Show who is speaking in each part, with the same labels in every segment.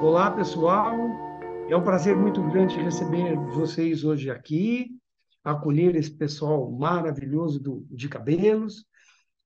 Speaker 1: Olá, pessoal. É um prazer muito grande receber vocês hoje aqui, acolher esse pessoal maravilhoso do, de cabelos.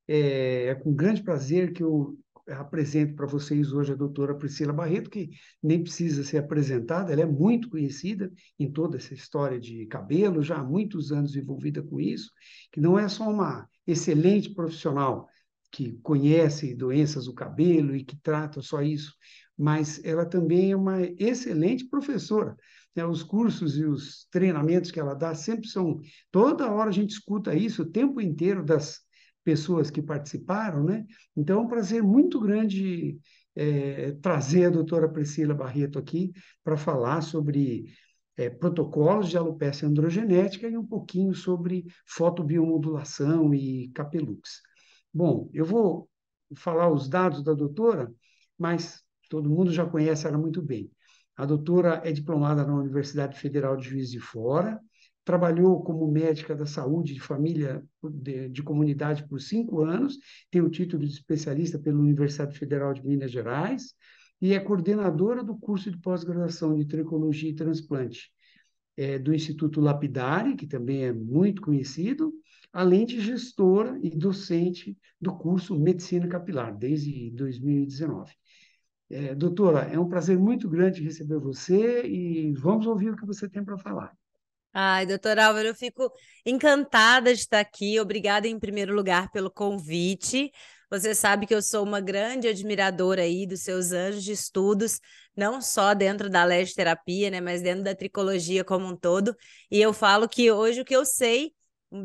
Speaker 1: É, é com grande prazer que eu apresento para vocês hoje a doutora Priscila Barreto, que nem precisa ser apresentada, ela é muito conhecida em toda essa história de cabelo, já há muitos anos envolvida com isso, que não é só uma excelente profissional, que conhece doenças do cabelo e que trata só isso, mas ela também é uma excelente professora. Né? Os cursos e os treinamentos que ela dá sempre são. Toda hora a gente escuta isso o tempo inteiro das pessoas que participaram, né? Então é um prazer muito grande é, trazer a doutora Priscila Barreto aqui para falar sobre é, protocolos de alopecia androgenética e um pouquinho sobre fotobiomodulação e capelux. Bom, eu vou falar os dados da doutora, mas todo mundo já conhece ela muito bem. A doutora é diplomada na Universidade Federal de Juiz de Fora, trabalhou como médica da saúde de família de, de, comunidade por cinco anos, tem o título de especialista pela Universidade Federal de Minas Gerais e é coordenadora do curso de pós-graduação de tricologia e transplante é, do Instituto Lapidari, que também é muito conhecido, além de gestora e docente do curso Medicina Capilar, desde 2019. É, doutora, é um prazer muito grande receber você e vamos ouvir o que você tem para falar.
Speaker 2: Ai, doutor Álvaro, eu fico encantada de estar aqui. Obrigada, em primeiro lugar, pelo convite. Você sabe que eu sou uma grande admiradora aí dos seus anjos de estudos, não só dentro da leste terapia, né, mas dentro da tricologia como um todo. E eu falo que hoje o que eu sei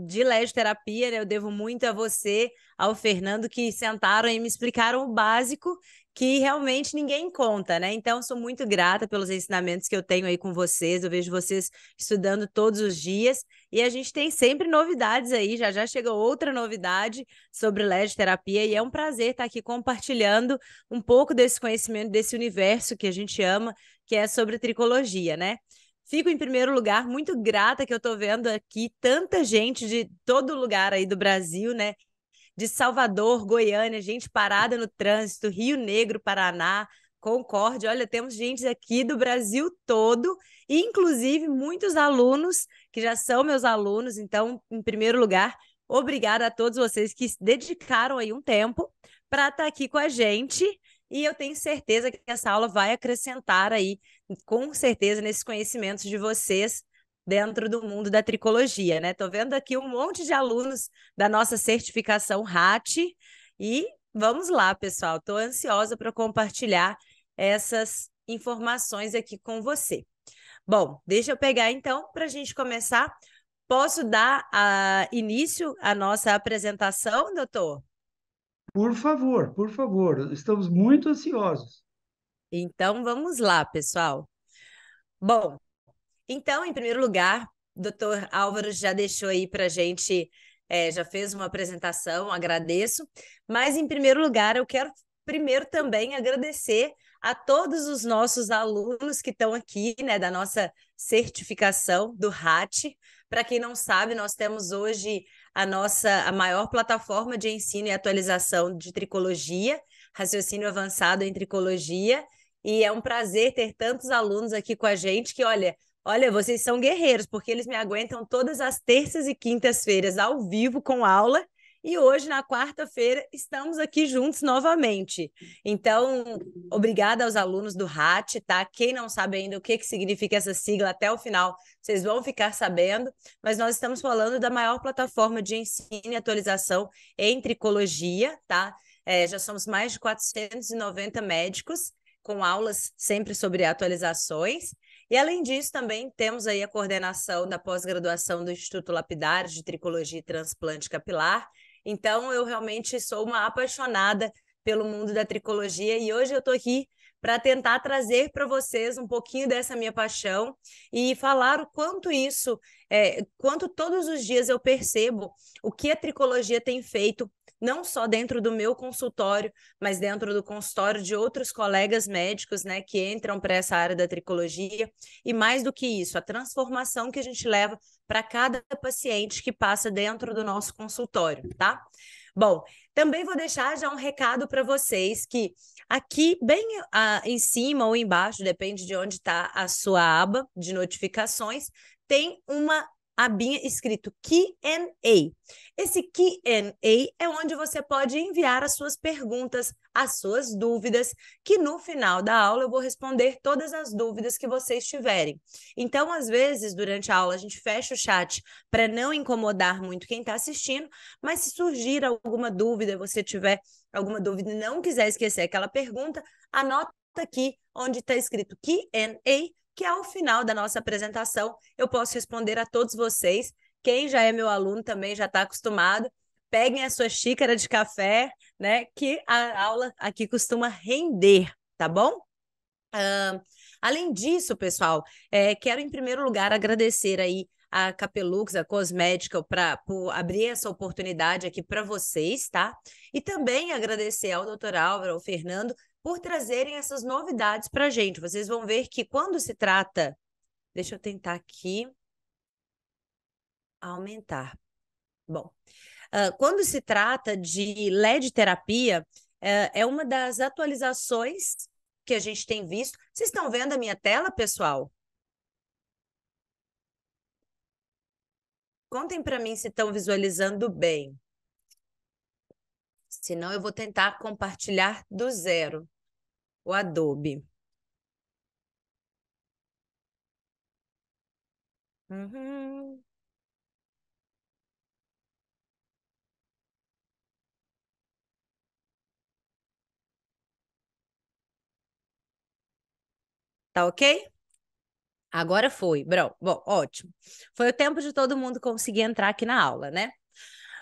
Speaker 2: de lesioterapia, né? Eu devo muito a você, ao Fernando, que sentaram e me explicaram o básico que realmente ninguém conta, né? Então, sou muito grata pelos ensinamentos que eu tenho aí com vocês. Eu vejo vocês estudando todos os dias e a gente tem sempre novidades aí. Já já chega outra novidade sobre terapia e é um prazer estar aqui compartilhando um pouco desse conhecimento, desse universo que a gente ama, que é sobre tricologia, né? Fico em primeiro lugar, muito grata que eu estou vendo aqui tanta gente de todo lugar aí do Brasil, né? De Salvador, Goiânia, gente parada no trânsito, Rio Negro, Paraná, Concorde. Olha, temos gente aqui do Brasil todo, inclusive muitos alunos que já são meus alunos. Então, em primeiro lugar, obrigada a todos vocês que se dedicaram aí um tempo para estar tá aqui com a gente. E eu tenho certeza que essa aula vai acrescentar aí com certeza nesses conhecimentos de vocês dentro do mundo da tricologia, né? Tô vendo aqui um monte de alunos da nossa certificação RAT e vamos lá, pessoal. Tô ansiosa para compartilhar essas informações aqui com você. Bom, deixa eu pegar então para a gente começar. Posso dar a, ah, início à nossa apresentação, doutor? Por
Speaker 1: favor, por favor, estamos muito ansiosos.
Speaker 2: Então vamos lá, pessoal. Bom, então, em primeiro lugar, doutor Álvaro já deixou aí para a gente, é, já fez uma apresentação, agradeço. Mas, em primeiro lugar, eu quero primeiro também agradecer a todos os nossos alunos que estão aqui, né, da nossa certificação do RAT. Para quem não sabe, nós temos hoje a nossa a maior plataforma de ensino e atualização de tricologia, raciocínio avançado em tricologia. E é um prazer ter tantos alunos aqui com a gente que, olha, olha, vocês são guerreiros, porque eles me aguentam todas as terças e quintas-feiras ao vivo com aula. E hoje, na quarta-feira, estamos aqui juntos novamente. Então, obrigada aos alunos do RAT, tá? Quem não sabe ainda o que, que significa essa sigla até o final, vocês vão ficar sabendo. Mas nós estamos falando da maior plataforma de ensino e atualização em tricologia, tá? É, já somos mais de 490 médicos com aulas sempre sobre atualizações. E além disso, também temos aí a coordenação da pós-graduação do Instituto Lapidário de Tricologia e Transplante Capilar. Então, eu realmente sou uma apaixonada pelo mundo da tricologia e hoje eu estou aqui para tentar trazer para vocês um pouquinho dessa minha paixão e falar o quanto isso, é, quanto todos os dias eu percebo o que a tricologia tem feito, não só dentro do meu consultório, mas dentro do consultório de outros colegas médicos, né, que entram para essa área da tricologia. E mais do que isso, a transformação que a gente leva para cada paciente que passa dentro do nosso consultório, tá? Bom, também vou deixar já um recado para vocês que aqui, bem ah, em cima ou embaixo, depende de onde está a sua aba de notificações, tem uma abinha escrito Q&A. Esse Q&A é onde você pode enviar as suas perguntas, as suas dúvidas, que no final da aula eu vou responder todas as dúvidas que vocês tiverem. Então, às vezes, durante a aula a gente fecha o chat para não incomodar muito quem está assistindo, mas se surgir alguma dúvida, você tiver alguma dúvida e não quiser esquecer aquela pergunta, anota aqui onde está escrito Q&A que ao final da nossa apresentação eu posso responder a todos vocês. Quem já é meu aluno também já está acostumado. Peguem a sua xícara de café, né? Que a aula aqui costuma render, tá bom? Uh, além disso, pessoal, é, quero em primeiro lugar agradecer aí a Capelux, a Cosmética, para abrir essa oportunidade aqui para vocês, tá? E também agradecer ao doutor Álvaro, ao Fernando, por trazerem essas novidades para a gente. Vocês vão ver que quando se trata. Deixa eu tentar aqui aumentar. Bom, uh, quando se trata de LED terapia, uh, é uma das atualizações que a gente tem visto. Vocês estão vendo a minha tela, pessoal? Contem para mim se estão visualizando bem. Senão eu vou tentar compartilhar do zero o Adobe.
Speaker 1: Uhum.
Speaker 2: Tá ok? Agora foi, bro. Bom, ótimo. Foi o tempo de todo mundo conseguir entrar aqui na aula, né?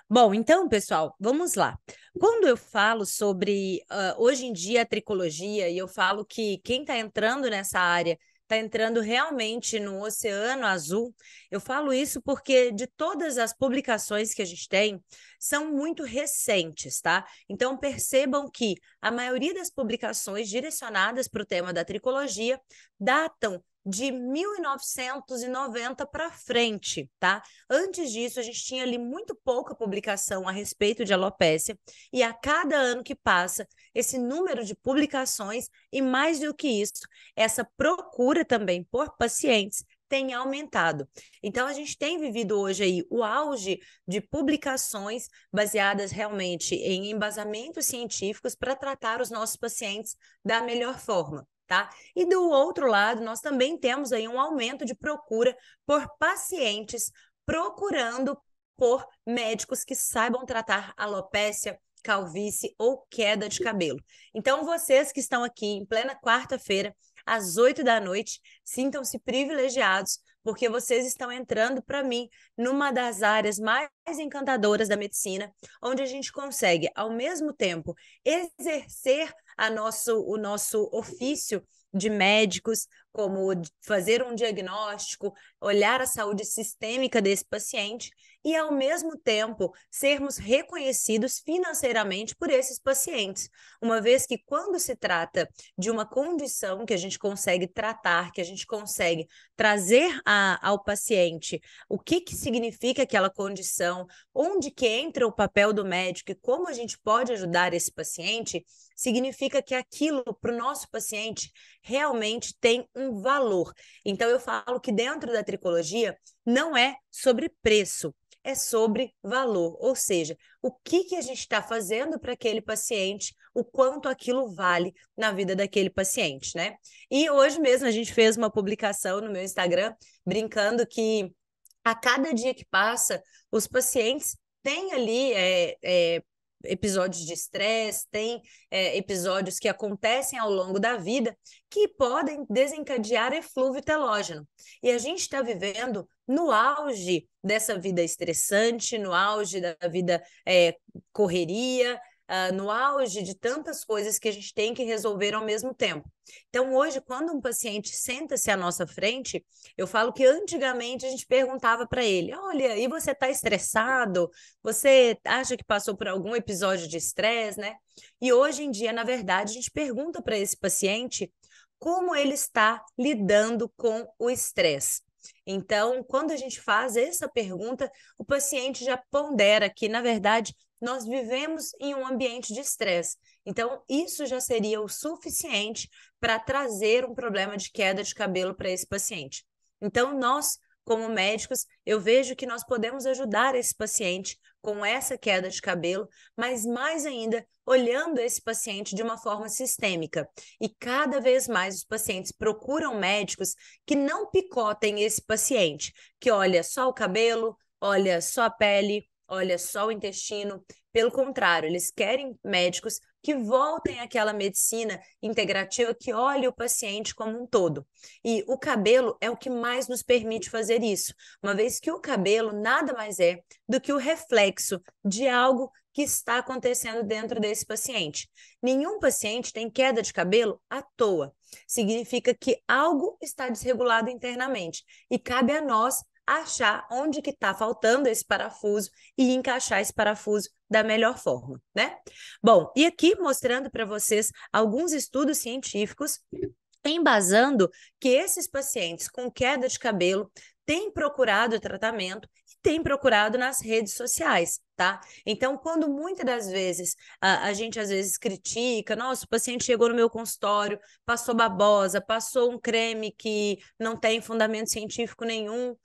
Speaker 2: Bom, então, pessoal, vamos lá. Quando eu falo sobre uh, hoje em dia a tricologia, e eu falo que quem está entrando nessa área está entrando realmente no oceano azul. Eu falo isso porque de todas as publicações que a gente tem, são muito recentes, tá? Então percebam que a maioria das publicações direcionadas para o tema da tricologia datam de 1990 para frente, tá? Antes disso, a gente tinha ali muito pouca publicação a respeito de alopecia, e a cada ano que passa, esse número de publicações e mais do que isso, essa procura também por pacientes tem aumentado. Então a gente tem vivido hoje aí o auge de publicações baseadas realmente em embasamentos científicos para tratar os nossos pacientes da melhor forma. Tá? E do outro lado, nós também temos aí um aumento de procura por pacientes procurando por médicos que saibam tratar alopécia, calvície ou queda de cabelo. Então, vocês que estão aqui em plena quarta-feira, às oito da noite, sintam-se privilegiados, porque vocês estão entrando, para mim, numa das áreas mais encantadoras da medicina, onde a gente consegue, ao mesmo tempo, exercer a nosso, o nosso ofício de médicos, como fazer um diagnóstico, olhar a saúde sistêmica desse paciente e, ao mesmo tempo, sermos reconhecidos financeiramente por esses pacientes, uma vez que, quando se trata de uma condição que a gente consegue tratar, que a gente consegue trazer a, ao paciente o que, que significa aquela condição, onde que entra o papel do médico e como a gente pode ajudar esse paciente, significa que aquilo para o nosso paciente realmente tem um valor. Então, eu falo que dentro da tricologia não é sobre preço, é sobre valor, ou seja, o que, que a gente está fazendo para aquele paciente, o quanto aquilo vale na vida daquele paciente, né? E hoje mesmo a gente fez uma publicação no meu Instagram brincando que a cada dia que passa, os pacientes têm ali é, é, episódios de estresse, tem é, episódios que acontecem ao longo da vida que podem desencadear eflúvio telógeno. E a gente está vivendo no auge dessa vida estressante, no auge da vida é, correria, uh, no auge de tantas coisas que a gente tem que resolver ao mesmo tempo. Então, hoje, quando um paciente senta-se à nossa frente, eu falo que antigamente a gente perguntava para ele: olha, e você está estressado? Você acha que passou por algum episódio de estresse, né? E hoje em dia, na verdade, a gente pergunta para esse paciente como ele está lidando com o estresse. Então, quando a gente faz essa pergunta, o paciente já pondera que, na verdade, nós vivemos em um ambiente de estresse. Então, isso já seria o suficiente para trazer um problema de queda de cabelo para esse paciente. Então, nós, como médicos, eu vejo que nós podemos ajudar esse paciente com essa queda de cabelo, mas mais ainda olhando esse paciente de uma forma sistêmica. E cada vez mais os pacientes procuram médicos que não picotem esse paciente, que olha só o cabelo, olha só a pele, olha só o intestino. Pelo contrário, eles querem médicos que voltem àquela medicina integrativa que olhe o paciente como um todo. E o cabelo é o que mais nos permite fazer isso, uma vez que o cabelo nada mais é do que o reflexo de algo que está acontecendo dentro desse paciente. Nenhum paciente tem queda de cabelo à toa. Significa que algo está desregulado internamente e cabe a nós achar onde que está faltando esse parafuso e encaixar esse parafuso da melhor forma, né? Bom, e aqui mostrando para vocês alguns estudos científicos embasando que esses pacientes com queda de cabelo têm procurado tratamento e têm procurado nas redes sociais, tá? Então, quando muitas das vezes a, a, gente às vezes critica, nossa, o paciente chegou no meu consultório, passou babosa, passou um creme que não tem fundamento científico nenhum,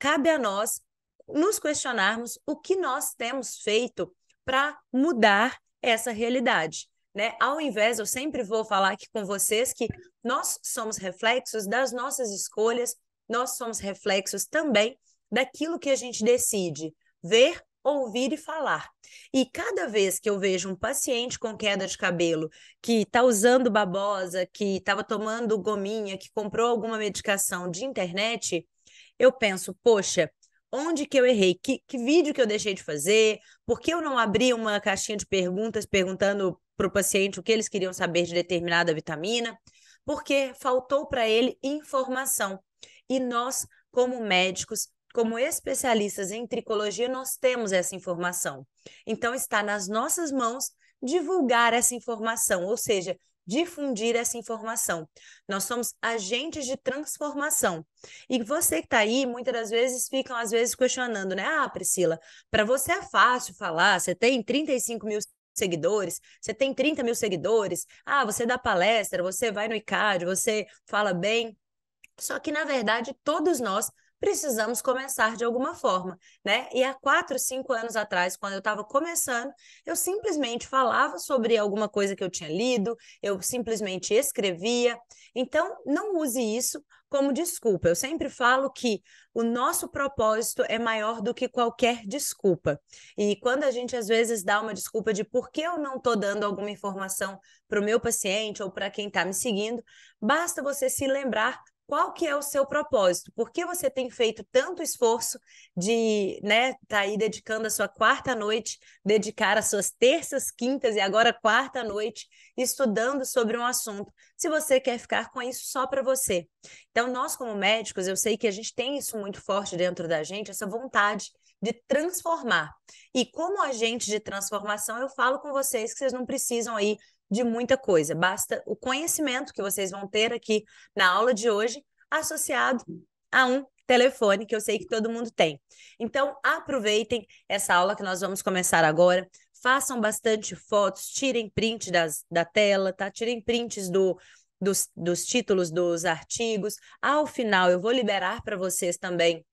Speaker 2: cabe a nós nos questionarmos o que nós temos feito para mudar essa realidade. Né? Ao invés, eu sempre vou falar aqui com vocês que nós somos reflexos das nossas escolhas, nós somos reflexos também daquilo que a gente decide ver, ouvir e falar. E cada vez que eu vejo um paciente com queda de cabelo que está usando babosa, que estava tomando gominha, que comprou alguma medicação de internet, eu penso, poxa, onde que eu errei, que, que, vídeo que eu deixei de fazer, por que eu não abri uma caixinha de perguntas perguntando para o paciente o que eles queriam saber de determinada vitamina, porque faltou para ele informação. E nós, como médicos, como especialistas em tricologia, nós temos essa informação. Então, está nas nossas mãos divulgar essa informação, ou seja, difundir essa informação. Nós somos agentes de transformação. E você que está aí, muitas das vezes ficam às vezes questionando, né? Ah, Priscila, para você é fácil falar, você tem 35 mil seguidores, você tem 30 mil seguidores, ah, você dá palestra, você vai no ICAD, você fala bem. Só que, na verdade, todos nós precisamos começar de alguma forma, né? E há quatro, cinco anos atrás, quando eu estava começando, eu simplesmente falava sobre alguma coisa que eu tinha lido, eu simplesmente escrevia. Então, não use isso como desculpa. Eu sempre falo que o nosso propósito é maior do que qualquer desculpa. E quando a gente às vezes dá uma desculpa de por que eu não estou dando alguma informação para o meu paciente ou para quem está me seguindo, basta você se lembrar qual que é o seu propósito? Por que você tem feito tanto esforço de, né, tá aí dedicando a sua quarta noite, dedicar as suas terças, quintas e agora quarta noite estudando sobre um assunto? Se você quer ficar com isso só para você. Então, nós como médicos, eu sei que a gente tem isso muito forte dentro da gente, essa vontade de transformar. E como agente de transformação, eu falo com vocês que vocês não precisam aí de muita coisa. Basta o conhecimento que vocês vão ter aqui na aula de hoje, associado a um telefone que eu sei que todo mundo tem. Então, aproveitem essa aula que nós vamos começar agora. Façam bastante fotos, tirem print das, da tela, tá? Tirem prints do, dos, dos títulos dos artigos. Ao final, eu vou liberar para vocês também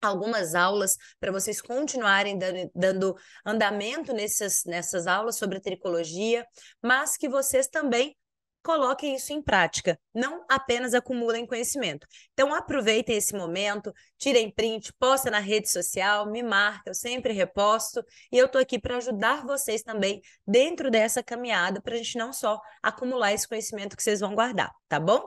Speaker 2: algumas aulas para vocês continuarem dando, andamento nessas, nessas aulas sobre tricologia, mas que vocês também coloquem isso em prática, não apenas acumulem conhecimento. Então aproveitem esse momento, tirem print, posta na rede social, me marca, eu sempre reposto e eu estou aqui para ajudar vocês também dentro dessa caminhada para a gente não só acumular esse conhecimento que vocês vão guardar, tá bom?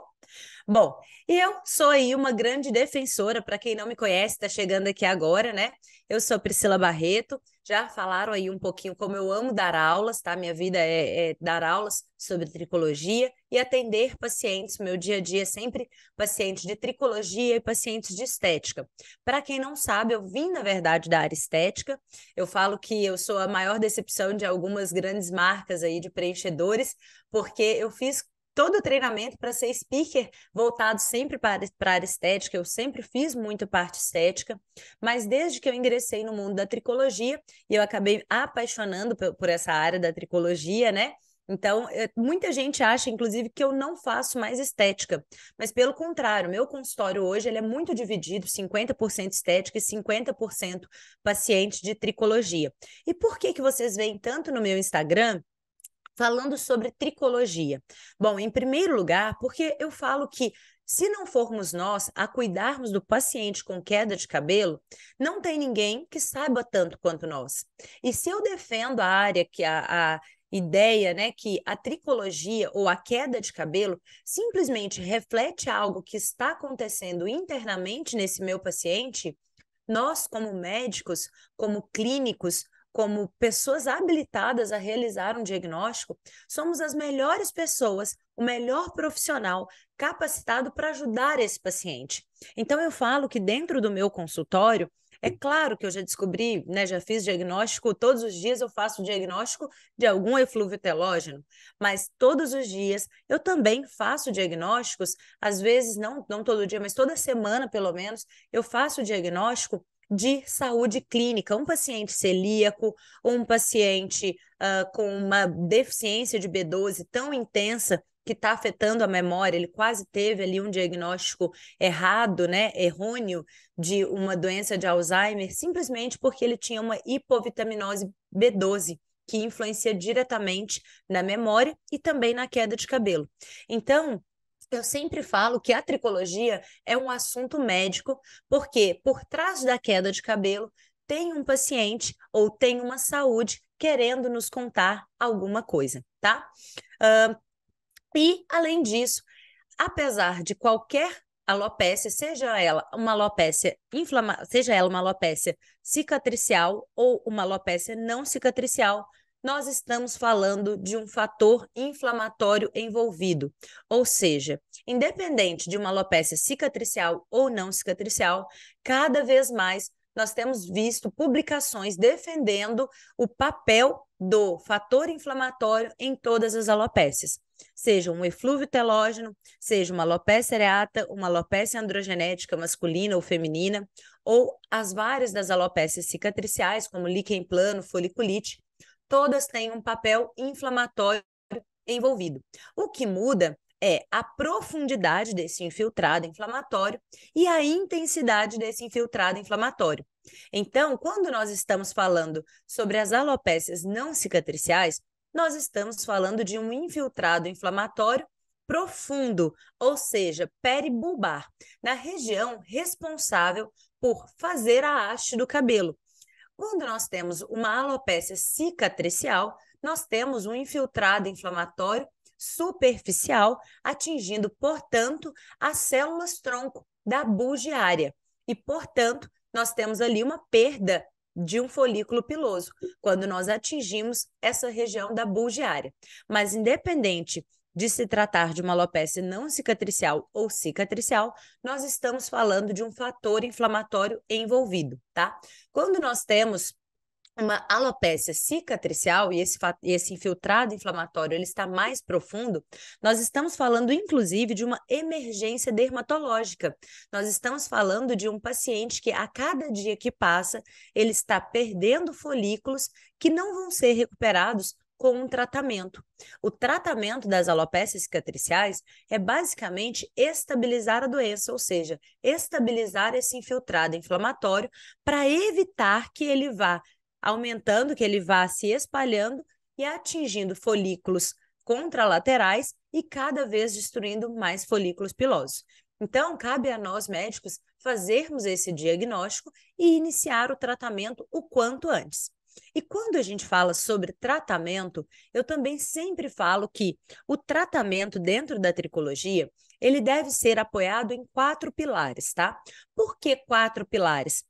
Speaker 2: Bom, eu sou aí uma grande defensora, para quem não me conhece, está chegando aqui agora, né? Eu sou Priscila Barreto, já falaram aí um pouquinho como eu amo dar aulas, tá? Minha vida é, é dar aulas sobre tricologia e atender pacientes. Meu dia a dia é sempre pacientes de tricologia e pacientes de estética. Para quem não sabe, eu vim, na verdade, da área estética. Eu falo que eu sou a maior decepção de algumas grandes marcas aí de preenchedores, porque eu fiz todo o treinamento para ser speaker voltado sempre para, para a área estética, eu sempre fiz muito parte estética, mas desde que eu ingressei no mundo da tricologia, e eu acabei apaixonando por, por essa área da tricologia, né? Então, eh, muita gente acha, inclusive, que eu não faço mais estética. Mas, pelo contrário, meu consultório hoje ele é muito dividido, 50% estética e 50% paciente de tricologia. E por que, que vocês veem tanto no meu Instagram falando sobre tricologia. Bom, em primeiro lugar, porque eu falo que se não formos nós a cuidarmos do paciente com queda de cabelo, não tem ninguém que saiba tanto quanto nós. E se eu defendo a área que a, a ideia, né, que a tricologia ou a queda de cabelo simplesmente reflete algo que está acontecendo internamente nesse meu paciente, nós, como médicos, como clínicos, como pessoas habilitadas a realizar um diagnóstico, somos as melhores pessoas, o melhor profissional capacitado para ajudar esse paciente. Então, eu falo que dentro do meu consultório, é claro que eu já descobri, né, já fiz diagnóstico, todos os dias eu faço diagnóstico de algum eflúvio telógeno, mas todos os dias eu também faço diagnósticos, às vezes não, não todo dia, mas toda semana pelo menos, eu faço diagnóstico de saúde clínica, um paciente celíaco, um paciente uh, com uma deficiência de B12 tão intensa que está afetando a memória, ele quase teve ali um diagnóstico errado, né, errôneo de uma doença de Alzheimer, simplesmente porque ele tinha uma hipovitaminose B12 que influencia diretamente na memória e também na queda de cabelo. Então, eu sempre falo que a tricologia é um assunto médico, porque por trás da queda de cabelo tem um paciente ou tem uma saúde querendo nos contar alguma coisa, tá? Uh, e, além disso, apesar de qualquer alopecia, seja ela uma alopecia inflama seja ela uma alopecia cicatricial ou uma alopecia não cicatricial, nós estamos falando de um fator inflamatório envolvido. Ou seja, independente de uma alopecia cicatricial ou não cicatricial, cada vez mais nós temos visto publicações defendendo o papel do fator inflamatório em todas as alopécias seja um eflúvio telógeno, seja uma alopecia areata, uma alopecia androgenética masculina ou feminina, ou as várias das alopécias cicatriciais, como líquen plano, foliculite, todas têm um papel inflamatório envolvido. O que muda é a profundidade desse infiltrado inflamatório e a intensidade desse infiltrado inflamatório. Então, quando nós estamos falando sobre as alopécias não cicatriciais, nós estamos falando de um infiltrado inflamatório profundo, ou seja, peribulbar, na região responsável por fazer a haste do cabelo. Quando nós temos uma alopecia cicatricial, nós temos um infiltrado inflamatório superficial, atingindo, portanto, as células tronco da bulgiária. E, portanto, nós temos ali uma perda de um folículo piloso, quando nós atingimos essa região da bulgiária. Mas, independente de se tratar de uma alopecia não cicatricial ou cicatricial, nós estamos falando de um fator inflamatório envolvido, tá? Quando nós temos uma alopecia cicatricial e esse, esse infiltrado inflamatório ele está mais profundo, nós estamos falando inclusive de uma emergência dermatológica. Nós estamos falando de um paciente que a cada dia que passa ele está perdendo folículos que não vão ser recuperados com um tratamento. O tratamento das alopecias cicatriciais é basicamente estabilizar a doença, ou seja, estabilizar esse infiltrado inflamatório para evitar que ele vá aumentando, que ele vá se espalhando e atingindo folículos contralaterais e cada vez destruindo mais folículos pilosos. Então, cabe a nós médicos fazermos esse diagnóstico e iniciar o tratamento o quanto antes. E quando a gente fala sobre tratamento, eu também sempre falo que o tratamento dentro da tricologia, ele deve ser apoiado em quatro pilares, tá? Por que quatro pilares?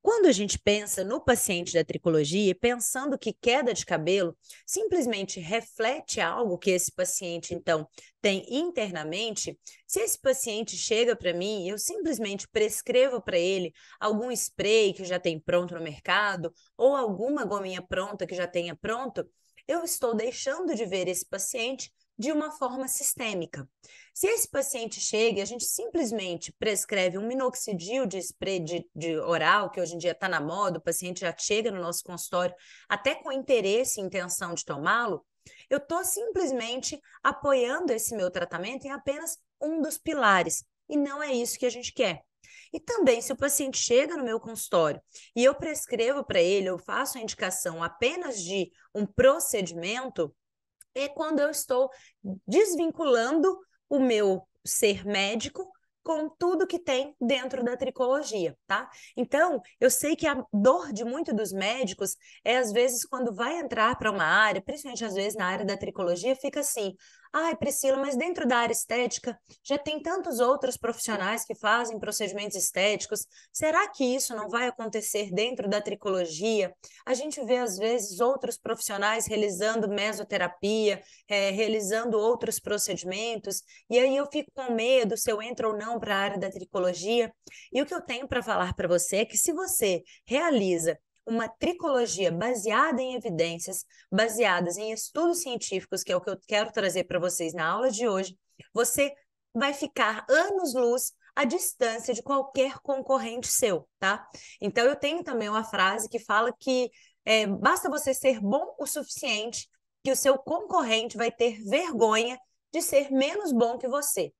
Speaker 2: Quando a gente pensa no paciente da tricologia, pensando que queda de cabelo simplesmente reflete algo que esse paciente, então, tem internamente, se esse paciente chega para mim, eu simplesmente prescrevo para ele algum spray que já tem pronto no mercado ou alguma gominha pronta que já tenha pronto, eu estou deixando de ver esse paciente de uma forma sistêmica. Se esse paciente chega e a gente simplesmente prescreve um minoxidil de spray de, de oral, que hoje em dia está na moda, o paciente já chega no nosso consultório até com interesse e intenção de tomá-lo, eu estou simplesmente apoiando esse meu tratamento em apenas um dos pilares. E não é isso que a gente quer. E também, se o paciente chega no meu consultório e eu prescrevo para ele, eu faço a indicação apenas de um procedimento, é quando eu estou desvinculando o meu ser médico com tudo que tem dentro da tricologia, tá? Então, eu sei que a dor de muitos dos médicos é às vezes quando vai entrar para uma área, principalmente às vezes na área da tricologia, fica assim: Ai, Priscila, mas dentro da área estética já tem tantos outros profissionais que fazem procedimentos estéticos. Será que isso não vai acontecer dentro da tricologia? A gente vê, às vezes, outros profissionais realizando mesoterapia, é, realizando outros procedimentos, e aí eu fico com medo se eu entro ou não para a área da tricologia. E o que eu tenho para falar para você é que se você realiza uma tricologia baseada em evidências, baseadas em estudos científicos, que é o que eu quero trazer para vocês na aula de hoje, você vai ficar anos-luz à distância de qualquer concorrente seu, tá? Então eu tenho também uma frase que fala que é, basta você ser bom o suficiente que o seu concorrente vai ter vergonha de ser menos bom que você.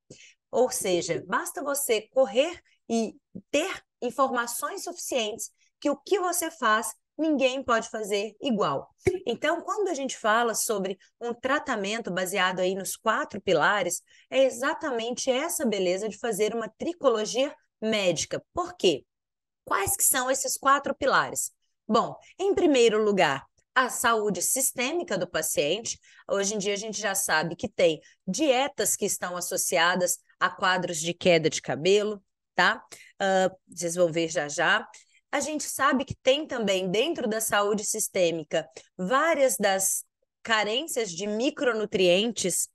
Speaker 2: Ou seja, basta você correr e ter informações suficientes que o que você faz ninguém pode fazer igual. Então, quando a gente fala sobre um tratamento baseado aí nos quatro pilares, é exatamente essa beleza de fazer uma tricologia médica. Por quê? Quais que são esses quatro pilares? Bom, em primeiro lugar, a saúde sistêmica do paciente. Hoje em dia a gente já sabe que tem dietas que estão associadas a quadros de queda de cabelo, tá? Uh, vocês vão ver já já a gente sabe que tem também, dentro da saúde sistêmica, várias das carências de micronutrientes.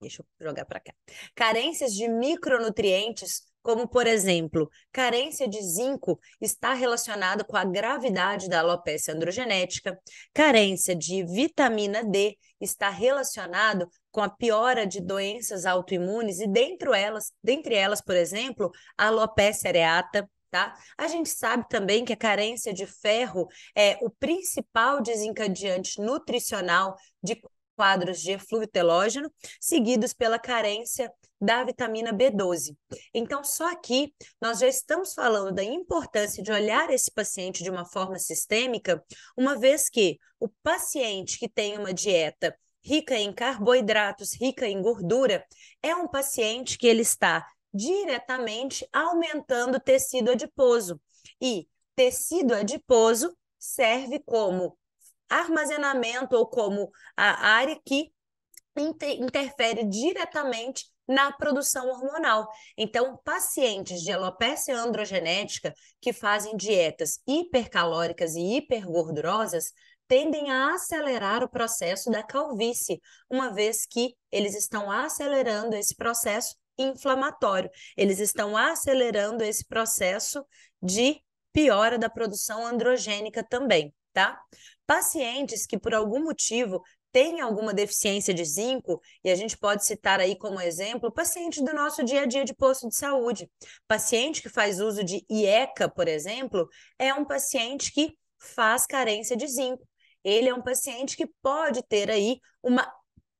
Speaker 2: Deixa eu jogar para cá. Carências de micronutrientes, como por exemplo, carência de zinco está relacionada com a gravidade da alopecia androgenética, carência de vitamina D está relacionado com a piora de doenças autoimunes e dentro elas, dentre elas, por exemplo, a alopecia areata, tá? A gente sabe também que a carência de ferro é o principal desencadeante nutricional de quadros de eflúvio telógeno, seguidos pela carência da vitamina B12. Então, só aqui nós já estamos falando da importância de olhar esse paciente de uma forma sistêmica, uma vez que o paciente que tem uma dieta rica em carboidratos, rica em gordura, é um paciente que ele está diretamente aumentando tecido adiposo. E tecido adiposo serve como armazenamento ou como a área que inter interfere diretamente na produção hormonal. Então, pacientes de alopecia androgenética que fazem dietas hipercalóricas e hipergordurosas tendem a acelerar o processo da calvície, uma vez que eles estão acelerando esse processo inflamatório. Eles estão acelerando esse processo de piora da produção androgênica também, tá? Pacientes que por algum motivo têm alguma deficiência de zinco, e a gente pode citar aí como exemplo, paciente do nosso dia a dia de posto de saúde. Paciente que faz uso de IECA, por exemplo, é um paciente que faz carência de zinco. Ele é um paciente que pode ter aí uma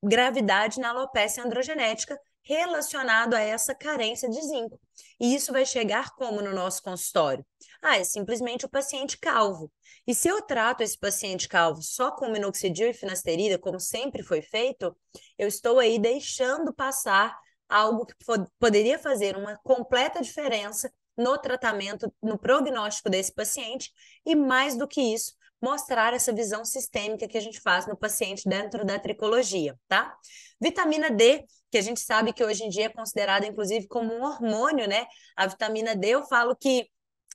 Speaker 2: gravidade na alopecia androgenética, relacionado a essa carência de zinco. E isso vai chegar como no nosso consultório? Ah, é simplesmente o paciente calvo. E se eu trato esse paciente calvo só com minoxidil e finasterida, como sempre foi feito, eu estou aí deixando passar algo que poderia fazer uma completa diferença no tratamento, no prognóstico desse paciente e mais do que isso, mostrar essa visão sistêmica que a gente faz no paciente dentro da tricologia, tá? Vitamina D que a gente sabe que hoje em dia é considerada, inclusive, como um hormônio, né? A vitamina D, eu falo que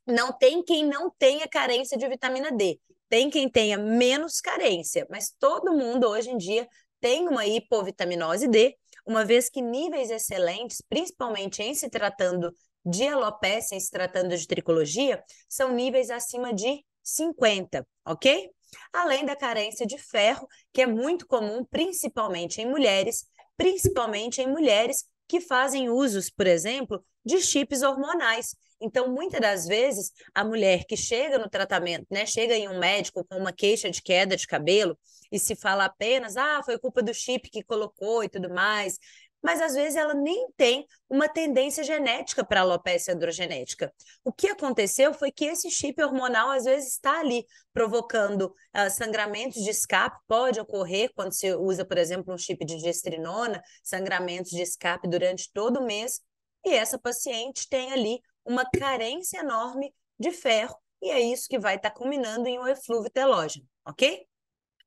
Speaker 2: não tem quem não tenha carência de vitamina D. Tem quem tenha menos carência, mas todo mundo hoje em dia tem uma hipovitaminose D, uma vez que níveis excelentes, principalmente em se tratando de alopecia, em se tratando de tricologia, são níveis acima de 50, ok? Além da carência de ferro, que é muito comum, principalmente em mulheres, principalmente em mulheres que fazem usos, por exemplo, de chips hormonais. Então, muitas das vezes, a mulher que chega no tratamento, né, chega em um médico com uma queixa de queda de cabelo e se fala apenas, ah, foi culpa do chip que colocou e tudo mais, mas às vezes ela nem tem uma tendência genética para alopecia androgenética. O que aconteceu foi que esse chip hormonal às vezes está ali provocando uh, sangramentos de escape, pode ocorrer quando se usa, por exemplo, um chip de gestrinona, sangramentos de escape durante todo o mês, e essa paciente tem ali uma carência enorme de ferro, e é isso que vai estar tá culminando em um eflúvio telógeno, ok?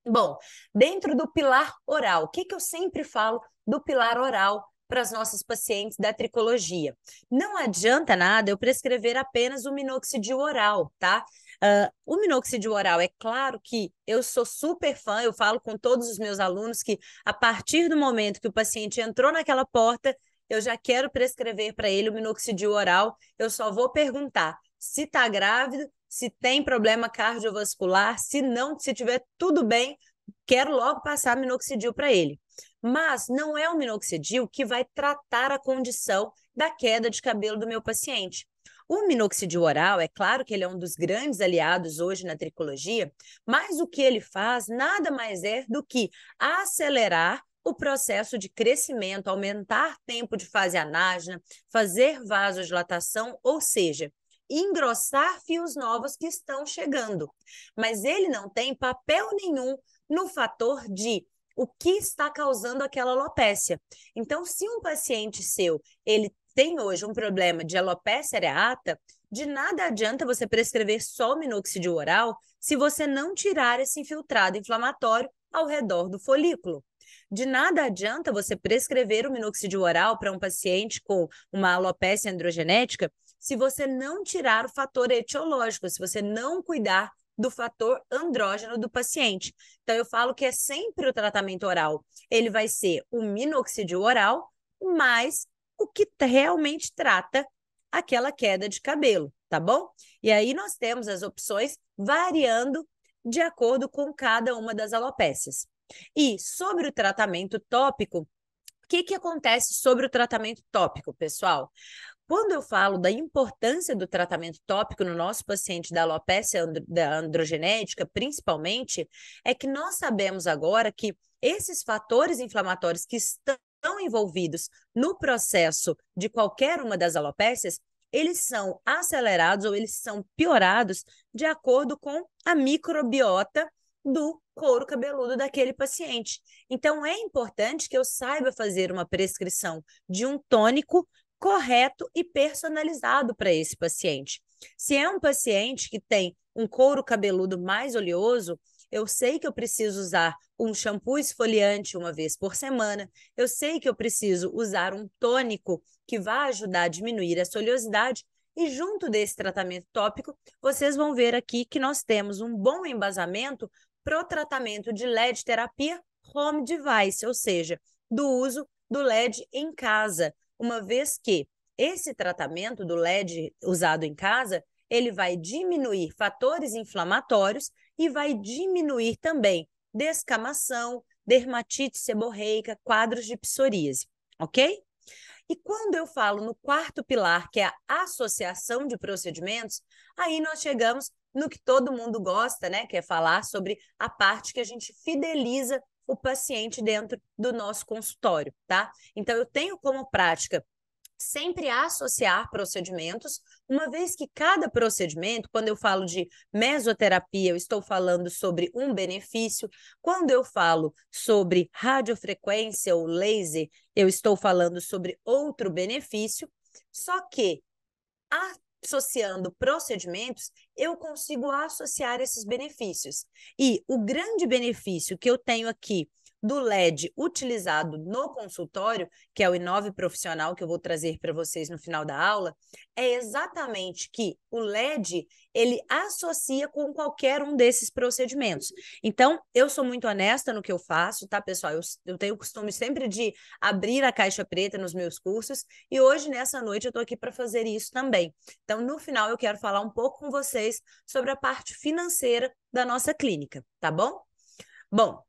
Speaker 2: Bom, dentro do pilar oral, o que, que eu sempre falo do pilar oral para as nossas pacientes da tricologia? Não adianta nada eu prescrever apenas o minoxidil oral, tá? Uh, o minoxidil oral, é claro que eu sou super fã, eu falo com todos os meus alunos que a partir do momento que o paciente entrou naquela porta, eu já quero prescrever para ele o minoxidil oral, eu só vou perguntar se está grávido se tem problema cardiovascular, se não, se tiver tudo bem, quero logo passar minoxidil para ele. Mas não é o minoxidil que vai tratar a condição da queda de cabelo do meu paciente. O minoxidil oral, é claro que ele é um dos grandes aliados hoje na tricologia, mas o que ele faz nada mais é do que acelerar o processo de crescimento, aumentar tempo de fase anágena, fazer vasodilatação, ou seja, engrossar fios novos que estão chegando. Mas ele não tem papel nenhum no fator de o que está causando aquela alopécia. Então, se um paciente seu, ele tem hoje um problema de alopecia areata, de nada adianta você prescrever só minoxidil oral se você não tirar esse infiltrado inflamatório ao redor do folículo. De nada adianta você prescrever o minoxidil oral para um paciente com uma alopecia androgenética se você não tirar o fator etiológico, se você não cuidar do fator andrógeno do paciente. Então, eu falo que é sempre o tratamento oral. Ele vai ser o minoxidil oral, mais o que realmente trata aquela queda de cabelo, tá bom? E aí nós temos as opções variando de acordo com cada uma das alopécias. E sobre o tratamento tópico, o que, que acontece sobre o tratamento tópico, pessoal? Quando eu falo da importância do tratamento tópico no nosso paciente da alopecia andro, da androgenética, principalmente, é que nós sabemos agora que esses fatores inflamatórios que estão envolvidos no processo de qualquer uma das alopécias, eles são acelerados ou eles são piorados de acordo com a microbiota do couro cabeludo daquele paciente. Então, é importante que eu saiba fazer uma prescrição de um tônico correto e personalizado para esse paciente. Se é um paciente que tem um couro cabeludo mais oleoso, eu sei que eu preciso usar um shampoo esfoliante uma vez por semana, eu sei que eu preciso usar um tônico que vai ajudar a diminuir essa oleosidade. E junto desse tratamento tópico, vocês vão ver aqui que nós temos um bom embasamento para o tratamento de LED terapia home device, ou seja, do uso do LED em casa uma vez que esse tratamento do LED usado em casa, ele vai diminuir fatores inflamatórios e vai diminuir também descamação, dermatite seborreica, quadros de psoríase, ok? E quando eu falo no quarto pilar, que é a associação de procedimentos, aí nós chegamos no que todo mundo gosta, né? Que é falar sobre a parte que a gente fideliza o paciente dentro do nosso consultório, tá? Então, eu tenho como prática sempre associar procedimentos, uma vez que cada procedimento, quando eu falo de mesoterapia, eu estou falando sobre um benefício, quando eu falo sobre radiofrequência ou laser, eu estou falando sobre outro benefício, só que a associando procedimentos, eu consigo associar esses benefícios. E o grande benefício que eu tenho aqui do LED utilizado no consultório, que é o Inove Profissional que eu vou trazer para vocês no final da aula, é exatamente que o LED ele associa com qualquer um desses procedimentos. Então, eu sou muito honesta no que eu faço, tá, pessoal? Eu, eu tenho o costume sempre de abrir a caixa preta nos meus cursos e hoje, nessa noite, eu estou aqui para fazer isso também. Então, no final, eu quero falar um pouco com vocês sobre a parte financeira da nossa clínica, tá bom? Bom,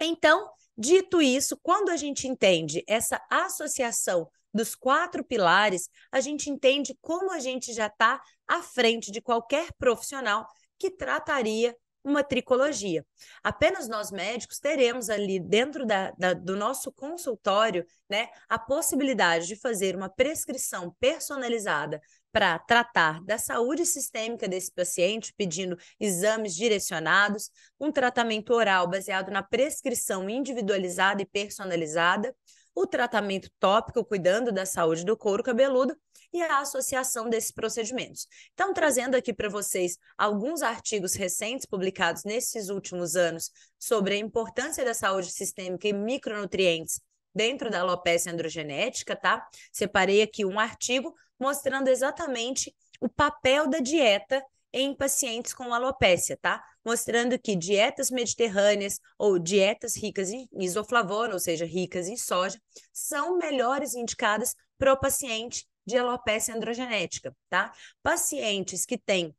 Speaker 2: então, dito isso, quando a gente entende essa associação dos quatro pilares, a gente entende como a gente já está à frente de qualquer profissional que trataria uma tricologia. Apenas nós médicos teremos ali dentro da, da, do nosso consultório né, a possibilidade de fazer uma prescrição personalizada para tratar da saúde sistêmica desse paciente, pedindo exames direcionados, um tratamento oral baseado na prescrição individualizada e personalizada, o tratamento tópico cuidando da saúde do couro cabeludo e a associação desses procedimentos. Então, trazendo aqui para vocês alguns artigos recentes publicados nesses últimos anos sobre a importância da saúde sistêmica e micronutrientes dentro da alopecia androgenética, tá? Separei aqui um artigo mostrando exatamente o papel da dieta em pacientes com alopécia, tá? Mostrando que dietas mediterrâneas ou dietas ricas em isoflavona, ou seja, ricas em soja, são melhores indicadas para o paciente de alopecia androgenética, tá? Pacientes que têm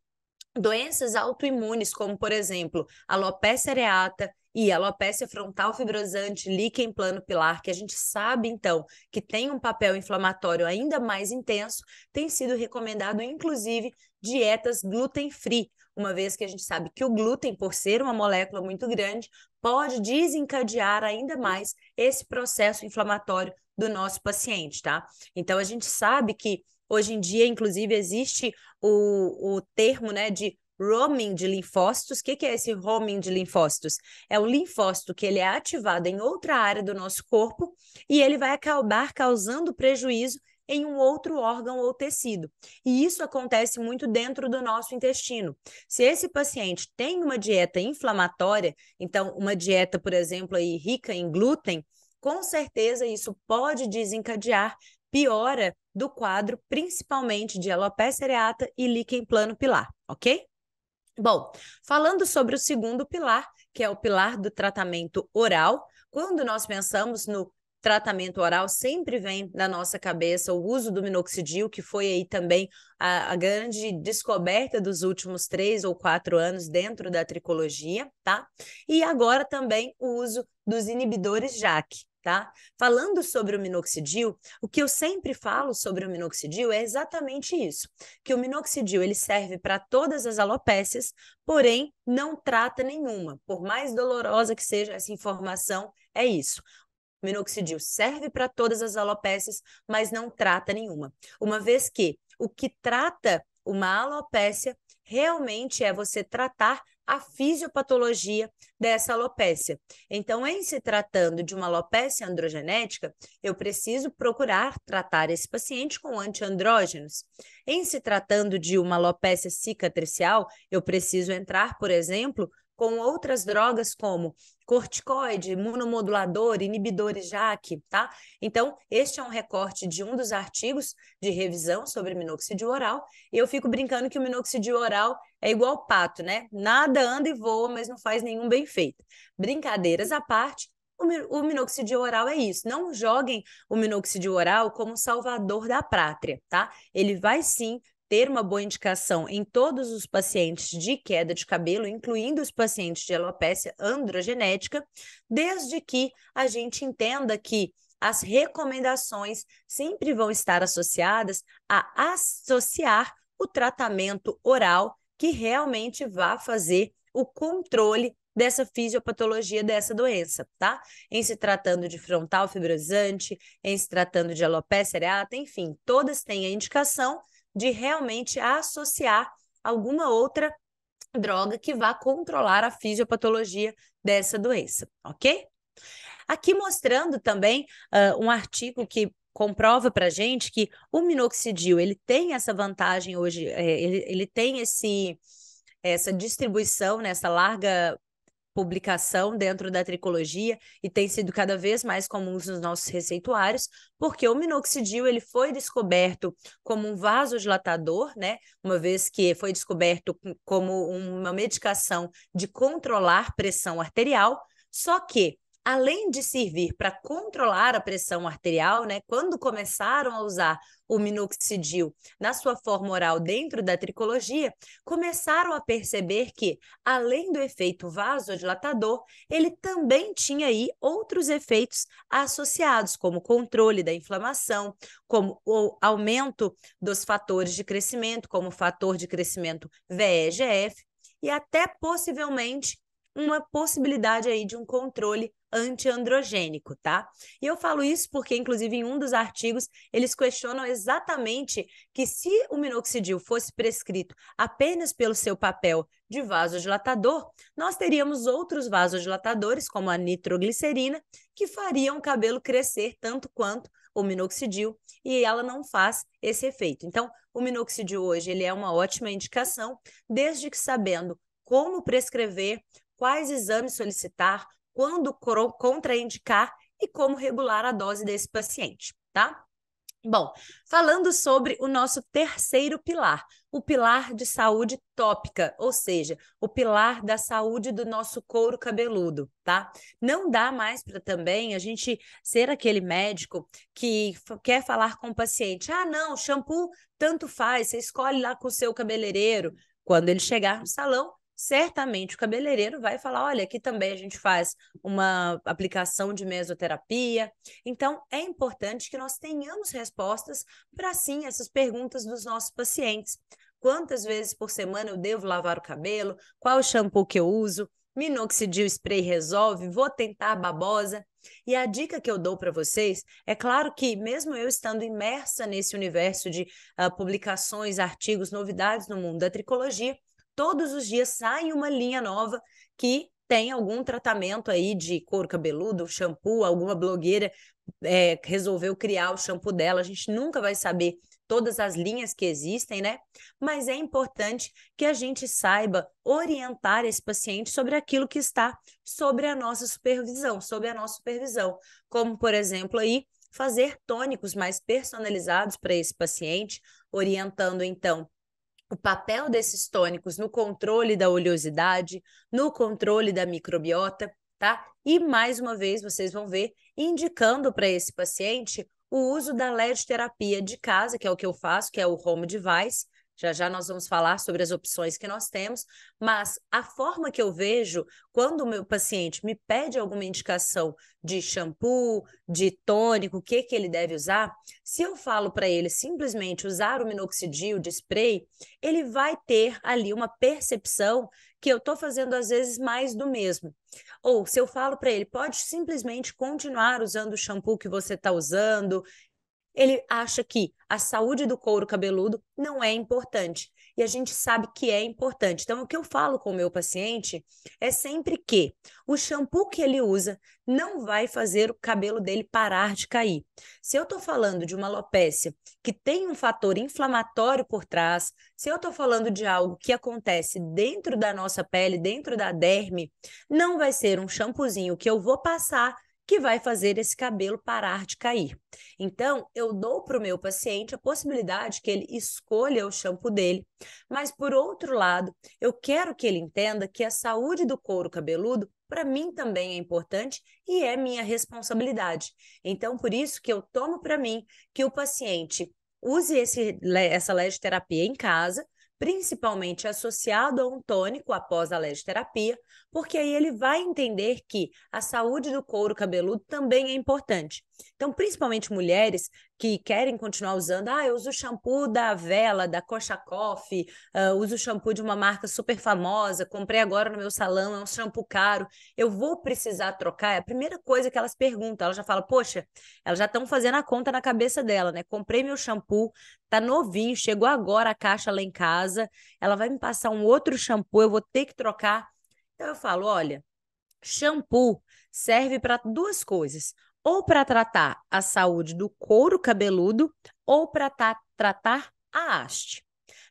Speaker 2: doenças autoimunes, como por exemplo, alopecia areata, e alopecia frontal fibrosante, líquen plano pilar, que a gente sabe então que tem um papel inflamatório ainda mais intenso, tem sido recomendado inclusive dietas gluten free, uma vez que a gente sabe que o glúten, por ser uma molécula muito grande, pode desencadear ainda mais esse processo inflamatório do nosso paciente, tá? Então a gente sabe que Hoje em dia, inclusive, existe o, o termo né, de roaming de linfócitos. O que, que, é esse roaming de linfócitos? É um linfócito que ele é ativado em outra área do nosso corpo e ele vai acabar causando prejuízo em um outro órgão ou tecido. E isso acontece muito dentro do nosso intestino. Se esse paciente tem uma dieta inflamatória, então uma dieta, por exemplo, aí, rica em glúten, com certeza isso pode desencadear piora do quadro, principalmente de alopecia areata e líquen plano pilar, ok? Bom, falando sobre o segundo pilar, que é o pilar do tratamento oral, quando nós pensamos no tratamento oral, sempre vem na nossa cabeça o uso do minoxidil, que foi aí também a, a, grande descoberta dos últimos três ou quatro anos dentro da tricologia, tá? E agora também o uso dos inibidores JAK tá? Falando sobre o minoxidil, o que eu sempre falo sobre o minoxidil é exatamente isso, que o minoxidil ele serve para todas as alopécias, porém não trata nenhuma. Por mais dolorosa que seja essa informação, é isso. O minoxidil serve para todas as alopécias, mas não trata nenhuma. Uma vez que o que trata uma alopécia realmente é você tratar a fisiopatologia dessa alopecia. Então, em se tratando de uma alopecia androgenética, eu preciso procurar tratar esse paciente com antiandrógenos. Em se tratando de uma alopecia cicatricial, eu preciso entrar, por exemplo, com outras drogas como corticoide, imunomodulador, inibidores JAK, tá? Então, este é um recorte de um dos artigos de revisão sobre minoxidil oral. E eu fico brincando que o minoxidil oral é igual pato, né? Nada anda e voa, mas não faz nenhum bem feito. Brincadeiras à parte, o minoxidil oral é isso. Não joguem o minoxidil oral como salvador da pátria, tá? Ele vai sim ter uma boa indicação em todos os pacientes de queda de cabelo, incluindo os pacientes de alopecia androgenética, desde que a gente entenda que as recomendações sempre vão estar associadas a associar o tratamento oral que realmente vá fazer o controle dessa fisiopatologia dessa doença, tá? Em se tratando de frontal fibrosante, em se tratando de alopecia areata, enfim, todas têm a indicação de realmente associar alguma outra droga que vá controlar a fisiopatologia dessa doença, ok? Aqui mostrando também uh, um artigo que comprova para gente que o minoxidil ele tem essa vantagem hoje, é, ele, ele tem esse essa distribuição, né, essa larga publicação dentro da tricologia e tem sido cada vez mais comum nos nossos receituários, porque o minoxidil ele foi descoberto como um vasodilatador, né? Uma vez que foi descoberto como uma medicação de controlar pressão arterial, só que além de servir para controlar a pressão arterial, né, quando começaram a usar o minoxidil na sua forma oral dentro da tricologia, começaram a perceber que, além do efeito vasodilatador, ele também tinha aí outros efeitos associados, como controle da inflamação, como o aumento dos fatores de crescimento, como o fator de crescimento VEGF, e até possivelmente uma possibilidade aí de um controle antiandrogênico, tá? E eu falo isso porque, inclusive, em um dos artigos, eles questionam exatamente que se o minoxidil fosse prescrito apenas pelo seu papel de vasodilatador, nós teríamos outros vasodilatadores, como a nitroglicerina, que fariam o cabelo crescer tanto quanto o minoxidil, e ela não faz esse efeito. Então, o minoxidil hoje ele é uma ótima indicação, desde que sabendo como prescrever, quais exames solicitar, quando contraindicar e como regular a dose desse paciente, tá? Bom, falando sobre o nosso terceiro pilar, o pilar de saúde tópica, ou seja, o pilar da saúde do nosso couro cabeludo, tá? Não dá mais para também a gente ser aquele médico que quer falar com o paciente: ah, não, shampoo tanto faz, você escolhe lá com o seu cabeleireiro. Quando ele chegar no salão, certamente o cabeleireiro vai falar: olha, aqui também a gente faz uma aplicação de mesoterapia. Então, é importante que nós tenhamos respostas para sim essas perguntas dos nossos pacientes. Quantas vezes por semana eu devo lavar o cabelo? Qual shampoo que eu uso? Minoxidil spray resolve? Vou tentar babosa? E a dica que eu dou para vocês é claro que, mesmo eu estando imersa nesse universo de uh, publicações, artigos, novidades no mundo da tricologia, todos os dias sai uma linha nova que tem algum tratamento aí de couro cabeludo, shampoo, alguma blogueira é, resolveu criar o shampoo dela. A gente nunca vai saber todas as linhas que existem, né? Mas é importante que a gente saiba orientar esse paciente sobre aquilo que está sobre a nossa supervisão, sobre a nossa supervisão, como por exemplo aí fazer tônicos mais personalizados para esse paciente, orientando então o papel desses tônicos no controle da oleosidade, no controle da microbiota, tá? E mais uma vez vocês vão ver indicando para esse paciente o uso da LED terapia de casa, que é o que eu faço, que é o home device, já já nós vamos falar sobre as opções que nós temos, mas a forma que eu vejo quando o meu paciente me pede alguma indicação de shampoo, de tônico, o que que ele deve usar, se eu falo para ele simplesmente usar o minoxidil de spray, ele vai ter ali uma percepção que eu estou fazendo às vezes mais do mesmo. Ou se eu falo para ele, pode simplesmente continuar usando o shampoo que você está usando, ele acha que a saúde do couro cabeludo não é importante. E a gente sabe que é importante. Então, o que eu falo com o meu paciente é sempre que o shampoo que ele usa não vai fazer o cabelo dele parar de cair. Se eu estou falando de uma alopécia que tem um fator inflamatório por trás, se eu estou falando de algo que acontece dentro da nossa pele, dentro da derme, não vai ser um shampoozinho que eu vou passar que vai fazer esse cabelo parar de cair. Então, eu dou para o meu paciente a possibilidade que ele escolha o shampoo dele, mas por outro lado, eu quero que ele entenda que a saúde do couro cabeludo para mim também é importante e é minha responsabilidade. Então, por isso que eu tomo para mim que o paciente use esse, essa terapia em casa, principalmente associado a um tônico após a terapia porque aí ele vai entender que a saúde do couro cabeludo também é importante. Então, principalmente mulheres que querem continuar usando, ah, eu uso shampoo da Vela, da Coxa Coffee, uh, uso shampoo de uma marca super famosa, comprei agora no meu salão, é um shampoo caro, eu vou precisar trocar? É a primeira coisa que elas perguntam. Ela já fala, poxa, elas já estão fazendo a conta na cabeça dela, né? Comprei meu shampoo, tá novinho, chegou agora a caixa lá em casa, ela vai me passar um outro shampoo, eu vou ter que trocar. Então eu falo, olha, shampoo serve para duas coisas, ou para tratar a saúde do couro cabeludo ou para tratar a haste.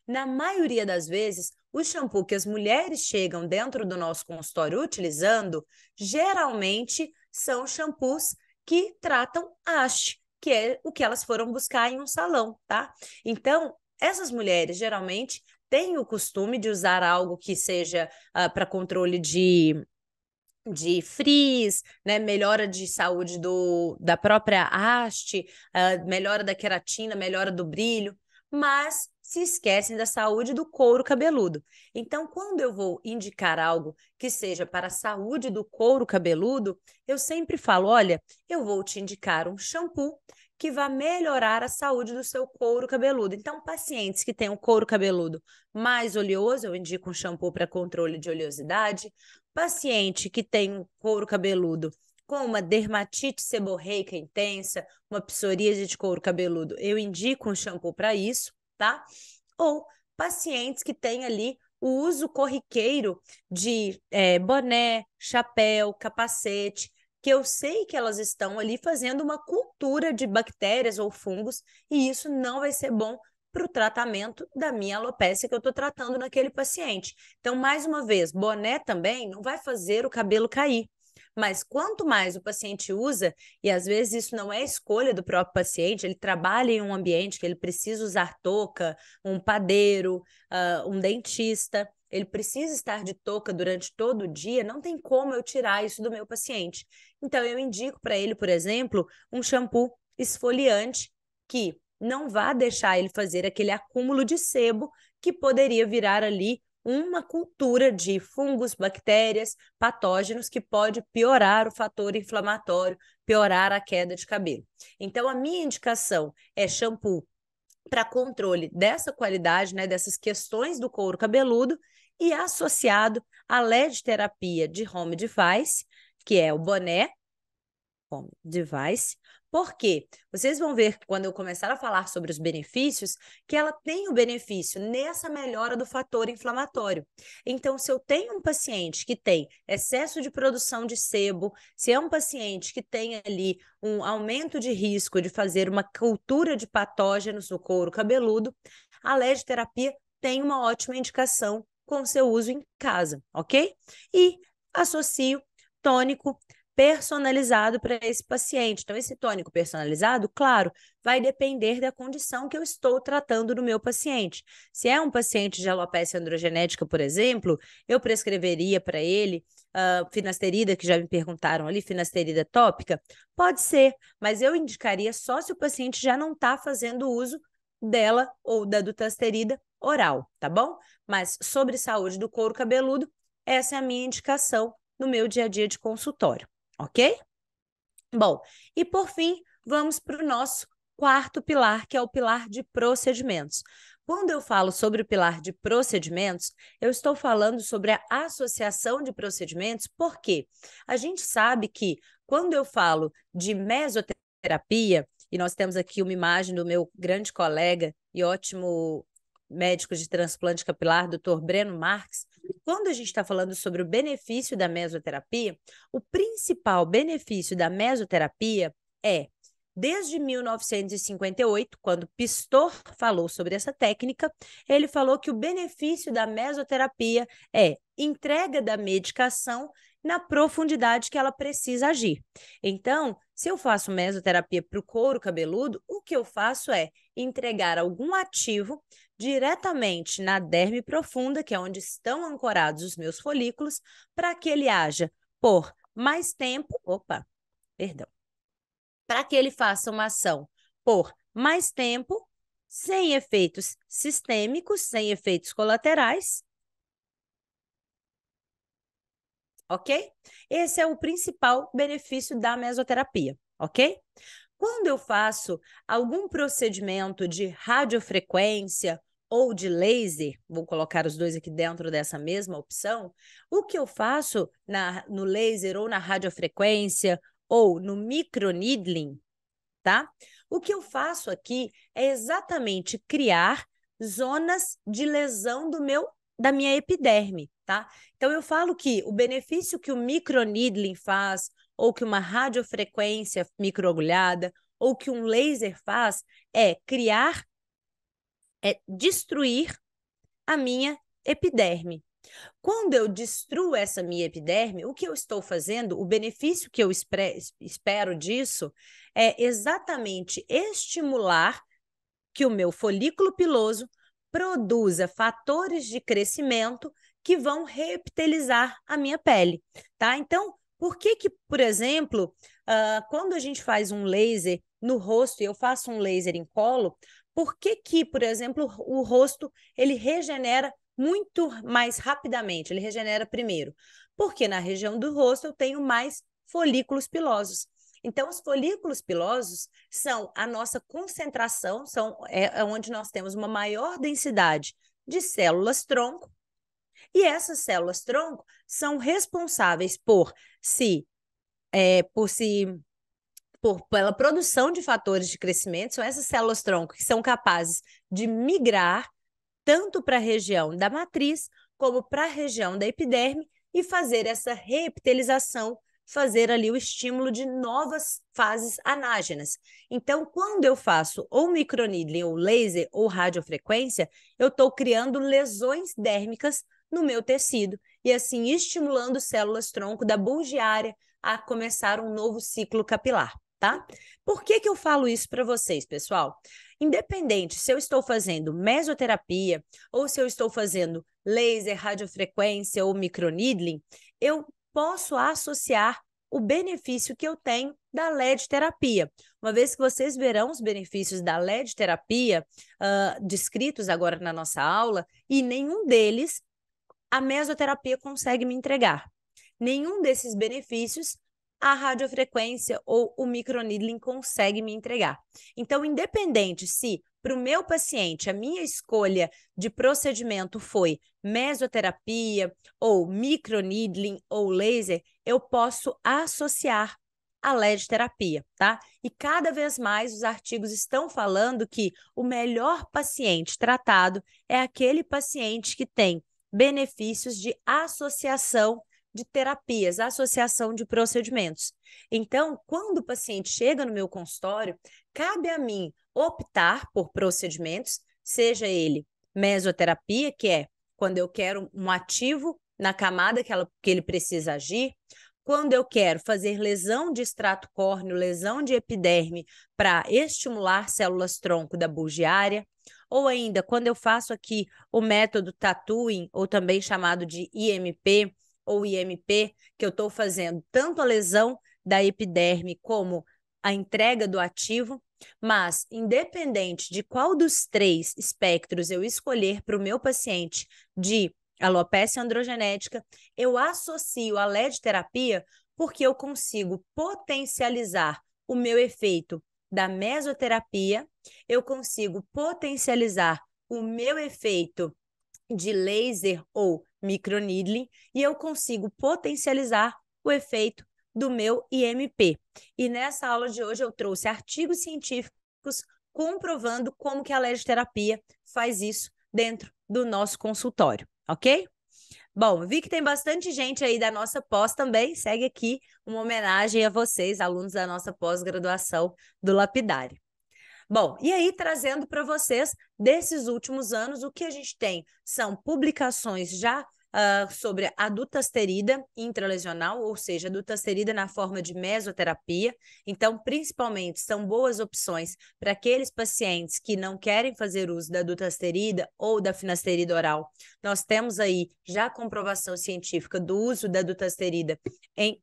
Speaker 2: Na maioria das vezes, o shampoo que as mulheres chegam dentro do nosso consultório utilizando, geralmente são shampoos que tratam haste, que é o que elas foram buscar em um salão, tá? Então, essas mulheres geralmente tem o costume de usar algo que seja uh, ah, para controle de de frizz, né, melhora de saúde do, da própria haste, uh, melhora da queratina, melhora do brilho, mas se esquecem da saúde do couro cabeludo. Então, quando eu vou indicar algo que seja para a saúde do couro cabeludo, eu sempre falo: olha, eu vou te indicar um shampoo que vai melhorar a saúde do seu couro cabeludo. Então, pacientes que têm o um couro cabeludo mais oleoso, eu indico um shampoo para controle de oleosidade. Paciente que tem um couro cabeludo com uma dermatite seborreica intensa, uma psoríase de couro cabeludo, eu indico um shampoo para isso, tá? Ou pacientes que têm ali o uso corriqueiro de é, boné, chapéu, capacete, que eu sei que elas estão ali fazendo uma cultura de bactérias ou fungos e isso não vai ser bom para o tratamento da minha alopecia que eu estou tratando naquele paciente. Então, mais uma vez, boné também não vai fazer o cabelo cair. Mas quanto mais o paciente usa, e às vezes isso não é escolha do próprio paciente, ele trabalha em um ambiente que ele precisa usar touca, um padeiro, uh, um dentista ele precisa estar de touca durante todo o dia, não tem como eu tirar isso do meu paciente. Então, eu indico para ele, por exemplo, um shampoo esfoliante que não vá deixar ele fazer aquele acúmulo de sebo que poderia virar ali uma cultura de fungos, bactérias, patógenos que pode piorar o fator inflamatório, piorar a queda de cabelo. Então, a minha indicação é shampoo para controle dessa qualidade, né, dessas questões do couro cabeludo e associado à LED terapia de home device, que é o boné home device. Por quê? Vocês vão ver que quando eu começar a falar sobre os benefícios, que ela tem o benefício nessa melhora do fator inflamatório. Então, se eu tenho um paciente que tem excesso de produção de sebo, se é um paciente que tem ali um aumento de risco de fazer uma cultura de patógenos no couro cabeludo, a LED terapia tem uma ótima indicação com seu uso em casa, ok? E associo tônico personalizado para esse paciente. Então, esse tônico personalizado, claro, vai depender da condição que eu estou tratando no meu paciente. Se é um paciente de alopecia androgenética, por exemplo, eu prescreveria para ele uh, finasterida, que já me perguntaram ali, finasterida tópica? Pode ser, mas eu indicaria só se o paciente já não está fazendo uso dela ou da dutasterida oral, tá bom? Mas sobre saúde do couro cabeludo, essa é a minha indicação no meu dia a dia de consultório, ok? Bom, e por fim, vamos para o nosso quarto pilar, que é o pilar de procedimentos. Quando eu falo sobre o pilar de procedimentos, eu estou falando sobre a associação de procedimentos, porque a gente sabe que quando eu falo de mesoterapia, e nós temos aqui uma imagem do meu grande colega e ótimo médico de transplante capilar, Dr. Breno Marx, quando a gente está falando sobre o benefício da mesoterapia, o principal benefício da mesoterapia é, desde 1958, quando Pistor falou sobre essa técnica, ele falou que o benefício da mesoterapia é entrega da medicação na profundidade que ela precisa agir. Então, se eu faço mesoterapia para o couro cabeludo, o que eu faço é entregar algum ativo diretamente na derme profunda, que é onde estão ancorados os meus folículos, para que ele haja por mais tempo. Opa, perdão. Para que ele faça uma ação por mais tempo, sem efeitos sistêmicos, sem efeitos colaterais. Ok? Esse é o principal benefício da mesoterapia, ok? Quando eu faço algum procedimento de radiofrequência ou de laser, vou colocar os dois aqui dentro dessa mesma opção, o que eu faço na, no laser ou na radiofrequência ou no microneedling, tá? O que eu faço aqui é exatamente criar zonas de lesão do meu da minha epiderme, tá? Então eu falo que o benefício que o microneedling faz ou que uma radiofrequência microagulhada ou que um laser faz é criar é destruir a minha epiderme. Quando eu destruo essa minha epiderme, o que eu estou fazendo, o benefício que eu espero disso é exatamente estimular que o meu folículo piloso produza fatores de crescimento que vão reptilizar a minha pele, tá? Então, por que que, por exemplo, uh, quando a gente faz um laser no rosto, e eu faço um laser em colo, por que que, por exemplo, o rosto ele regenera muito mais rapidamente? Ele regenera primeiro, porque na região do rosto eu tenho mais folículos pilosos. Então, os folículos pilosos são a nossa concentração, são é, é onde nós temos uma maior densidade de células tronco. E essas células tronco são responsáveis por se é, por se por, pela produção de fatores de crescimento, são essas células-tronco que são capazes de migrar tanto para a região da matriz como para a região da epiderme e fazer essa reepitelização, fazer ali o estímulo de novas fases anágenas. Então, quando eu faço ou microneedling, ou laser, ou radiofrequência, eu estou criando lesões dérmicas no meu tecido e assim estimulando células-tronco da bulgiária a começar um novo ciclo capilar tá? Por que, que eu falo isso para vocês, pessoal? Independente se eu estou fazendo mesoterapia ou se eu estou fazendo laser, radiofrequência ou microneedling, eu posso associar o benefício que eu tenho da LED terapia. Uma vez que vocês verão os benefícios da LED terapia uh, descritos agora na nossa aula, e nenhum deles a mesoterapia consegue me entregar. Nenhum desses benefícios a radiofrequência ou o microneedling consegue me entregar. Então, independente se para o meu paciente a minha escolha de procedimento foi mesoterapia ou microneedling ou laser, eu posso associar a LED terapia, tá? E cada vez mais os artigos estão falando que o melhor paciente tratado é aquele paciente que tem benefícios de associação de terapias, associação de procedimentos. Então, quando o paciente chega no meu consultório, cabe a mim optar por procedimentos, seja ele mesoterapia, que é quando eu quero um ativo na camada que, ela, que ele precisa agir, quando eu quero fazer lesão de extrato córneo, lesão de epiderme para estimular células tronco da bulgiária, ou ainda quando eu faço aqui o método tattooing, ou também chamado de IMP, ou IMP, que eu estou fazendo tanto a lesão da epiderme como a entrega do ativo, mas independente de qual dos três espectros eu escolher para o meu paciente de alopecia androgenética, eu associo a LED terapia porque eu consigo potencializar o meu efeito da mesoterapia, eu consigo potencializar o meu efeito de laser ou microneedling, e eu consigo potencializar o efeito do meu IMP. E nessa aula de hoje eu trouxe artigos científicos comprovando como que a alergiterapia faz isso dentro do nosso consultório, ok? Bom, vi que tem bastante gente aí da nossa pós também. Segue aqui uma homenagem a vocês, alunos da nossa pós-graduação do Lapidário. Bom, e aí trazendo para vocês desses últimos anos, o que a gente tem são publicações já Uh, sobre a dutasterida intralesional, ou seja, adutasterida dutasterida na forma de mesoterapia. Então, principalmente, são boas opções para aqueles pacientes que não querem fazer uso da dutasterida ou da finasterida oral. Nós temos aí já comprovação científica do uso da dutasterida em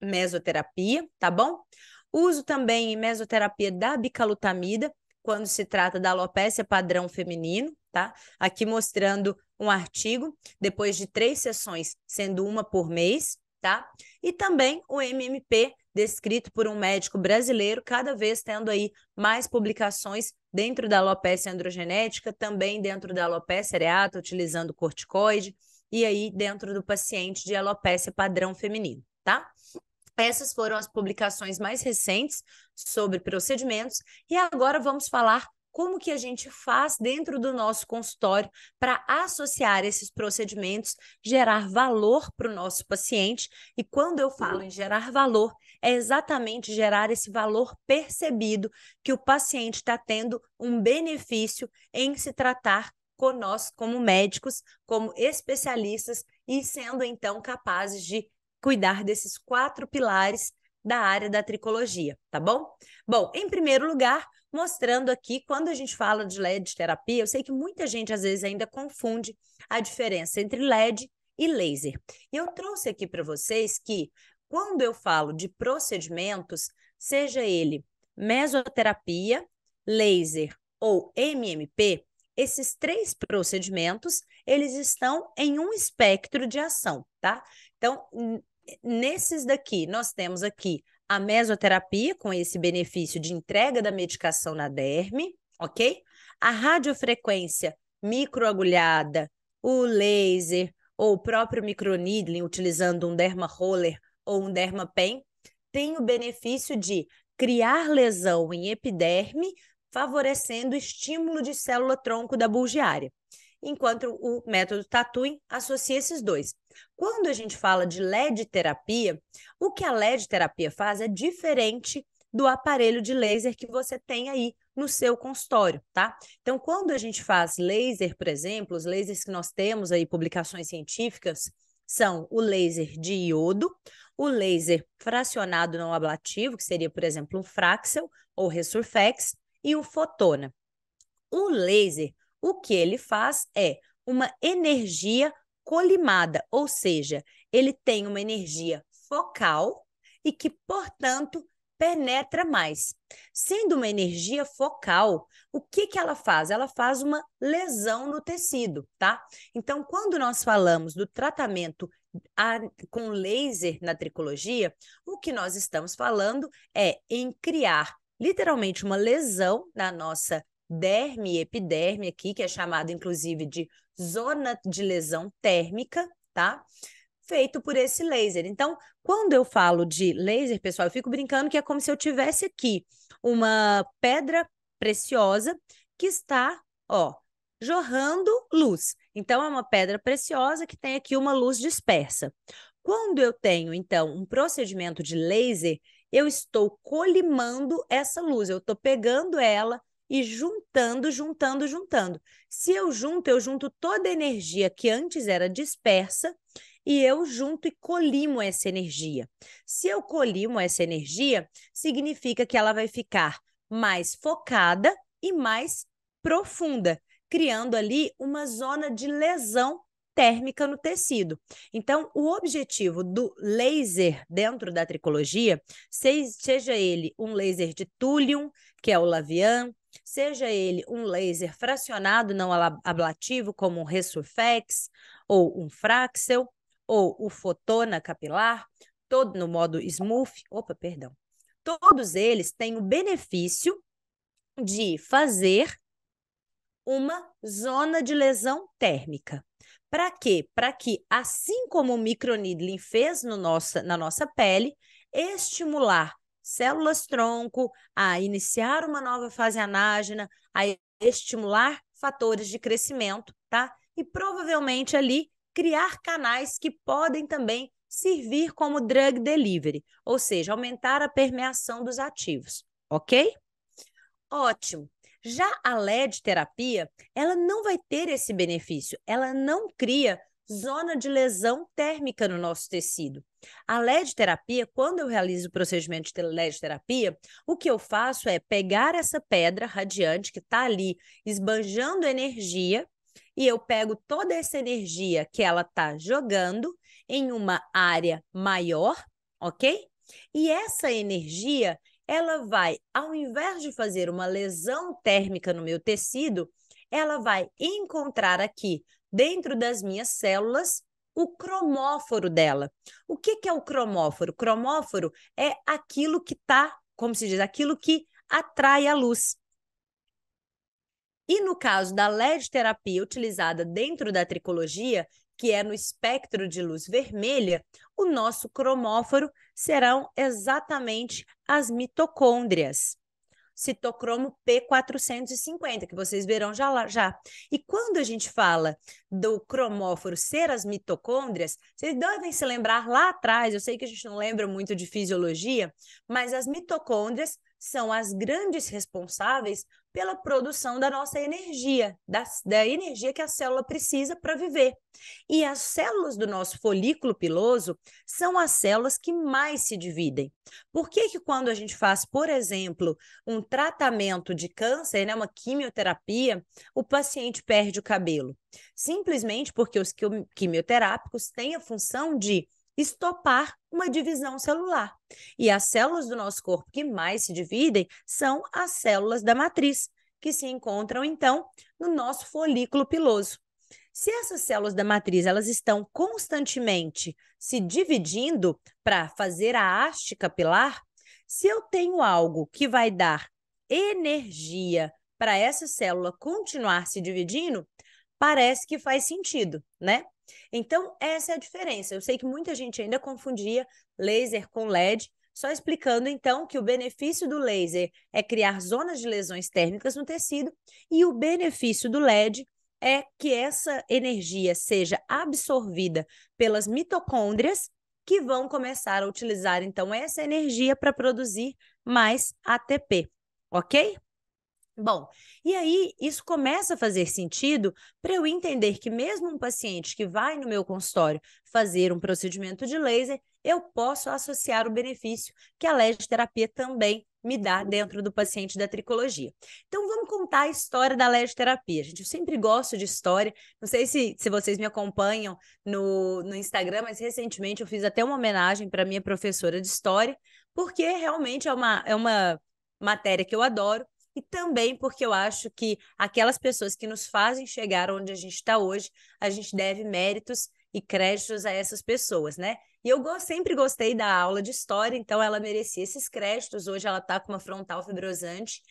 Speaker 2: mesoterapia, tá bom? Uso também em mesoterapia da bicalutamida, quando se trata da alopecia padrão feminino, tá? Aqui mostrando um artigo, depois de três sessões, sendo uma por mês, tá? E também o MMP, descrito por um médico brasileiro, cada vez tendo aí mais publicações dentro da alopecia androgenética, também dentro da alopecia areata, utilizando corticoide, e aí dentro do paciente de alopecia padrão feminino, tá? Essas foram as publicações mais recentes sobre procedimentos e agora vamos falar como que a gente faz dentro do nosso consultório para associar esses procedimentos, gerar valor para o nosso paciente. E quando eu falo em gerar valor, é exatamente gerar esse valor percebido que o paciente está tendo um benefício em se tratar conosco como médicos, como especialistas e sendo então capazes de cuidar desses quatro pilares da área da tricologia, tá bom? Bom, em primeiro lugar, mostrando aqui, quando a gente fala de LED terapia, eu sei que muita gente às vezes ainda confunde a diferença entre LED e laser. E eu trouxe aqui para vocês que quando eu falo de procedimentos, seja ele mesoterapia, laser ou MMP, esses três procedimentos, eles estão em um espectro de ação, tá? Então, nesses daqui, nós temos aqui a mesoterapia, com esse benefício de entrega da medicação na derme, ok? A radiofrequência microagulhada, o laser ou o próprio microneedling, utilizando um derma roller ou um derma pen, tem o benefício de criar lesão em epiderme, favorecendo o estímulo de célula tronco da bulgiária enquanto o método tatuin associa esses dois. Quando a gente fala de LED terapia, o que a LED terapia faz é diferente do aparelho de laser que você tem aí no seu consultório, tá? Então, quando a gente faz laser, por exemplo, os lasers que nós temos aí, publicações científicas, são o laser de iodo, o laser fracionado não ablativo, que seria, por exemplo, um Fraxel ou Resurfex, e o fotona. O laser o que ele faz é uma energia colimada, ou seja, ele tem uma energia focal e que, portanto, penetra mais. Sendo uma energia focal, o que, que ela faz? Ela faz uma lesão no tecido, tá? Então, quando nós falamos do tratamento a, com laser na tricologia, o que nós estamos falando é em criar literalmente uma lesão na nossa derme e epiderme aqui, que é chamado inclusive de zona de lesão térmica, tá? Feito por esse laser. Então, quando eu falo de laser, pessoal, eu fico brincando que é como se eu tivesse aqui uma pedra preciosa que está, ó, jorrando luz. Então, é uma pedra preciosa que tem aqui uma luz dispersa. Quando eu tenho, então, um procedimento de laser, eu estou colimando essa luz, eu estou pegando ela, e juntando, juntando, juntando. Se eu junto, eu junto toda a energia que antes era dispersa e eu junto e colimo essa energia. Se eu colimo essa energia, significa que ela vai ficar mais focada e mais profunda, criando ali uma zona de lesão térmica no tecido. Então, o objetivo do laser dentro da tricologia, seja ele um laser de thulium, que é o lavian, seja ele um laser fracionado não ablativo, como um Resurfex, ou um Fraxel, ou o Fotona capilar, todo no modo Smooth, opa, perdão. Todos eles têm o benefício de fazer uma zona de lesão térmica. Para quê? Para que, assim como o microneedling fez no nossa, na nossa pele, estimular células-tronco a iniciar uma nova fase anágena, a estimular fatores de crescimento, tá? E provavelmente ali criar canais que podem também servir como drug delivery, ou seja, aumentar a permeação dos ativos, ok? Ótimo. Já a LED terapia, ela não vai ter esse benefício, ela não cria zona de lesão térmica no nosso tecido. A LED terapia, quando eu realizo o procedimento de LED terapia, o que eu faço é pegar essa pedra radiante que está ali esbanjando energia e eu pego toda essa energia que ela está jogando em uma área maior, ok? E essa energia, ela vai, ao invés de fazer uma lesão térmica no meu tecido, ela vai encontrar aqui dentro das minhas células o cromóforo dela. O que, que é o cromóforo? cromóforo é aquilo que está, como se diz, aquilo que atrai a luz. E no caso da LED terapia utilizada dentro da tricologia, que é no espectro de luz vermelha, o nosso cromóforo serão exatamente as mitocôndrias citocromo P450, que vocês verão já lá, já. E quando a gente fala do cromóforo ser as mitocôndrias, vocês devem se lembrar lá atrás, eu sei que a gente não lembra muito de fisiologia, mas as mitocôndrias são as grandes responsáveis pela produção da nossa energia, da, da energia que a célula precisa para viver. E as células do nosso folículo piloso são as células que mais se dividem. Por que, que quando a gente faz, por exemplo, um tratamento de câncer, né, uma quimioterapia, o paciente perde o cabelo? Simplesmente porque os quimioterápicos têm a função de estopar uma divisão celular. E as células do nosso corpo que mais se dividem são as células da matriz, que se encontram então no nosso folículo piloso. Se essas células da matriz elas estão constantemente se dividindo para fazer a haste capilar, se eu tenho algo que vai dar energia para essa célula continuar se dividindo, parece que faz sentido, né? Então, essa é a diferença. Eu sei que muita gente ainda confundia laser com LED, só explicando então que o benefício do laser é criar zonas de lesões térmicas no tecido e o benefício do LED é que essa energia seja absorvida pelas mitocôndrias que vão começar a utilizar então essa energia para produzir mais ATP, ok? Bom, e aí isso começa a fazer sentido para eu entender que mesmo um paciente que vai no meu consultório fazer um procedimento de laser, eu posso associar o benefício que a terapia também me dá dentro do paciente da tricologia. Então vamos contar a história da a Gente, eu sempre gosto de história. Não sei se, se vocês me acompanham no, no Instagram, mas recentemente eu fiz até uma homenagem para minha professora de história, porque realmente é uma, é uma matéria que eu adoro e também porque eu acho que aquelas pessoas que nos fazem chegar onde a gente está hoje, a gente deve méritos e créditos a essas pessoas, né? E eu sempre gostei da aula de história, então ela merecia esses créditos. Hoje ela está com uma frontal fibrosante,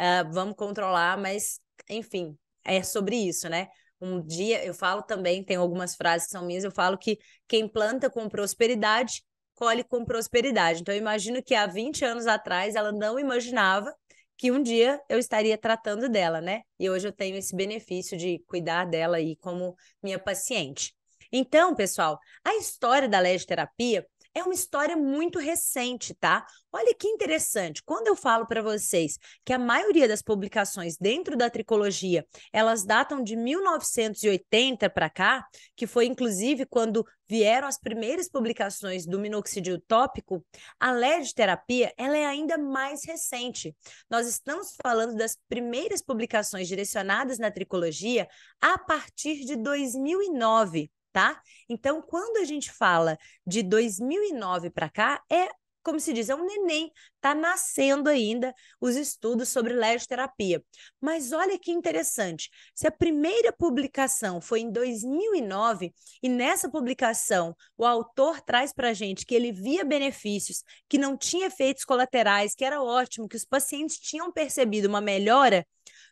Speaker 2: uh, vamos controlar, mas enfim, é sobre isso, né? Um dia eu falo também, tem algumas frases que são minhas, eu falo que quem planta com prosperidade, colhe com prosperidade. Então eu imagino que há 20 anos atrás ela não imaginava que um dia eu estaria tratando dela, né? E hoje eu tenho esse benefício de cuidar dela aí como minha paciente. Então, pessoal, a história da terapia é uma história muito recente, tá? Olha que interessante. Quando eu falo para vocês que a maioria das publicações dentro da tricologia, elas datam de 1980 para cá, que foi inclusive quando vieram as primeiras publicações do minoxidil tópico, a LED terapia, ela é ainda mais recente. Nós estamos falando das primeiras publicações direcionadas na tricologia a partir de 2009 tá? Então, quando a gente fala de 2009 para cá, é como se diz, é um neném, tá nascendo ainda os estudos sobre lesioterapia. Mas olha que interessante, se a primeira publicação foi em 2009 e nessa publicação o autor traz para gente que ele via benefícios, que não tinha efeitos colaterais, que era ótimo, que os pacientes tinham percebido uma melhora,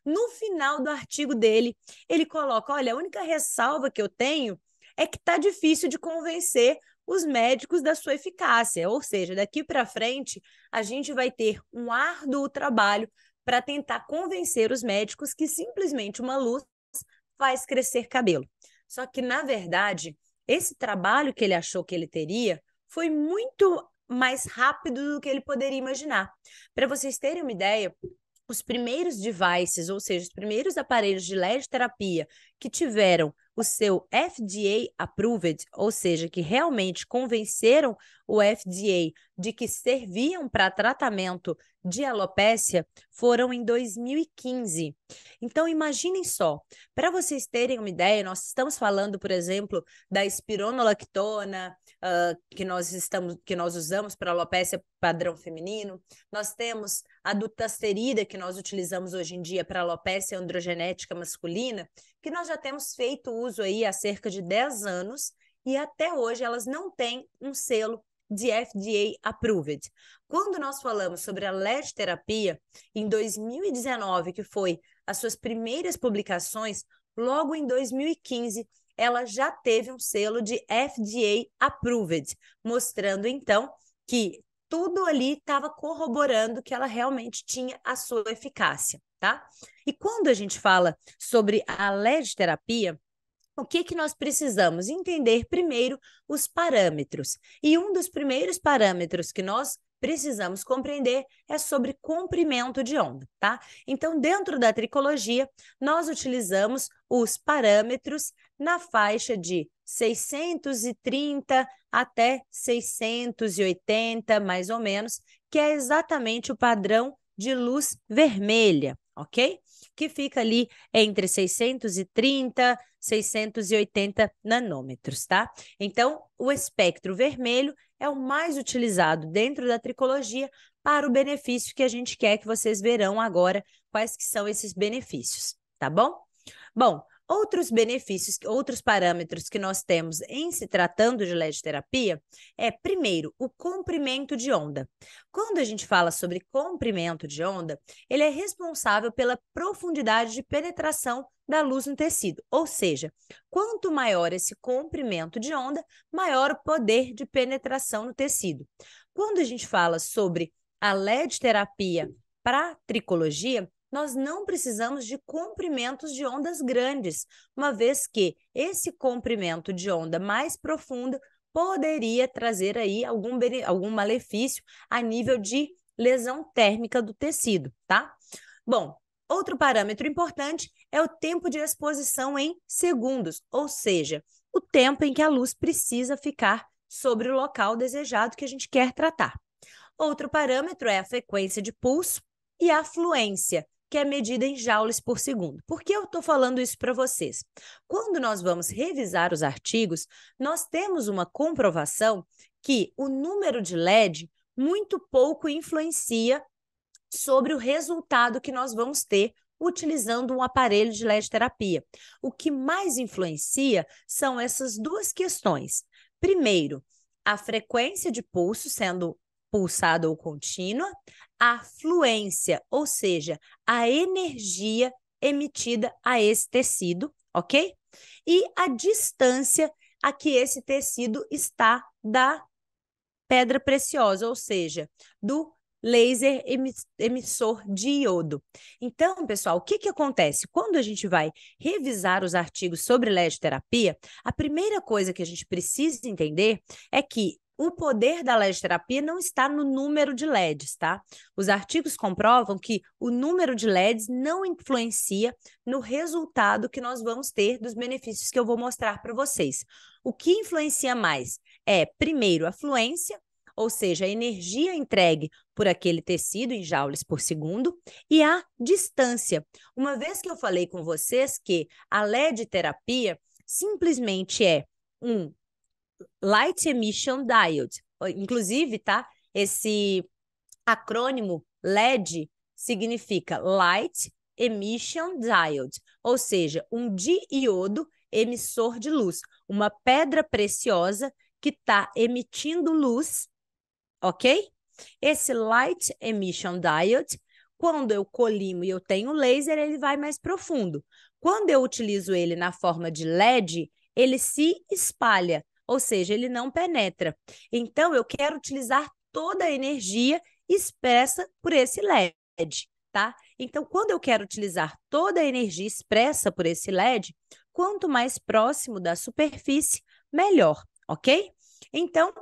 Speaker 2: no final do artigo dele ele coloca, olha, a única ressalva que eu tenho é que está difícil de convencer os médicos da sua eficácia. Ou seja, daqui para frente, a gente vai ter um árduo trabalho para tentar convencer os médicos que simplesmente uma luz faz crescer cabelo. Só que, na verdade, esse trabalho que ele achou que ele teria foi muito mais rápido do que ele poderia imaginar. Para vocês terem uma ideia, os primeiros devices, ou seja, os primeiros aparelhos de LED terapia que tiveram o seu FDA approved, ou seja, que realmente convenceram o FDA de que serviam para tratamento de alopécia foram em 2015. Então, imaginem só, para vocês terem uma ideia, nós estamos falando, por exemplo, da espironolactona, uh, que, nós estamos, que nós usamos para alopécia padrão feminino, nós temos a dutasterida, que nós utilizamos hoje em dia para alopécia androgenética masculina, que nós já temos feito uso aí há cerca de 10 anos, e até hoje elas não têm um selo de FDA approved. Quando nós falamos sobre a LED terapia, em 2019, que foi as suas primeiras publicações, logo em 2015, ela já teve um selo de FDA approved, mostrando então que tudo ali estava corroborando que ela realmente tinha a sua eficácia, tá? E quando a gente fala sobre a LED terapia, o que, que nós precisamos? Entender primeiro os parâmetros. E um dos primeiros parâmetros que nós precisamos compreender é sobre comprimento de onda, tá? Então, dentro da tricologia, nós utilizamos os parâmetros na faixa de 630 até 680, mais ou menos, que é exatamente o padrão de luz vermelha, ok? Que fica ali entre 630 680 nanômetros, tá? Então, o espectro vermelho é o mais utilizado dentro da tricologia para o benefício que a gente quer que vocês verão agora quais que são esses benefícios, tá bom? Bom, Outros benefícios, outros parâmetros que nós temos em se tratando de LED terapia é, primeiro, o comprimento de onda. Quando a gente fala sobre comprimento de onda, ele é responsável pela profundidade de penetração da luz no tecido, ou seja, quanto maior esse comprimento de onda, maior o poder de penetração no tecido. Quando a gente fala sobre a LED terapia para tricologia, nós não precisamos de comprimentos de ondas grandes, uma vez que esse comprimento de onda mais profunda poderia trazer aí algum, algum malefício a nível de lesão térmica do tecido, tá? Bom, outro parâmetro importante é o tempo de exposição em segundos, ou seja, o tempo em que a luz precisa ficar sobre o local desejado que a gente quer tratar. Outro parâmetro é a frequência de pulso e a fluência, que é medida em joules por segundo. Por que eu estou falando isso para vocês? Quando nós vamos revisar os artigos, nós temos uma comprovação que o número de LED muito pouco influencia sobre o resultado que nós vamos ter utilizando um aparelho de LED terapia. O que mais influencia são essas duas questões. Primeiro, a frequência de pulso sendo pulsada ou contínua, a fluência, ou seja, a energia emitida a esse tecido, ok? E a distância a que esse tecido está da pedra preciosa, ou seja, do laser emissor de iodo. Então, pessoal, o que, que acontece? Quando a gente vai revisar os artigos sobre terapia? a primeira coisa que a gente precisa entender é que o poder da LED terapia não está no número de LEDs, tá? Os artigos comprovam que o número de LEDs não influencia no resultado que nós vamos ter dos benefícios que eu vou mostrar para vocês. O que influencia mais é, primeiro, a fluência, ou seja, a energia entregue por aquele tecido em joules por segundo, e a distância. Uma vez que eu falei com vocês que a LED terapia simplesmente é um Light Emission Diode. Inclusive, tá? Esse acrônimo LED significa Light Emission Diode, ou seja, um diodo emissor de luz, uma pedra preciosa que está emitindo luz, ok? Esse Light Emission Diode, quando eu colimo e eu tenho laser, ele vai mais profundo. Quando eu utilizo ele na forma de LED, ele se espalha ou seja, ele não penetra. Então, eu quero utilizar toda a energia expressa por esse LED, tá? Então, quando eu quero utilizar toda a energia expressa por esse LED, quanto mais próximo da superfície, melhor, ok? Então,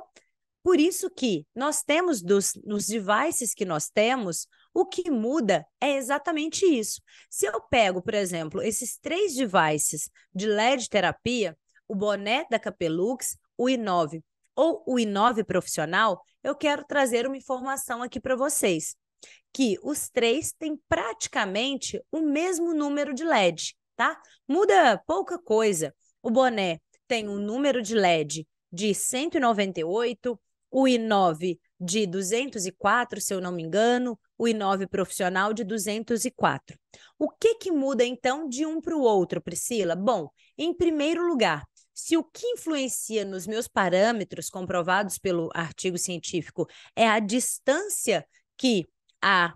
Speaker 2: por isso que nós temos dos, nos devices que nós temos, o que muda é exatamente isso. Se eu pego, por exemplo, esses três devices de LED terapia, o boné da Capelux, o i9 ou o i9 profissional, eu quero trazer uma informação aqui para vocês, que os três têm praticamente o mesmo número de LED, tá? Muda pouca coisa. O boné tem um número de LED de 198, o i9 de 204, se eu não me engano, o i9 profissional de 204. O que que muda então de um para o outro, Priscila? Bom, em primeiro lugar, se o que influencia nos meus parâmetros comprovados pelo artigo científico é a distância que a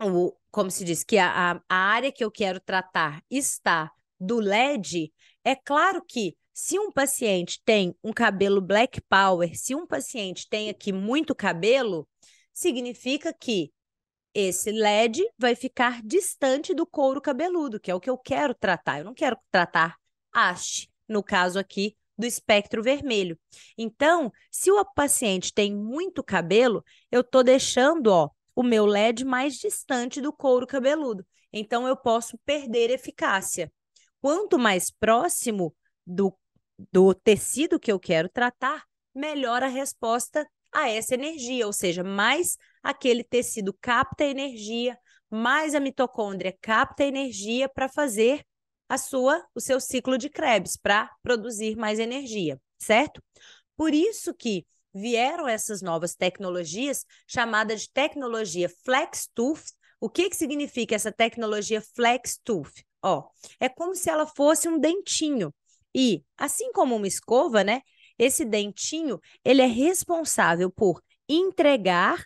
Speaker 2: o, como se diz, que a, a área que eu quero tratar está do LED, é claro que se um paciente tem um cabelo black power, se um paciente tem aqui muito cabelo, significa que esse LED vai ficar distante do couro cabeludo, que é o que eu quero tratar. Eu não quero tratar haste, no caso aqui do espectro vermelho. Então, se o paciente tem muito cabelo, eu estou deixando ó, o meu LED mais distante do couro cabeludo. Então, eu posso perder eficácia. Quanto mais próximo do, do tecido que eu quero tratar, melhor a resposta a essa energia, ou seja, mais aquele tecido capta energia, mais a mitocôndria capta energia para fazer a sua, o seu ciclo de Krebs para produzir mais energia, certo? Por isso que vieram essas novas tecnologias chamadas de tecnologia flex tooth. O que que significa essa tecnologia flex tooth? Ó, é como se ela fosse um dentinho. E assim como uma escova, né? Esse dentinho, ele é responsável por entregar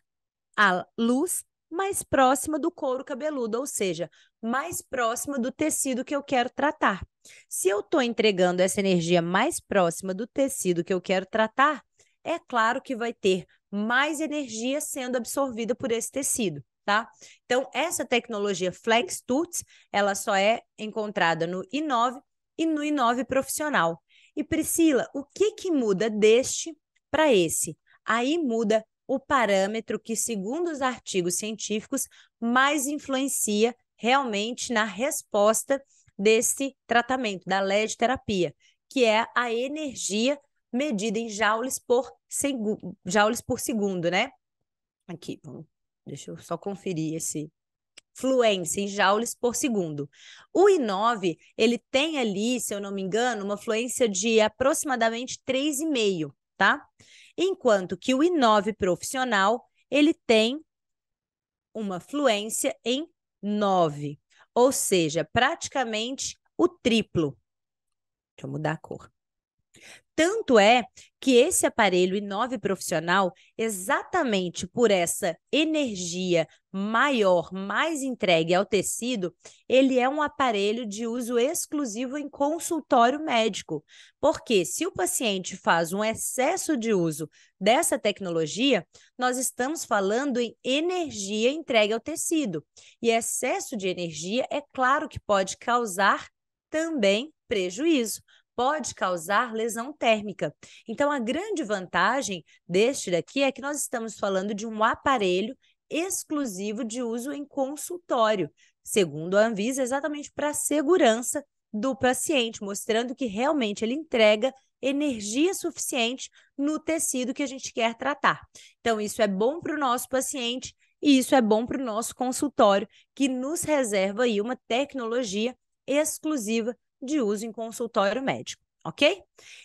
Speaker 2: a luz mais próxima do couro cabeludo, ou seja, mais próxima do tecido que eu quero tratar. Se eu estou entregando essa energia mais próxima do tecido que eu quero tratar, é claro que vai ter mais energia sendo absorvida por esse tecido. Tá? Então, essa tecnologia Flex Tuts, ela só é encontrada no i9 e no i9 profissional. E Priscila, o que que muda deste para esse? Aí muda o parâmetro que, segundo os artigos científicos, mais influencia realmente na resposta desse tratamento, da LED terapia, que é a energia medida em joules por, segu... joules por segundo, né? Aqui, deixa eu só conferir esse fluência em joules por segundo. O i9, ele tem ali, se eu não me engano, uma fluência de aproximadamente 3,5, tá? Enquanto que o i9 profissional, ele tem uma fluência em 9, ou seja, praticamente o triplo. Deixa eu mudar a cor. Tanto é que esse aparelho Inove Profissional, exatamente por essa energia maior, mais entregue ao tecido, ele é um aparelho de uso exclusivo em consultório médico. Porque se o paciente faz um excesso de uso dessa tecnologia, nós estamos falando em energia entregue ao tecido. E excesso de energia, é claro que pode causar também prejuízo pode causar lesão térmica. Então, a grande vantagem deste daqui é que nós estamos falando de um aparelho exclusivo de uso em consultório, segundo a Anvisa, exatamente para a segurança do paciente, mostrando que realmente ele entrega energia suficiente no tecido que a gente quer tratar. Então, isso é bom para o nosso paciente e isso é bom para o nosso consultório, que nos reserva aí uma tecnologia exclusiva de uso em consultório médico, ok?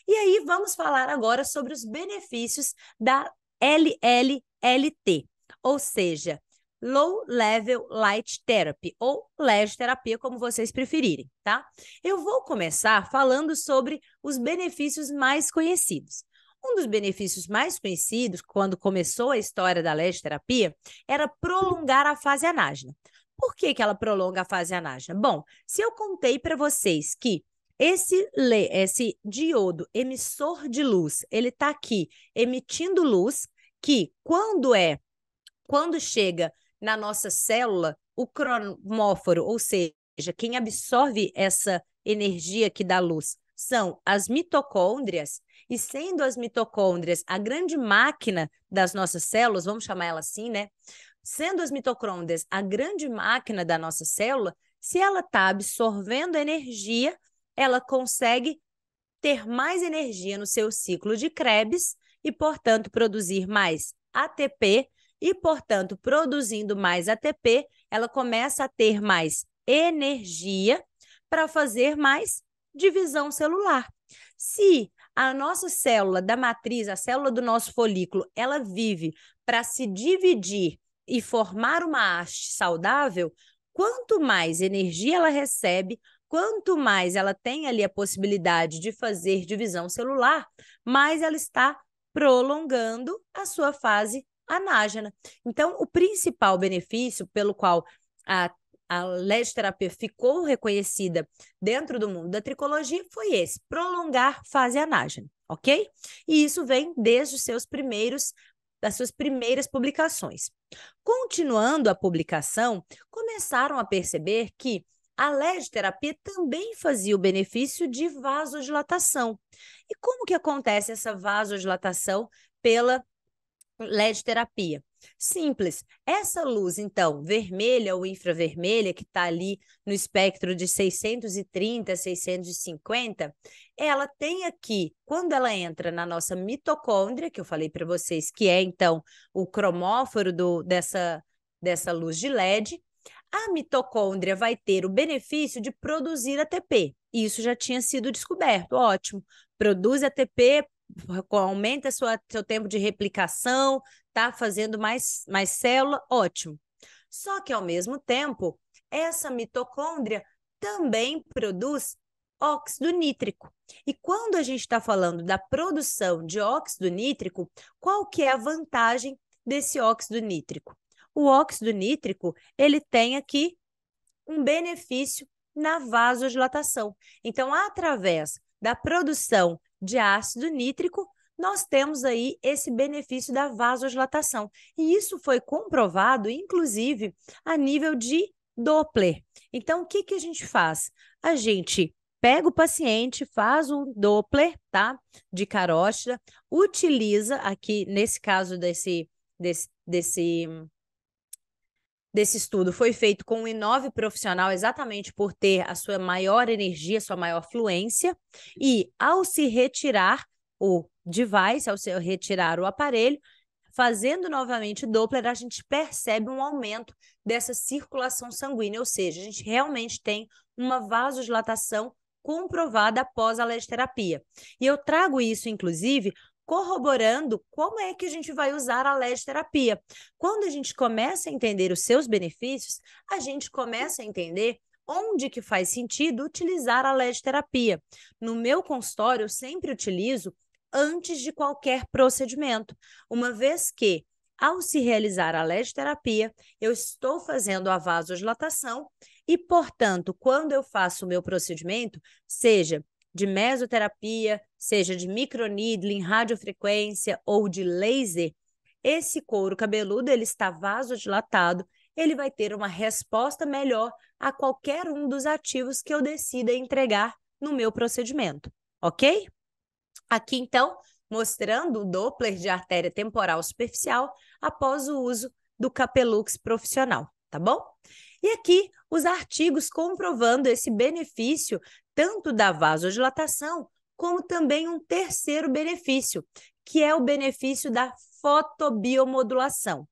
Speaker 2: E aí vamos falar agora sobre os benefícios da LLLT, ou seja, Low Level Light Therapy ou LED terapia, como vocês preferirem, tá? Eu vou começar falando sobre os benefícios mais conhecidos. Um dos benefícios mais conhecidos quando começou a história da LED terapia era prolongar a fase anágena. Por que, que ela prolonga a fase anágena? Bom, se eu contei para vocês que esse, esse diodo emissor de luz, ele está aqui emitindo luz que quando é, quando chega na nossa célula, o cromóforo, ou seja, quem absorve essa energia que dá luz, são as mitocôndrias, e sendo as mitocôndrias a grande máquina das nossas células, vamos chamar ela assim, né? sendo as mitocôndrias a grande máquina da nossa célula, se ela está absorvendo energia, ela consegue ter mais energia no seu ciclo de Krebs e, portanto, produzir mais ATP e, portanto, produzindo mais ATP, ela começa a ter mais energia para fazer mais divisão celular. Se a nossa célula da matriz, a célula do nosso folículo, ela vive para se dividir e formar uma arte saudável, quanto mais energia ela recebe, quanto mais ela tem ali a possibilidade de fazer divisão celular, mais ela está prolongando a sua fase anágena. Então, o principal benefício pelo qual a, a terapia ficou reconhecida dentro do mundo da tricologia foi esse, prolongar fase anágena, ok? E isso vem desde os seus primeiros, das suas primeiras publicações. Continuando a publicação, começaram a perceber que a terapia também fazia o benefício de vasodilatação. E como que acontece essa vasodilatação pela terapia? Simples. Essa luz, então, vermelha ou infravermelha, que está ali no espectro de 630, 650, ela tem aqui, quando ela entra na nossa mitocôndria, que eu falei para vocês que é, então, o cromóforo do, dessa, dessa luz de LED, a mitocôndria vai ter o benefício de produzir ATP. Isso já tinha sido descoberto, ótimo. Produz ATP, aumenta sua, seu tempo de replicação, está fazendo mais, mais célula, ótimo. Só que, ao mesmo tempo, essa mitocôndria também produz óxido nítrico. E quando a gente está falando da produção de óxido nítrico, qual que é a vantagem desse óxido nítrico? O óxido nítrico, ele tem aqui um benefício na vasodilatação. Então, através da produção de ácido nítrico, nós temos aí esse benefício da vasodilatação. E isso foi comprovado, inclusive, a nível de Doppler. Então, o que, que a gente faz? A gente pega o paciente, faz um Doppler, tá? De carótida, utiliza aqui, nesse caso desse, desse, desse, desse estudo, foi feito com um inove profissional, exatamente por ter a sua maior energia, sua maior fluência, e ao se retirar o device, ao seu retirar o aparelho, fazendo novamente Doppler, a gente percebe um aumento dessa circulação sanguínea, ou seja, a gente realmente tem uma vasodilatação comprovada após a terapia. E eu trago isso, inclusive, corroborando como é que a gente vai usar a terapia. Quando a gente começa a entender os seus benefícios, a gente começa a entender onde que faz sentido utilizar a terapia. No meu consultório, eu sempre utilizo antes de qualquer procedimento, uma vez que, ao se realizar a terapia, eu estou fazendo a vasodilatação e, portanto, quando eu faço o meu procedimento, seja de mesoterapia, seja de microneedling, radiofrequência ou de laser, esse couro cabeludo ele está vasodilatado, ele vai ter uma resposta melhor a qualquer um dos ativos que eu decida entregar no meu procedimento, ok? Aqui, então, mostrando o Doppler de artéria temporal superficial após o uso do Capelux profissional, tá bom? E aqui, os artigos comprovando esse benefício tanto da vasodilatação, como também um terceiro benefício, que é o benefício da fotobiomodulação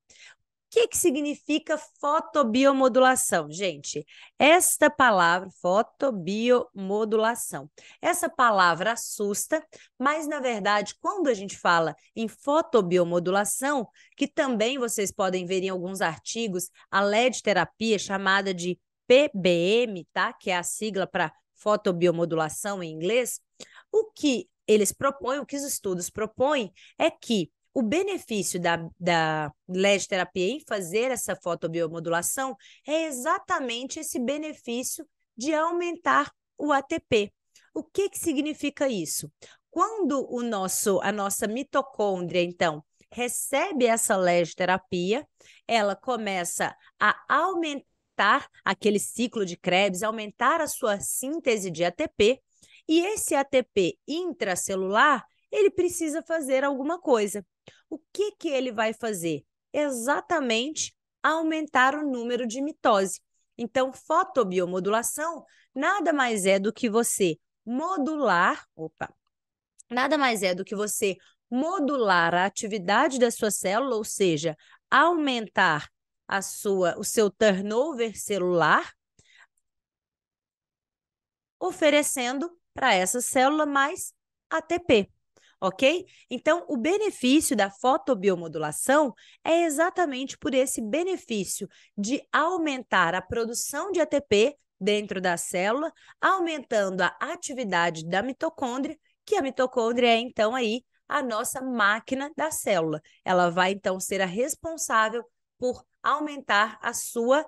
Speaker 2: que, que significa fotobiomodulação, gente? Esta palavra, fotobiomodulação, essa palavra assusta, mas na verdade, quando a gente fala em fotobiomodulação, que também vocês podem ver em alguns artigos, a LED terapia chamada de PBM, tá? Que é a sigla para fotobiomodulação em inglês. O que eles propõem, o que os estudos propõem é que o benefício da, da terapia em fazer essa fotobiomodulação é exatamente esse benefício de aumentar o ATP. O que, que significa isso? Quando o nosso, a nossa mitocôndria, então, recebe essa terapia, ela começa a aumentar aquele ciclo de Krebs, aumentar a sua síntese de ATP, e esse ATP intracelular, ele precisa fazer alguma coisa. O que, que ele vai fazer? Exatamente aumentar o número de mitose. Então, fotobiomodulação nada mais é do que você modular, opa, nada mais é do que você modular a atividade da sua célula, ou seja, aumentar a sua, o seu turnover celular, oferecendo para essa célula mais ATP ok? Então, o benefício da fotobiomodulação é exatamente por esse benefício de aumentar a produção de ATP dentro da célula, aumentando a atividade da mitocôndria, que a mitocôndria é então aí a nossa máquina da célula. Ela vai então ser a responsável por aumentar a sua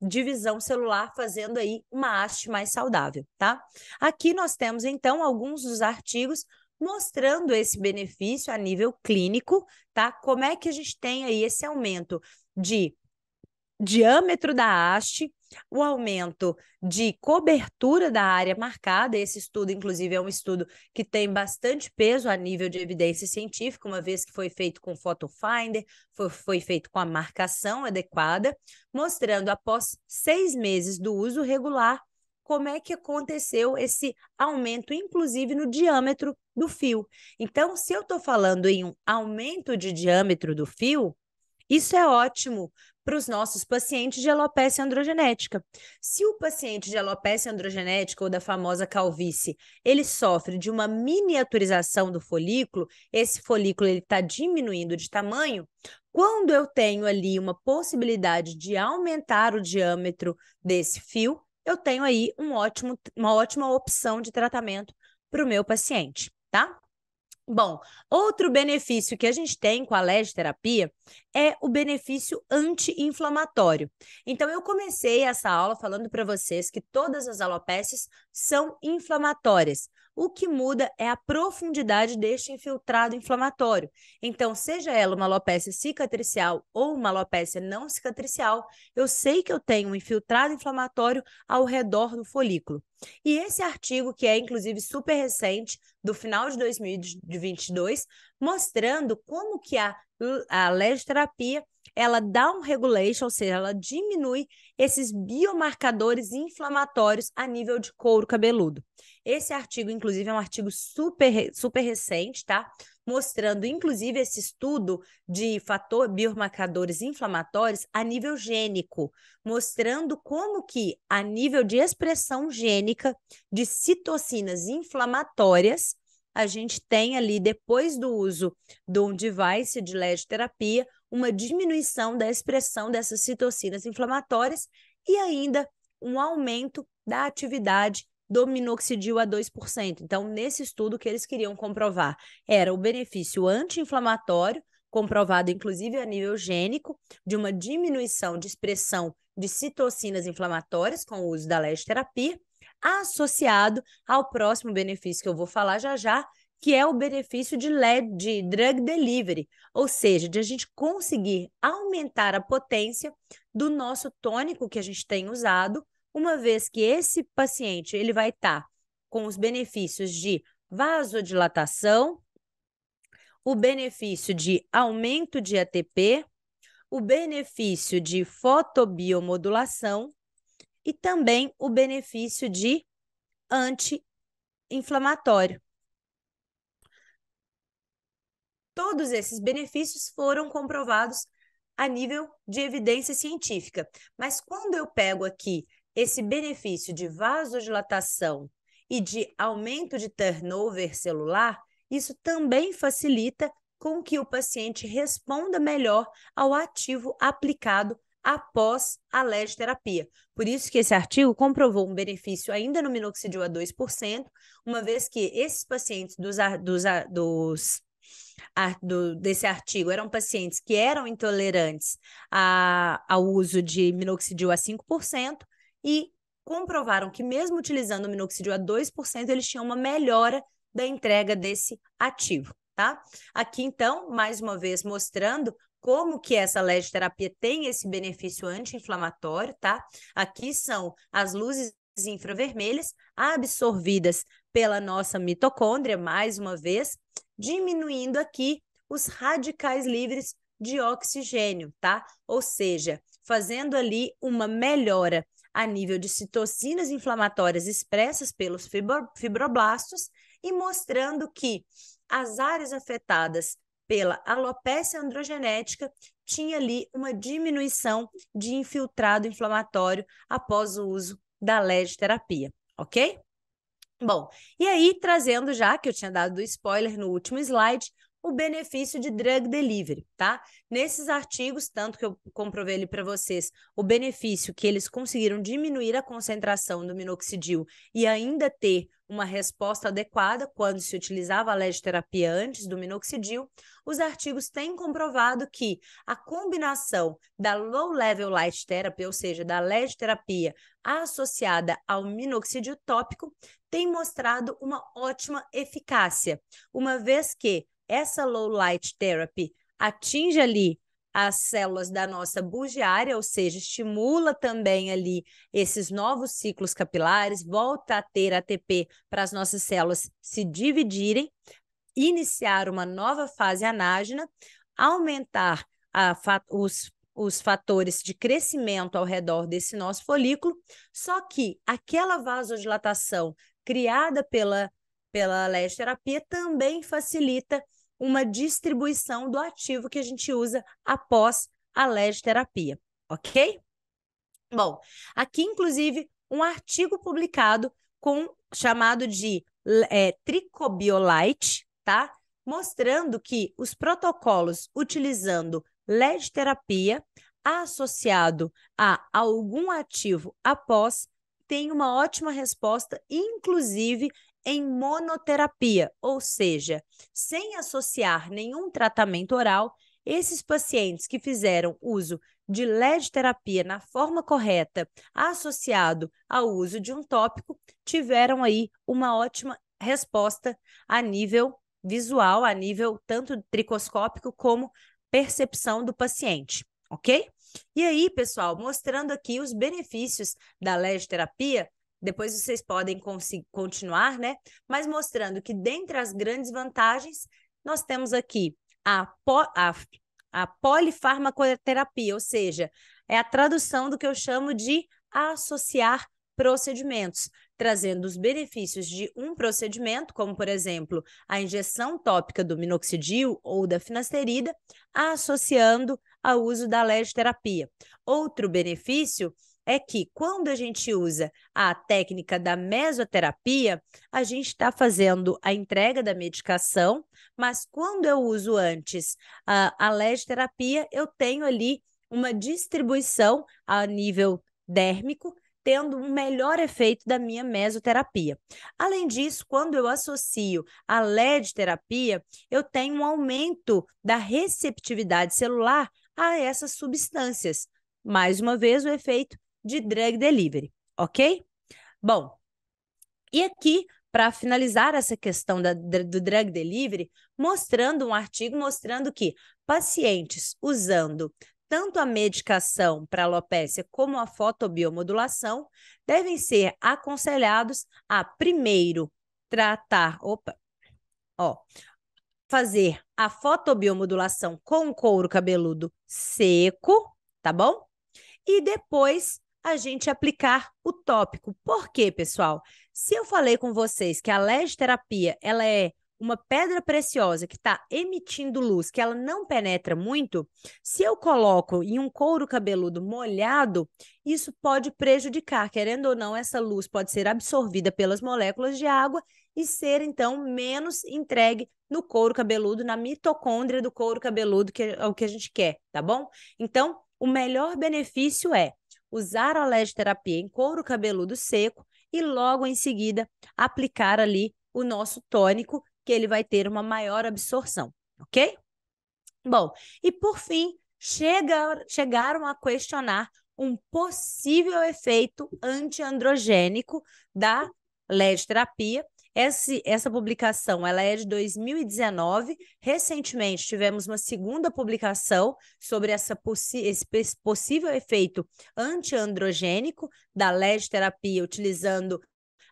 Speaker 2: divisão celular, fazendo aí uma haste mais saudável, tá? Aqui nós temos então alguns dos artigos mostrando esse benefício a nível clínico, tá? Como é que a gente tem aí esse aumento de diâmetro da haste, o aumento de cobertura da área marcada. Esse estudo, inclusive, é um estudo que tem bastante peso a nível de evidência científica, uma vez que foi feito com photofinder, foi, foi feito com a marcação adequada, mostrando após seis meses do uso regular como é que aconteceu esse aumento, inclusive no diâmetro do fio. Então, se eu estou falando em um aumento de diâmetro do fio, isso é ótimo para os nossos pacientes de alopecia androgenética. Se o paciente de alopecia androgenética ou da famosa calvície, ele sofre de uma miniaturização do folículo, esse folículo ele está diminuindo de tamanho, quando eu tenho ali uma possibilidade de aumentar o diâmetro desse fio, eu tenho aí um ótimo, uma ótima opção de tratamento para o meu paciente, tá? Bom, outro benefício que a gente tem com a LED terapia é o benefício anti-inflamatório. Então, eu comecei essa aula falando para vocês que todas as alopecias são inflamatórias, o que muda é a profundidade deste infiltrado inflamatório. Então, seja ela uma alopecia cicatricial ou uma alopecia não cicatricial, eu sei que eu tenho um infiltrado inflamatório ao redor do folículo. E esse artigo, que é inclusive super recente, do final de 2022, mostrando como que a, a terapia ela dá um regulation, ou seja, ela diminui esses biomarcadores inflamatórios a nível de couro cabeludo. Esse artigo, inclusive, é um artigo super, super recente, tá? Mostrando, inclusive, esse estudo de fator biomarcadores inflamatórios a nível gênico, mostrando como que, a nível de expressão gênica de citocinas inflamatórias, a gente tem ali, depois do uso de um device de LED terapia, uma diminuição da expressão dessas citocinas inflamatórias e ainda um aumento da atividade do minoxidil a 2%. Então, nesse estudo, o que eles queriam comprovar era o benefício anti-inflamatório, comprovado inclusive a nível gênico, de uma diminuição de expressão de citocinas inflamatórias com o uso da lesioterapia, associado ao próximo benefício que eu vou falar já já, que é o benefício de, LED, de drug delivery, ou seja, de a gente conseguir aumentar a potência do nosso tônico que a gente tem usado uma vez que esse paciente ele vai estar tá com os benefícios de vasodilatação, o benefício de aumento de ATP, o benefício de fotobiomodulação e também o benefício de anti-inflamatório. Todos esses benefícios foram comprovados a nível de evidência científica. Mas quando eu pego aqui esse benefício de vasodilatação e de aumento de turnover celular, isso também facilita com que o paciente responda melhor ao ativo aplicado após a LED terapia. Por isso que esse artigo comprovou um benefício ainda no minoxidil a 2%, uma vez que esses pacientes dos, dos, dos a, do, desse artigo eram pacientes que eram intolerantes a, ao uso de minoxidil a 5%, e comprovaram que, mesmo utilizando o minoxidil a 2%, eles tinham uma melhora da entrega desse ativo, tá? Aqui, então, mais uma vez mostrando como que essa LED terapia tem esse benefício anti-inflamatório, tá? Aqui são as luzes infravermelhas absorvidas pela nossa mitocôndria, mais uma vez, diminuindo aqui os radicais livres de oxigênio, tá? Ou seja, fazendo ali uma melhora a nível de citocinas inflamatórias expressas pelos fibroblastos e mostrando que as áreas afetadas pela alopecia androgenética tinha ali uma diminuição de infiltrado inflamatório após o uso da LED terapia, ok? Bom, e aí trazendo já que eu tinha dado spoiler no último slide, o benefício de drug delivery, tá? Nesses artigos, tanto que eu comprovei ali para vocês, o benefício que eles conseguiram diminuir a concentração do minoxidil e ainda ter uma resposta adequada quando se utilizava a terapia antes do minoxidil, os artigos têm comprovado que a combinação da low-level light therapy, ou seja, da terapia associada ao minoxidil tópico, tem mostrado uma ótima eficácia, uma vez que essa low light therapy atinge ali as células da nossa bugiária, ou seja, estimula também ali esses novos ciclos capilares, volta a ter ATP para as nossas células se dividirem, iniciar uma nova fase anágena, aumentar a, os, os fatores de crescimento ao redor desse nosso folículo, só que aquela vasodilatação criada pela pela Leste Terapia também facilita uma distribuição do ativo que a gente usa após a Leste Terapia, ok? Bom, aqui inclusive um artigo publicado com chamado de é, Tricobiolite, tá? Mostrando que os protocolos utilizando LED terapia associado a algum ativo após tem uma ótima resposta, inclusive em monoterapia, ou seja, sem associar nenhum tratamento oral, esses pacientes que fizeram uso de LED terapia na forma correta, associado ao uso de um tópico, tiveram aí uma ótima resposta a nível visual, a nível tanto tricoscópico como percepção do paciente, ok? E aí, pessoal, mostrando aqui os benefícios da LED terapia, depois vocês podem continuar, né? Mas mostrando que dentre as grandes vantagens, nós temos aqui a, po a, a polifarmacoterapia, ou seja, é a tradução do que eu chamo de associar procedimentos, trazendo os benefícios de um procedimento, como por exemplo a injeção tópica do minoxidil ou da finasterida, associando ao uso da lesioterapia. Outro benefício é que quando a gente usa a técnica da mesoterapia, a gente está fazendo a entrega da medicação, mas quando eu uso antes a, a terapia eu tenho ali uma distribuição a nível dérmico, tendo um melhor efeito da minha mesoterapia. Além disso, quando eu associo a LED terapia, eu tenho um aumento da receptividade celular a essas substâncias. Mais uma vez, o efeito de drug delivery, ok? Bom, e aqui, para finalizar essa questão da, do drug delivery, mostrando um artigo mostrando que pacientes usando tanto a medicação para alopécia como a fotobiomodulação devem ser aconselhados a primeiro tratar, opa, ó, fazer a fotobiomodulação com couro cabeludo seco, tá bom? E depois a gente aplicar o tópico. Por quê, pessoal? Se eu falei com vocês que a legeterapia ela é uma pedra preciosa que está emitindo luz, que ela não penetra muito, se eu coloco em um couro cabeludo molhado, isso pode prejudicar, querendo ou não, essa luz pode ser absorvida pelas moléculas de água e ser então menos entregue no couro cabeludo, na mitocôndria do couro cabeludo, que é o que a gente quer, tá bom? Então, o melhor benefício é usar a terapia em couro cabeludo seco e logo em seguida aplicar ali o nosso tônico, que ele vai ter uma maior absorção, ok? Bom, e por fim, chega, chegaram a questionar um possível efeito antiandrogênico da terapia. Esse, essa publicação ela é de 2019. Recentemente tivemos uma segunda publicação sobre essa esse possível efeito antiandrogênico da LED terapia utilizando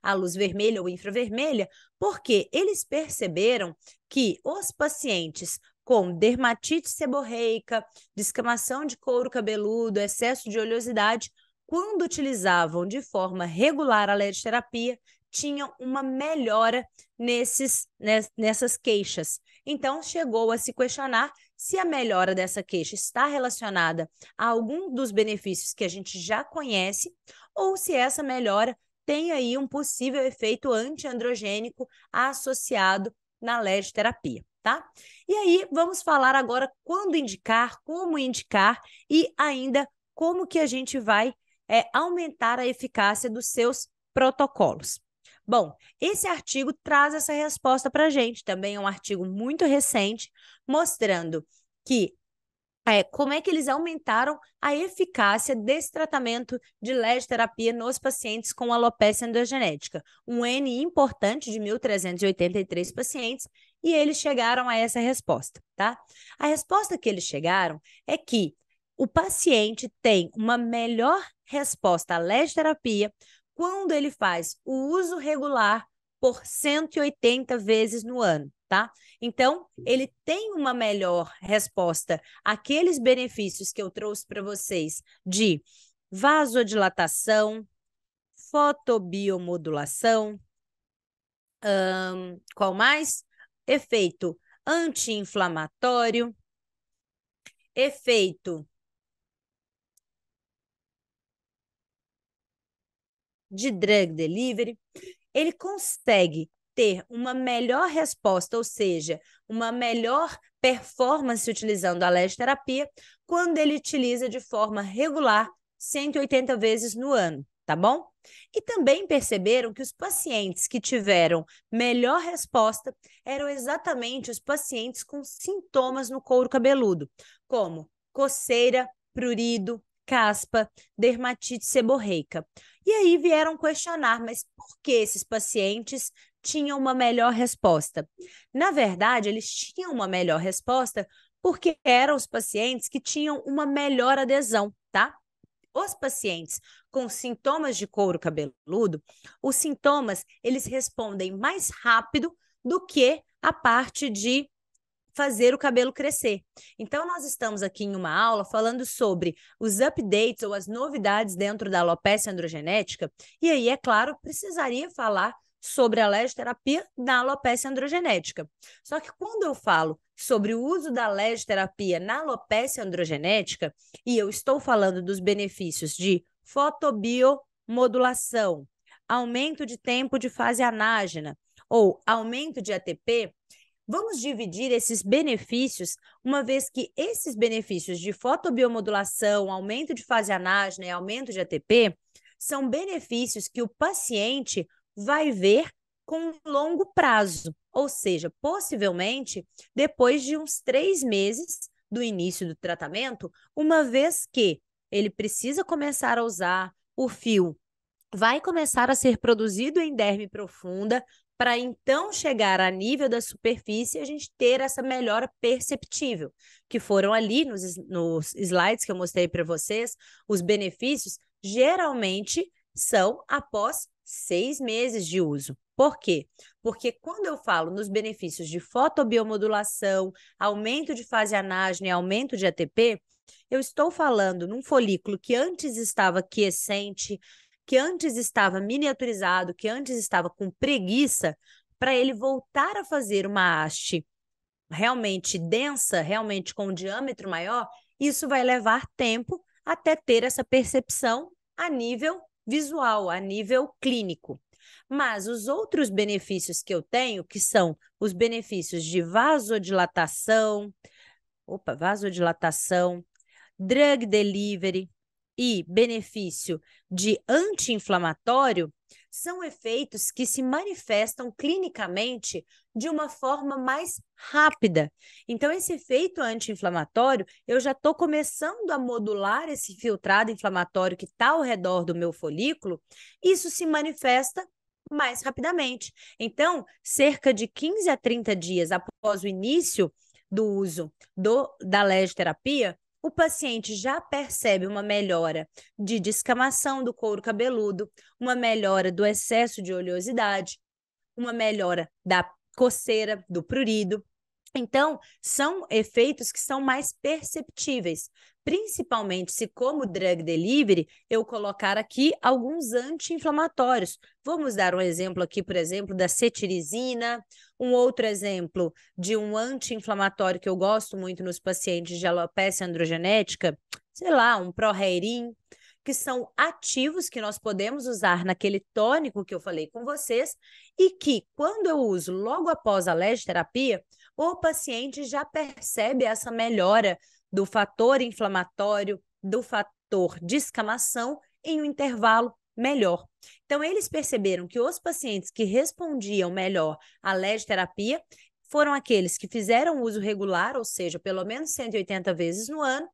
Speaker 2: a luz vermelha ou infravermelha, porque eles perceberam que os pacientes com dermatite seborreica, descamação de couro cabeludo, excesso de oleosidade, quando utilizavam de forma regular a LED terapia, tinham uma melhora nesses, né, nessas queixas. Então, chegou a se questionar se a melhora dessa queixa está relacionada a algum dos benefícios que a gente já conhece ou se essa melhora tem aí um possível efeito antiandrogênico associado na terapia, tá? E aí, vamos falar agora quando indicar, como indicar e ainda como que a gente vai é, aumentar a eficácia dos seus protocolos. Bom, esse artigo traz essa resposta para a gente. Também é um artigo muito recente, mostrando que é, como é que eles aumentaram a eficácia desse tratamento de terapia nos pacientes com alopecia endogenética. Um N importante de 1.383 pacientes e eles chegaram a essa resposta, tá? A resposta que eles chegaram é que o paciente tem uma melhor resposta à terapia quando ele faz o uso regular por 180 vezes no ano, tá? Então, ele tem uma melhor resposta àqueles benefícios que eu trouxe para vocês de vasodilatação, fotobiomodulação, um, qual mais? Efeito anti-inflamatório, efeito de drug delivery, ele consegue ter uma melhor resposta, ou seja, uma melhor performance utilizando a terapia, quando ele utiliza de forma regular 180 vezes no ano, tá bom? E também perceberam que os pacientes que tiveram melhor resposta eram exatamente os pacientes com sintomas no couro cabeludo, como coceira, prurido, caspa, dermatite seborreica. E aí vieram questionar, mas por que esses pacientes tinham uma melhor resposta? Na verdade, eles tinham uma melhor resposta porque eram os pacientes que tinham uma melhor adesão, tá? Os pacientes com sintomas de couro cabeludo, os sintomas, eles respondem mais rápido do que a parte de fazer o cabelo crescer. Então, nós estamos aqui em uma aula falando sobre os updates ou as novidades dentro da alopecia androgenética. E aí, é claro, precisaria falar sobre a legioterapia na alopecia androgenética. Só que quando eu falo sobre o uso da legioterapia na alopecia androgenética, e eu estou falando dos benefícios de fotobiomodulação, aumento de tempo de fase anágena ou aumento de ATP, Vamos dividir esses benefícios, uma vez que esses benefícios de fotobiomodulação, aumento de fase anágena e aumento de ATP, são benefícios que o paciente vai ver com longo prazo, ou seja, possivelmente depois de uns três meses do início do tratamento, uma vez que ele precisa começar a usar o fio vai começar a ser produzido em derme profunda para então chegar a nível da superfície a gente ter essa melhora perceptível, que foram ali nos, nos slides que eu mostrei para vocês, os benefícios geralmente são após seis meses de uso. Por quê? Porque quando eu falo nos benefícios de fotobiomodulação, aumento de fase anágena e aumento de ATP, eu estou falando num folículo que antes estava quiescente, que antes estava miniaturizado, que antes estava com preguiça, para ele voltar a fazer uma haste realmente densa, realmente com um diâmetro maior, isso vai levar tempo até ter essa percepção a nível visual, a nível clínico. Mas os outros benefícios que eu tenho, que são os benefícios de vasodilatação, opa, vasodilatação, drug delivery, e benefício de anti-inflamatório são efeitos que se manifestam clinicamente de uma forma mais rápida. Então, esse efeito anti-inflamatório, eu já estou começando a modular esse filtrado inflamatório que está ao redor do meu folículo, isso se manifesta mais rapidamente. Então, cerca de 15 a 30 dias após o início do uso do, da terapia o paciente já percebe uma melhora de descamação do couro cabeludo, uma melhora do excesso de oleosidade, uma melhora da coceira, do prurido. Então, são efeitos que são mais perceptíveis, principalmente se como drug delivery eu colocar aqui alguns anti-inflamatórios. Vamos dar um exemplo aqui, por exemplo, da cetirizina, um outro exemplo de um anti-inflamatório que eu gosto muito nos pacientes de alopecia androgenética, sei lá, um Proherin, que são ativos que nós podemos usar naquele tônico que eu falei com vocês e que quando eu uso logo após a terapia o paciente já percebe essa melhora do fator inflamatório, do fator descamação, em um intervalo melhor. Então, eles perceberam que os pacientes que respondiam melhor à terapia foram aqueles que fizeram uso regular, ou seja, pelo menos 180 vezes no ano,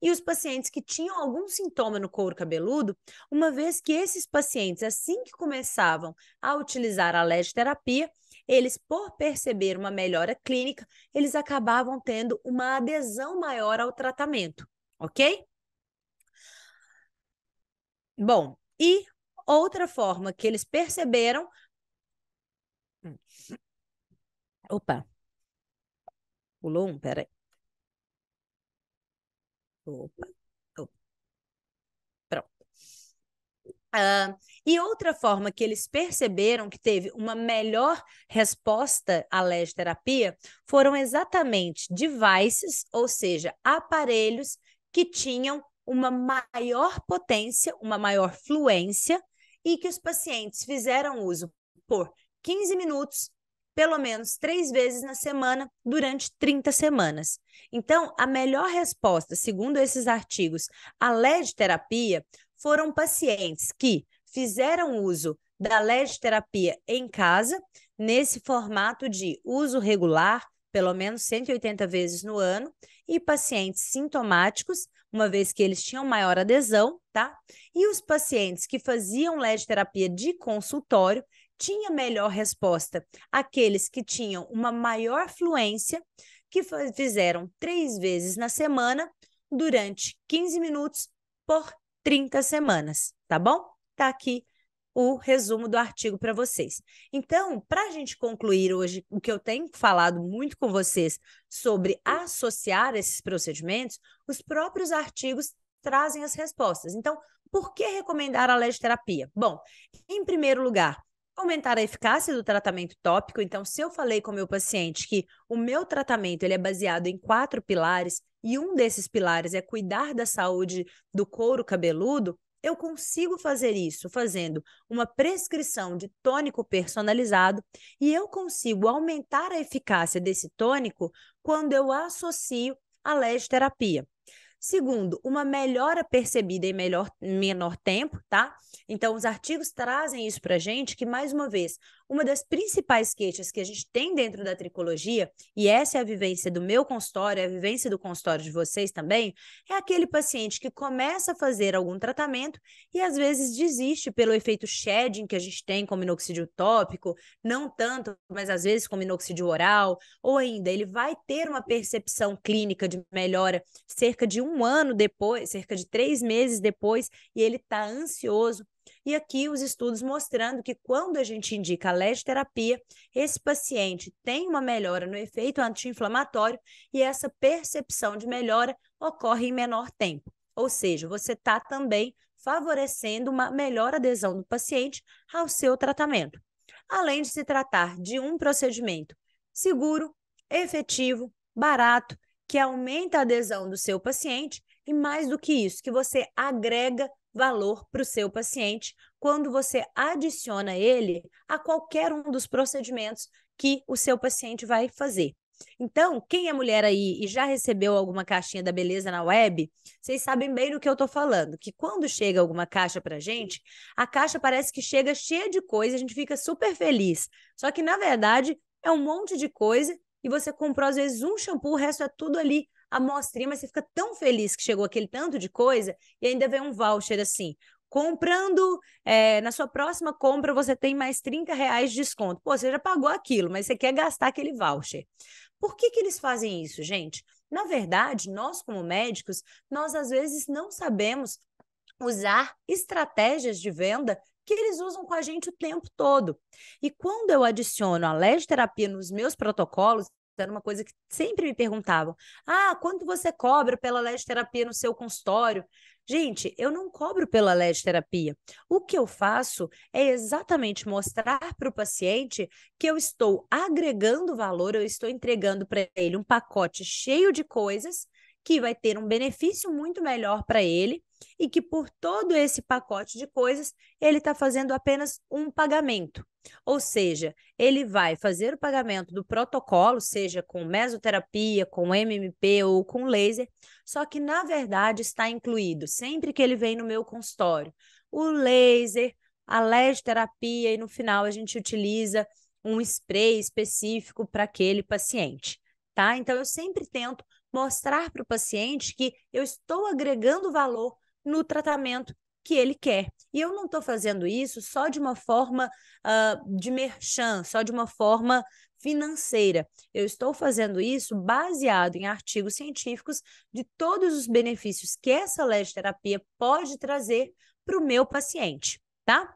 Speaker 2: e os pacientes que tinham algum sintoma no couro cabeludo, uma vez que esses pacientes, assim que começavam a utilizar a terapia eles, por perceber uma melhora clínica, eles acabavam tendo uma adesão maior ao tratamento, ok? Bom, e outra forma que eles perceberam. Opa! Pulou um, peraí. Opa! Pronto. Uh, e outra forma que eles perceberam que teve uma melhor resposta à terapia foram exatamente devices, ou seja, aparelhos que tinham uma maior potência, uma maior fluência e que os pacientes fizeram uso por 15 minutos, pelo menos três vezes na semana, durante 30 semanas. Então, a melhor resposta, segundo esses artigos, à LED terapia foram pacientes que fizeram uso da terapia em casa, nesse formato de uso regular, pelo menos 180 vezes no ano, e pacientes sintomáticos, uma vez que eles tinham maior adesão, tá? E os pacientes que faziam terapia de consultório tinha melhor resposta aqueles que tinham uma maior fluência, que fizeram três vezes na semana durante 15 minutos por 30 semanas, tá bom? está aqui o resumo do artigo para vocês. Então, para a gente concluir hoje o que eu tenho falado muito com vocês sobre associar esses procedimentos, os próprios artigos trazem as respostas. Então, por que recomendar a terapia? Bom, em primeiro lugar, aumentar a eficácia do tratamento tópico. Então, se eu falei com o meu paciente que o meu tratamento ele é baseado em quatro pilares e um desses pilares é cuidar da saúde do couro cabeludo, eu consigo fazer isso fazendo uma prescrição de tônico personalizado e eu consigo aumentar a eficácia desse tônico quando eu associo a terapia. Segundo, uma melhora percebida em melhor, menor tempo, tá? Então, os artigos trazem isso para gente, que mais uma vez, uma das principais queixas que a gente tem dentro da tricologia, e essa é a vivência do meu consultório, é a vivência do consultório de vocês também, é aquele paciente que começa a fazer algum tratamento e às vezes desiste pelo efeito shedding que a gente tem com minoxidil tópico, não tanto, mas às vezes com minoxidil oral, ou ainda ele vai ter uma percepção clínica de melhora cerca de um ano depois, cerca de três meses depois, e ele está ansioso e aqui os estudos mostrando que quando a gente indica a terapia esse paciente tem uma melhora no efeito anti-inflamatório e essa percepção de melhora ocorre em menor tempo. Ou seja, você está também favorecendo uma melhor adesão do paciente ao seu tratamento. Além de se tratar de um procedimento seguro, efetivo, barato, que aumenta a adesão do seu paciente e mais do que isso, que você agrega valor para o seu paciente quando você adiciona ele a qualquer um dos procedimentos que o seu paciente vai fazer. Então, quem é mulher aí e já recebeu alguma caixinha da beleza na web, vocês sabem bem do que eu estou falando, que quando chega alguma caixa para gente, a caixa parece que chega cheia de coisa, a gente fica super feliz. Só que na verdade é um monte de coisa e você comprou às vezes um shampoo, o resto é tudo ali amostrinha, mas você fica tão feliz que chegou aquele tanto de coisa e ainda vem um voucher assim. Comprando, é, na sua próxima compra você tem mais 30 reais de desconto. Pô, você já pagou aquilo, mas você quer gastar aquele voucher. Por que, que eles fazem isso, gente? Na verdade, nós como médicos, nós às vezes não sabemos usar estratégias de venda que eles usam com a gente o tempo todo. E quando eu adiciono a terapia nos meus protocolos, era uma coisa que sempre me perguntavam. Ah, quanto você cobra pela terapia no seu consultório? Gente, eu não cobro pela terapia. O que eu faço é exatamente mostrar para o paciente que eu estou agregando valor, eu estou entregando para ele um pacote cheio de coisas que vai ter um benefício muito melhor para ele e que por todo esse pacote de coisas ele está fazendo apenas um pagamento. Ou seja, ele vai fazer o pagamento do protocolo, seja com mesoterapia, com MMP ou com laser, só que na verdade está incluído, sempre que ele vem no meu consultório, o laser, a terapia e no final a gente utiliza um spray específico para aquele paciente, tá? Então eu sempre tento mostrar para o paciente que eu estou agregando valor no tratamento que ele quer. E eu não estou fazendo isso só de uma forma uh, de merchan, só de uma forma financeira. Eu estou fazendo isso baseado em artigos científicos de todos os benefícios que essa LED terapia pode trazer para o meu paciente, tá?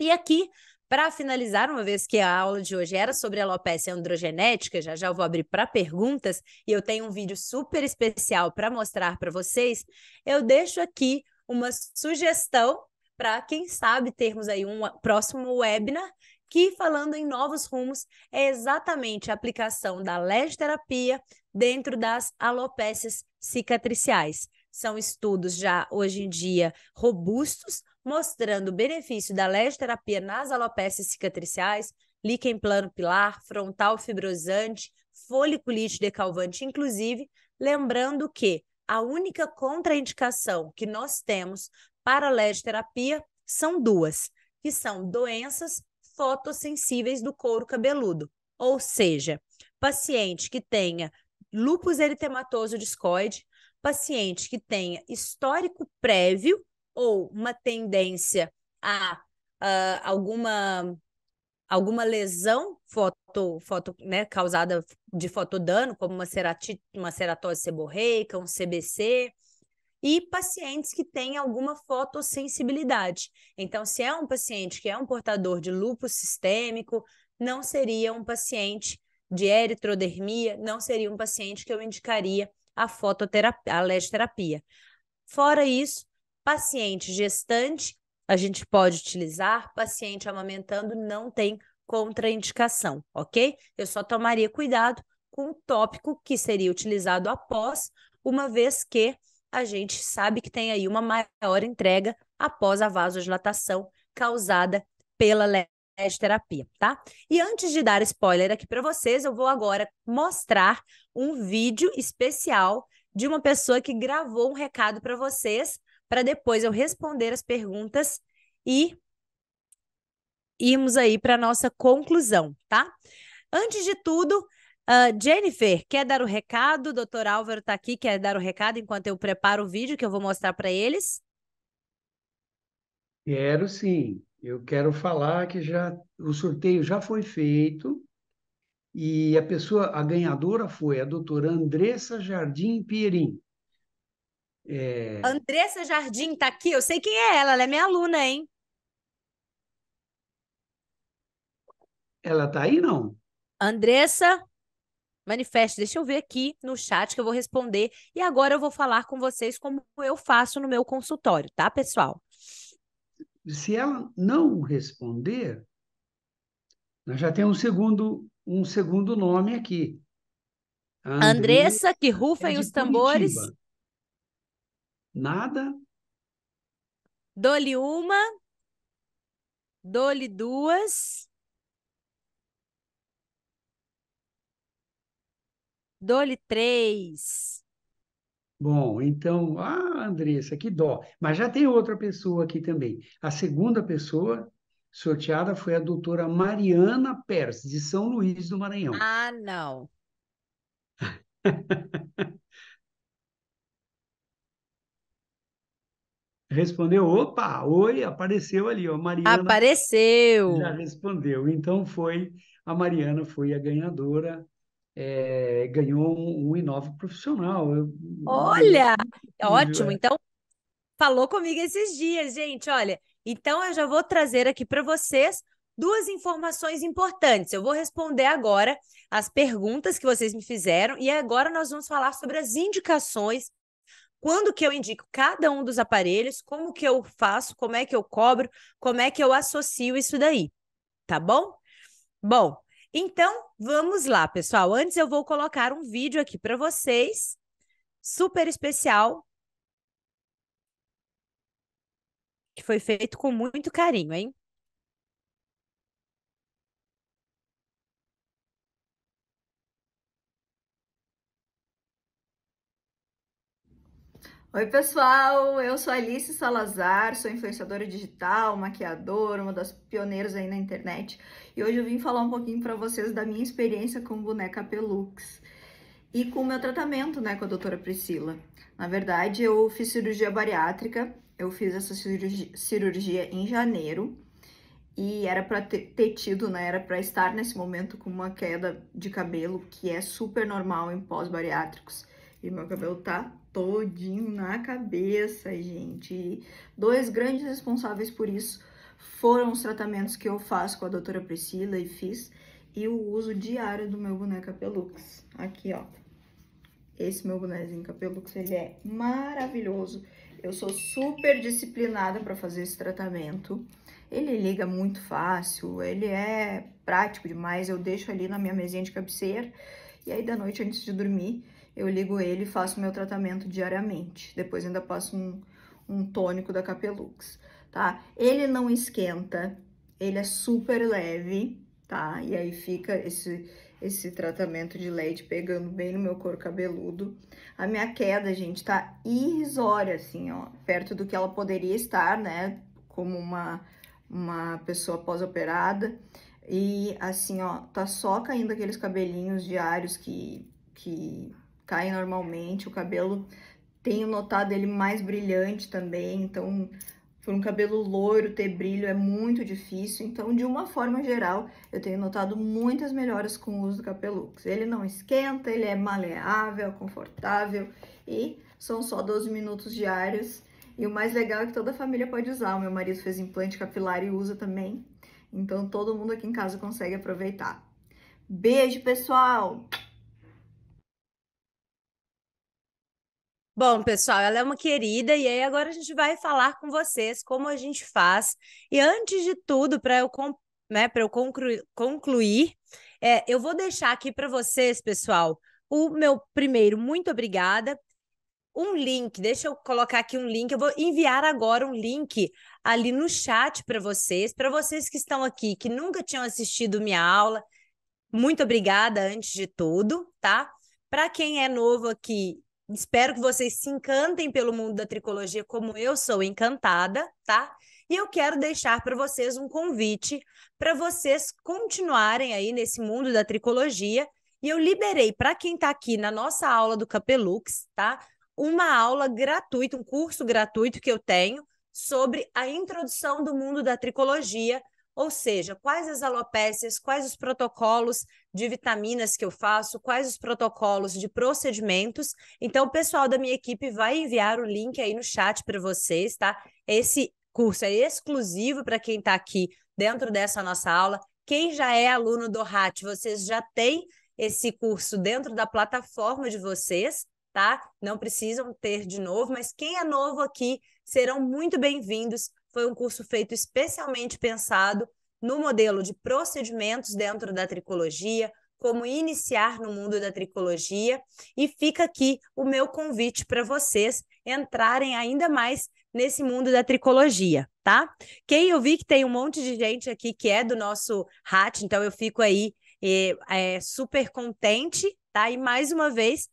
Speaker 2: E aqui, para finalizar, uma vez que a aula de hoje era sobre alopecia androgenética, já já vou abrir para perguntas e eu tenho um vídeo super especial para mostrar para vocês, eu deixo aqui uma sugestão para, quem sabe, termos aí um próximo webinar que, falando em novos rumos, é exatamente a aplicação da legioterapia dentro das alopécias cicatriciais. São estudos já hoje em dia robustos, mostrando o benefício da legioterapia nas alopécias cicatriciais, líquen plano pilar, frontal fibrosante, foliculite decalvante, inclusive, lembrando que a única contraindicação que nós temos para a terapia são duas, que são doenças fotossensíveis do couro cabeludo, ou seja, paciente que tenha lúpus eritematoso discoide, paciente que tenha histórico prévio ou uma tendência a, a ah, alguma alguma lesão foto, foto né, causada de fotodano, como uma, cerati, uma ceratose seborreica, um CBC, e pacientes que têm alguma fotossensibilidade. Então, se é um paciente que é um portador de lúpus sistêmico, não seria um paciente de eritrodermia, não seria um paciente que eu indicaria a fototerapia, a Fora isso, paciente gestante a gente pode utilizar. Paciente amamentando não tem contraindicação, ok? Eu só tomaria cuidado com o tópico que seria utilizado após, uma vez que a gente sabe que tem aí uma maior entrega após a vasodilatação causada pela terapia, tá? E antes de dar spoiler aqui para vocês, eu vou agora mostrar um vídeo especial de uma pessoa que gravou um recado para vocês para depois eu responder as perguntas e irmos aí para nossa conclusão, tá? Antes de tudo, Uh, Jennifer, quer dar o recado? Doutor Álvaro está aqui, quer dar o recado enquanto eu preparo o vídeo que eu vou mostrar para eles?
Speaker 1: Quero sim. Eu quero falar que já o sorteio já foi feito e a pessoa, a ganhadora foi a doutora Andressa Jardim Pierim. É...
Speaker 2: Andressa Jardim está aqui, eu sei quem é ela, ela é minha aluna, hein?
Speaker 1: Ela está aí, não?
Speaker 2: Andressa, manifeste, deixa eu ver aqui no chat que eu vou responder. E agora eu vou falar com vocês como eu faço no meu consultório, tá, pessoal?
Speaker 1: Se ela não responder, nós já temos um segundo, um segundo nome aqui. Andressa,
Speaker 2: Andressa que rufem é os tambores. Curitiba.
Speaker 1: Nada?
Speaker 2: Dou-lhe uma, dou-lhe duas, dou-lhe três.
Speaker 1: Bom, então, ah, Andressa, que dó. Mas já tem outra pessoa aqui também. A segunda pessoa sorteada foi a doutora Mariana pers de São Luís do Maranhão.
Speaker 3: Ah, não.
Speaker 1: respondeu, opa, oi, apareceu ali, ó, Mariana.
Speaker 2: Apareceu! Já
Speaker 1: respondeu. Então foi, a Mariana foi a ganhadora, é, ganhou um, um profissional. olha, eu, ótimo. É. Então,
Speaker 2: falou comigo esses dias, gente, olha. Então, eu já vou trazer aqui para vocês duas informações importantes. Eu vou responder agora as perguntas que vocês me fizeram e agora nós vamos falar sobre as indicações quando que eu indico cada um dos aparelhos, como que eu faço, como é que eu cobro, como é que eu associo isso daí, tá bom? Bom, então vamos lá, pessoal. Antes eu vou colocar um vídeo aqui para vocês, super especial, que foi feito com muito carinho, hein?
Speaker 3: Oi, pessoal! Eu sou Alice Salazar, sou influenciadora digital, maquiadora, uma das pioneiras aí na internet. E hoje eu vim falar um pouquinho para vocês da minha experiência com boneca Pelux e com o meu tratamento, né, com a doutora Priscila. Na verdade, eu fiz cirurgia bariátrica, eu fiz essa cirurgia, em janeiro e era para ter, ter tido, né, era para estar nesse momento com uma queda de cabelo que é super normal em pós-bariátricos. E meu cabelo tá todinho na cabeça, gente. E dois grandes responsáveis por isso foram os tratamentos que eu faço com a doutora Priscila e fiz e o uso diário do meu boneco Pelux. Aqui, ó. Esse meu bonezinho Capelux, ele é maravilhoso. Eu sou super disciplinada para fazer esse tratamento. Ele liga muito fácil, ele é prático demais. Eu deixo ali na minha mesinha de cabeceira e aí da noite antes de dormir eu ligo ele e faço meu tratamento diariamente. Depois ainda passo um, um tônico da Capelux, tá? Ele não esquenta, ele é super leve, tá? E aí fica esse, esse tratamento de leite pegando bem no meu couro cabeludo. A minha queda, gente, tá irrisória, assim, ó, perto do que ela poderia estar, né? Como uma, uma pessoa pós-operada. E assim, ó, tá só caindo aqueles cabelinhos diários que, que cai normalmente. O cabelo, tenho notado ele mais brilhante também, então por um cabelo loiro ter brilho é muito difícil, então de uma forma geral eu tenho notado muitas melhoras com o uso do Capelux. Ele não esquenta, ele é maleável, confortável e são só 12 minutos diários. E o mais legal é que toda a família pode usar, o meu marido fez implante capilar e usa também, então todo mundo aqui em casa consegue aproveitar. Beijo, pessoal!
Speaker 2: Bom, pessoal, ela é uma querida e aí agora a gente vai falar com vocês como a gente faz. E antes de tudo, para eu, né, eu concluir, concluir é, eu vou deixar aqui para vocês, pessoal, o meu primeiro muito obrigada. Um link, deixa eu colocar aqui um link. Eu vou enviar agora um link ali no chat para vocês, para vocês que estão aqui, que nunca tinham assistido minha aula. Muito obrigada antes de tudo, tá? Para quem é novo aqui Espero que vocês se encantem pelo mundo da tricologia como eu sou encantada, tá? E eu quero deixar para vocês um convite para vocês continuarem aí nesse mundo da tricologia. E eu liberei para quem está aqui na nossa aula do Capelux, tá? Uma aula gratuita, um curso gratuito que eu tenho sobre a introdução do mundo da tricologia, ou seja, quais as alopécias, quais os protocolos, de vitaminas que eu faço, quais os protocolos de procedimentos. Então, o pessoal da minha equipe vai enviar o link aí no chat para vocês, tá? Esse curso é exclusivo para quem está aqui dentro dessa nossa aula. Quem já é aluno do RAT, vocês já têm esse curso dentro da plataforma de vocês, tá? Não precisam ter de novo, mas quem é novo aqui serão muito bem-vindos. Foi um curso feito especialmente pensado no modelo de procedimentos dentro da tricologia, como iniciar no mundo da tricologia. E fica aqui o meu convite para vocês entrarem ainda mais nesse mundo da tricologia, tá? Quem eu vi que tem um monte de gente aqui que é do nosso RAT, então eu fico aí é, é, super contente, tá? E mais uma vez,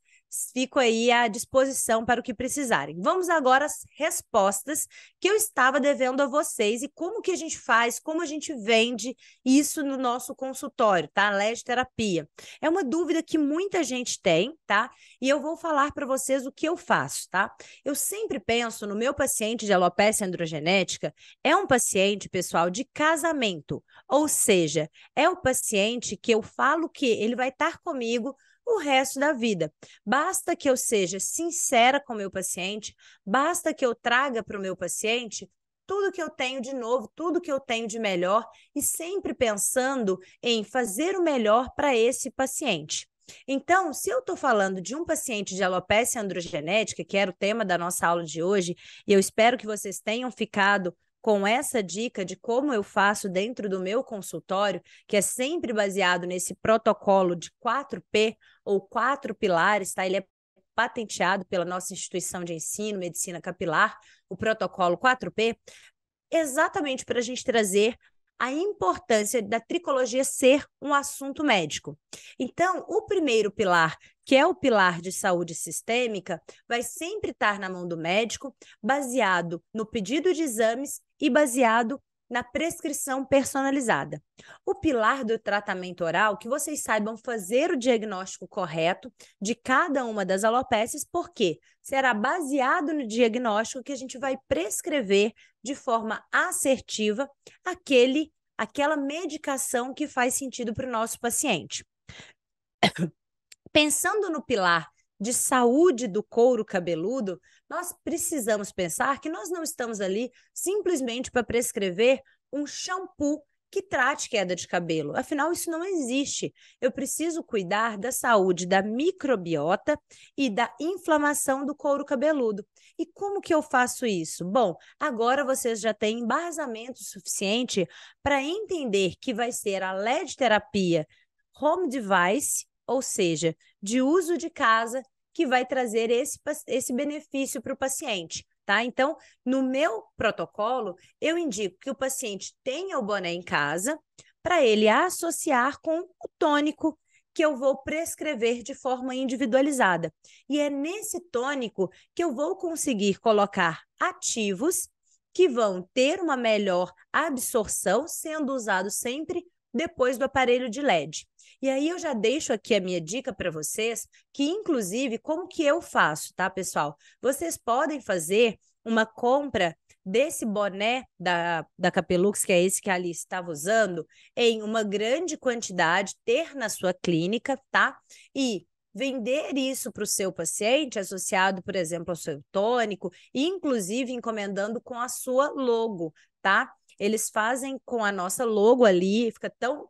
Speaker 2: Fico aí à disposição para o que precisarem. Vamos agora às respostas que eu estava devendo a vocês e como que a gente faz, como a gente vende isso no nosso consultório, tá? LED terapia. É uma dúvida que muita gente tem, tá? E eu vou falar para vocês o que eu faço, tá? Eu sempre penso no meu paciente de alopecia androgenética, é um paciente, pessoal, de casamento, ou seja, é o paciente que eu falo que ele vai estar comigo o resto da vida. Basta que eu seja sincera com o meu paciente, basta que eu traga para o meu paciente tudo que eu tenho de novo, tudo que eu tenho de melhor e sempre pensando em fazer o melhor para esse paciente. Então, se eu estou falando de um paciente de alopecia androgenética, que era o tema da nossa aula de hoje, e eu espero que vocês tenham ficado com essa dica de como eu faço dentro do meu consultório, que é sempre baseado nesse protocolo de 4P ou quatro pilares, tá? Ele é patenteado pela nossa instituição de ensino, medicina capilar, o protocolo 4P, exatamente para a gente trazer a importância da tricologia ser um assunto médico. Então, o primeiro pilar, que é o pilar de saúde sistêmica, vai sempre estar na mão do médico, baseado no pedido de exames e baseado na prescrição personalizada. O pilar do tratamento oral que vocês saibam fazer o diagnóstico correto de cada uma das alopécias, porque será baseado no diagnóstico que a gente vai prescrever de forma assertiva aquele aquela medicação que faz sentido para o nosso paciente. Pensando no pilar de saúde do couro cabeludo, nós precisamos pensar que nós não estamos ali simplesmente para prescrever um shampoo que trate queda de cabelo. Afinal, isso não existe. Eu preciso cuidar da saúde da microbiota e da inflamação do couro cabeludo. E como que eu faço isso? Bom, agora vocês já têm embasamento suficiente para entender que vai ser a LED terapia home device, ou seja, de uso de casa que vai trazer esse, esse benefício para o paciente. Tá? Então, no meu protocolo, eu indico que o paciente tenha o boné em casa para ele associar com o tônico que eu vou prescrever de forma individualizada. E é nesse tônico que eu vou conseguir colocar ativos que vão ter uma melhor absorção, sendo usado sempre depois do aparelho de LED. E aí eu já deixo aqui a minha dica para vocês, que inclusive como que eu faço, tá, pessoal? Vocês podem fazer uma compra desse boné da, da Capelux, que é esse que a Alice estava usando, em uma grande quantidade, ter na sua clínica, tá? E vender isso para o seu paciente, associado, por exemplo, ao seu tônico, inclusive encomendando com a sua logo, tá? Eles fazem com a nossa logo ali, fica tão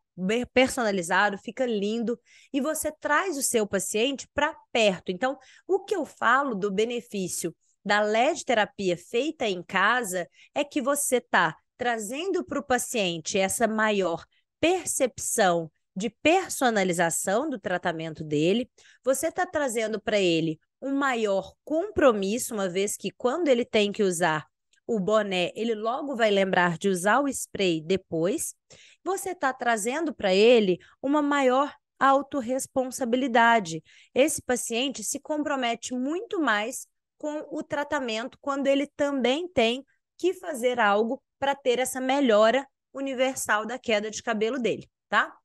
Speaker 2: personalizado, fica lindo e você traz o seu paciente para perto. Então, o que eu falo do benefício da LED terapia feita em casa é que você tá trazendo para o paciente essa maior percepção de personalização do tratamento dele, você está trazendo para ele um maior compromisso, uma vez que quando ele tem que usar o boné, ele logo vai lembrar de usar o spray depois. Você está trazendo para ele uma maior autorresponsabilidade. Esse paciente se compromete muito mais com o tratamento quando ele também tem que fazer algo para ter essa melhora universal da queda de cabelo dele, tá?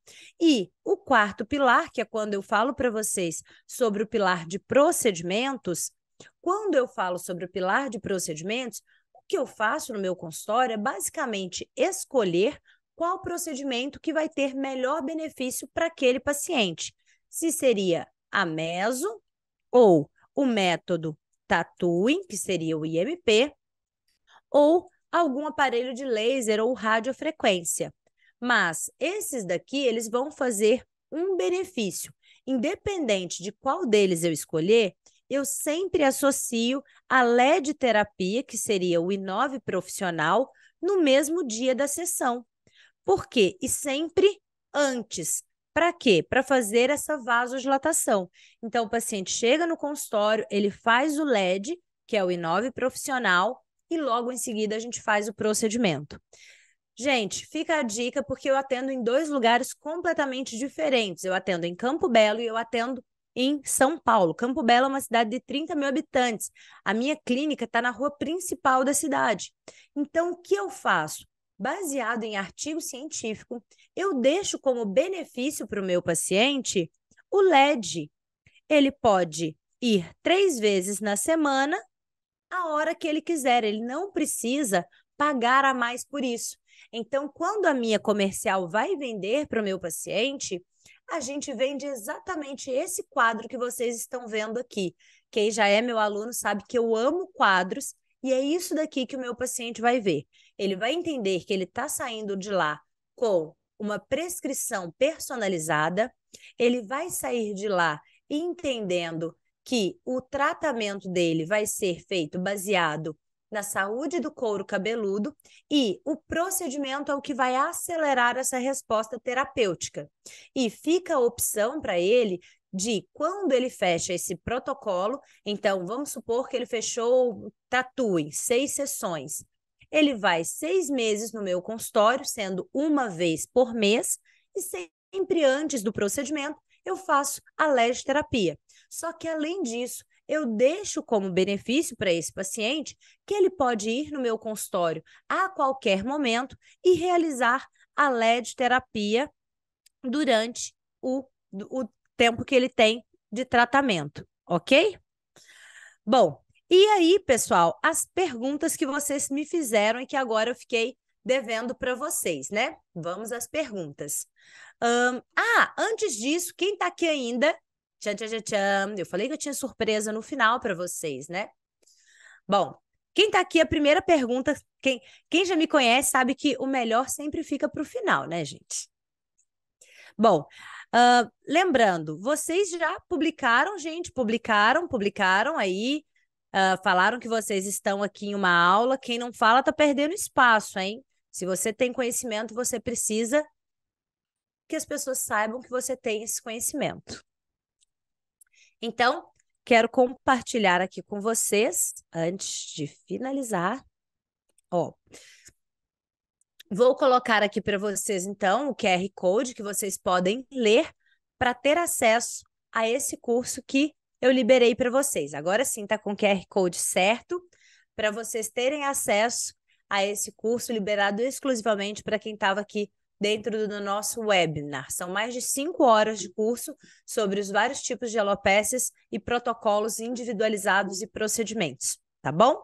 Speaker 2: E o quarto pilar, que é quando eu falo para vocês sobre o pilar de procedimentos, quando eu falo sobre o pilar de procedimentos, que eu faço no meu consultório é basicamente escolher qual procedimento que vai ter melhor benefício para aquele paciente. Se seria a meso ou o método tattooing, que seria o IMP, ou algum aparelho de laser ou radiofrequência. Mas esses daqui, eles vão fazer um benefício. Independente de qual deles eu escolher, eu sempre associo a LED terapia, que seria o I9 profissional, no mesmo dia da sessão. Por quê? E sempre antes. Para quê? Para fazer essa vasodilatação. Então, o paciente chega no consultório, ele faz o LED, que é o I9 profissional, e logo em seguida a gente faz o procedimento. Gente, fica a dica porque eu atendo em dois lugares completamente diferentes. Eu atendo em Campo Belo e eu atendo em São Paulo. Campo Belo é uma cidade de 30 mil habitantes. A minha clínica está na rua principal da cidade. Então, o que eu faço? Baseado em artigo científico, eu deixo como benefício para o meu paciente o LED. Ele pode ir três vezes na semana, a hora que ele quiser. Ele não precisa pagar a mais por isso. Então, quando a minha comercial vai vender para o meu paciente, a gente vende exatamente esse quadro que vocês estão vendo aqui. Quem já é meu aluno sabe que eu amo quadros e é isso daqui que o meu paciente vai ver. Ele vai entender que ele está saindo de lá com uma prescrição personalizada, ele vai sair de lá entendendo que o tratamento dele vai ser feito baseado na saúde do couro cabeludo e o procedimento é o que vai acelerar essa resposta terapêutica. E fica a opção para ele de quando ele fecha esse protocolo, então vamos supor que ele fechou tatu em seis sessões. Ele vai seis meses no meu consultório, sendo uma vez por mês, e sempre antes do procedimento eu faço a terapia Só que além disso, eu deixo como benefício para esse paciente que ele pode ir no meu consultório a qualquer momento e realizar a LED terapia durante o, o tempo que ele tem de tratamento, ok? Bom, e aí, pessoal, as perguntas que vocês me fizeram e que agora eu fiquei devendo para vocês, né? Vamos às perguntas. Um, ah, antes disso, quem está aqui ainda Tchan, tchan, tchan, Eu falei que eu tinha surpresa no final para vocês, né? Bom, quem tá aqui, a primeira pergunta, quem, quem já me conhece sabe que o melhor sempre fica pro final, né, gente? Bom, uh, lembrando, vocês já publicaram, gente, publicaram, publicaram aí, uh, falaram que vocês estão aqui em uma aula. Quem não fala tá perdendo espaço, hein? Se você tem conhecimento, você precisa que as pessoas saibam que você tem esse conhecimento. Então, quero compartilhar aqui com vocês, antes de finalizar. Ó, vou colocar aqui para vocês, então, o QR Code que vocês podem ler para ter acesso a esse curso que eu liberei para vocês. Agora sim, está com o QR Code certo, para vocês terem acesso a esse curso liberado exclusivamente para quem estava aqui dentro do nosso webinar. São mais de cinco horas de curso sobre os vários tipos de alopecias e protocolos individualizados e procedimentos, tá bom?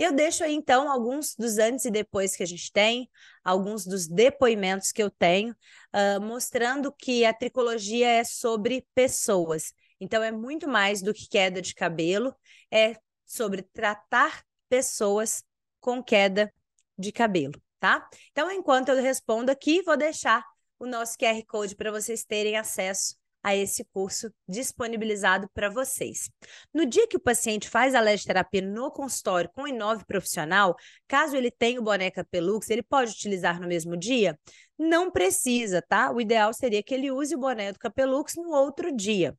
Speaker 2: Eu deixo aí, então, alguns dos antes e depois que a gente tem, alguns dos depoimentos que eu tenho, uh, mostrando que a tricologia é sobre pessoas. Então, é muito mais do que queda de cabelo, é sobre tratar pessoas com queda de cabelo tá? Então, enquanto eu respondo aqui, vou deixar o nosso QR Code para vocês terem acesso a esse curso disponibilizado para vocês. No dia que o paciente faz a terapia no consultório com o Inove profissional, caso ele tenha o boneca Pelux, ele pode utilizar no mesmo dia? Não precisa, tá? O ideal seria que ele use o boné do Capelux no outro dia.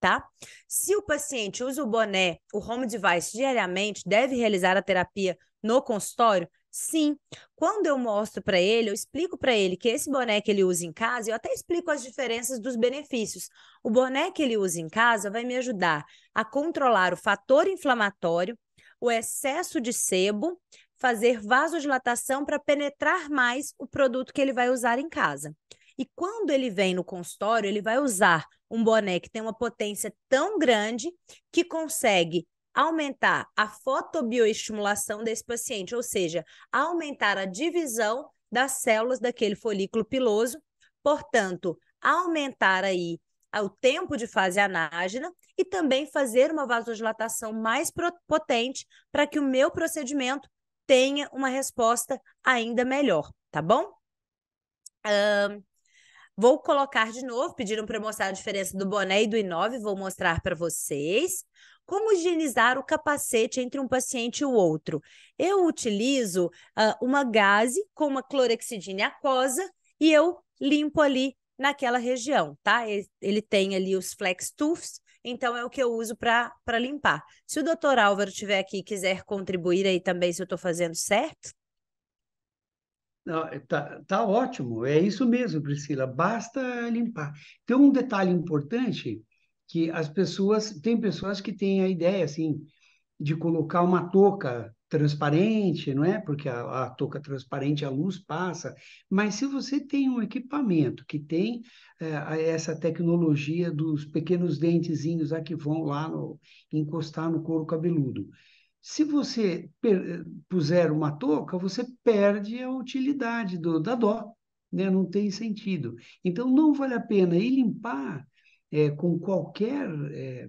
Speaker 2: Tá? Se o paciente usa o boné, o home device diariamente, deve realizar a terapia no consultório? Sim. Quando eu mostro para ele, eu explico para ele que esse boné que ele usa em casa, eu até explico as diferenças dos benefícios. O boné que ele usa em casa vai me ajudar a controlar o fator inflamatório, o excesso de sebo, fazer vasodilatação para penetrar mais o produto que ele vai usar em casa. E quando ele vem no consultório, ele vai usar um boné que tem uma potência tão grande que consegue aumentar a fotobioestimulação desse paciente, ou seja, aumentar a divisão das células daquele folículo piloso, portanto, aumentar aí o tempo de fase anágena e também fazer uma vasodilatação mais potente para que o meu procedimento tenha uma resposta ainda melhor, tá bom? Um, vou colocar de novo, pediram para mostrar a diferença do boné e do i9, vou mostrar para vocês. Como higienizar o capacete entre um paciente e o outro? Eu utilizo uh, uma gase com uma clorexidine aquosa e eu limpo ali naquela região, tá? Ele tem ali os flex tufs, então é o que eu uso para limpar. Se o doutor Álvaro estiver aqui e quiser contribuir aí também, se eu estou fazendo certo.
Speaker 1: Não, é, tá, tá ótimo, é isso mesmo, Priscila, basta limpar. Tem um detalhe importante que as pessoas tem pessoas que têm a ideia assim de colocar uma touca transparente, não é? Porque a, a touca transparente a luz passa, mas se você tem um equipamento que tem é, essa tecnologia dos pequenos dentezinhos a que vão lá no, encostar no couro cabeludo, se você puser uma touca, você perde a utilidade do, da dó, né? não tem sentido. Então, não vale a pena ir limpar é, com qualquer é,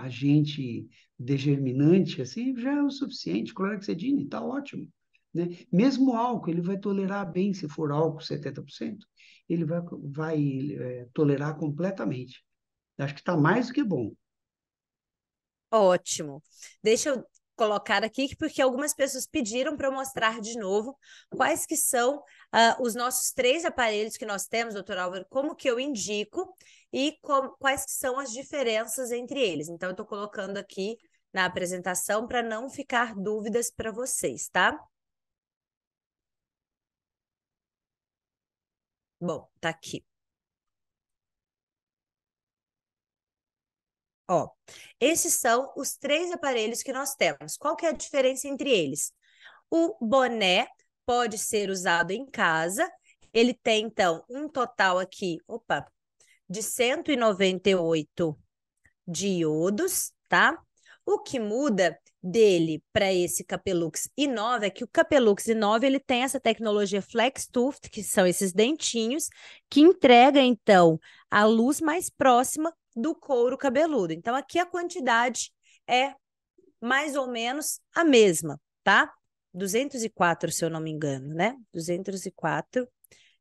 Speaker 1: agente degerminante, assim, já é o suficiente, clorexidina, é está ótimo. Né? Mesmo álcool, ele vai tolerar bem, se for álcool 70%, ele vai, vai é, tolerar completamente. Acho que está mais do que bom.
Speaker 2: Ótimo. Deixa eu colocar aqui, porque algumas pessoas pediram para eu mostrar de novo quais que são uh, os nossos três aparelhos que nós temos, doutor Álvaro, como que eu indico e com, quais são as diferenças entre eles. Então, eu estou colocando aqui na apresentação para não ficar dúvidas para vocês, tá? Bom, tá aqui. Ó, esses são os três aparelhos que nós temos. Qual que é a diferença entre eles? O boné pode ser usado em casa. Ele tem, então, um total aqui. Opa, de 198 diodos, tá? O que muda dele para esse Capelux i9 é que o Capelux i9 ele tem essa tecnologia Flex Tooth, que são esses dentinhos, que entrega então a luz mais próxima do couro cabeludo. Então aqui a quantidade é mais ou menos a mesma, tá? 204, se eu não me engano, né? 204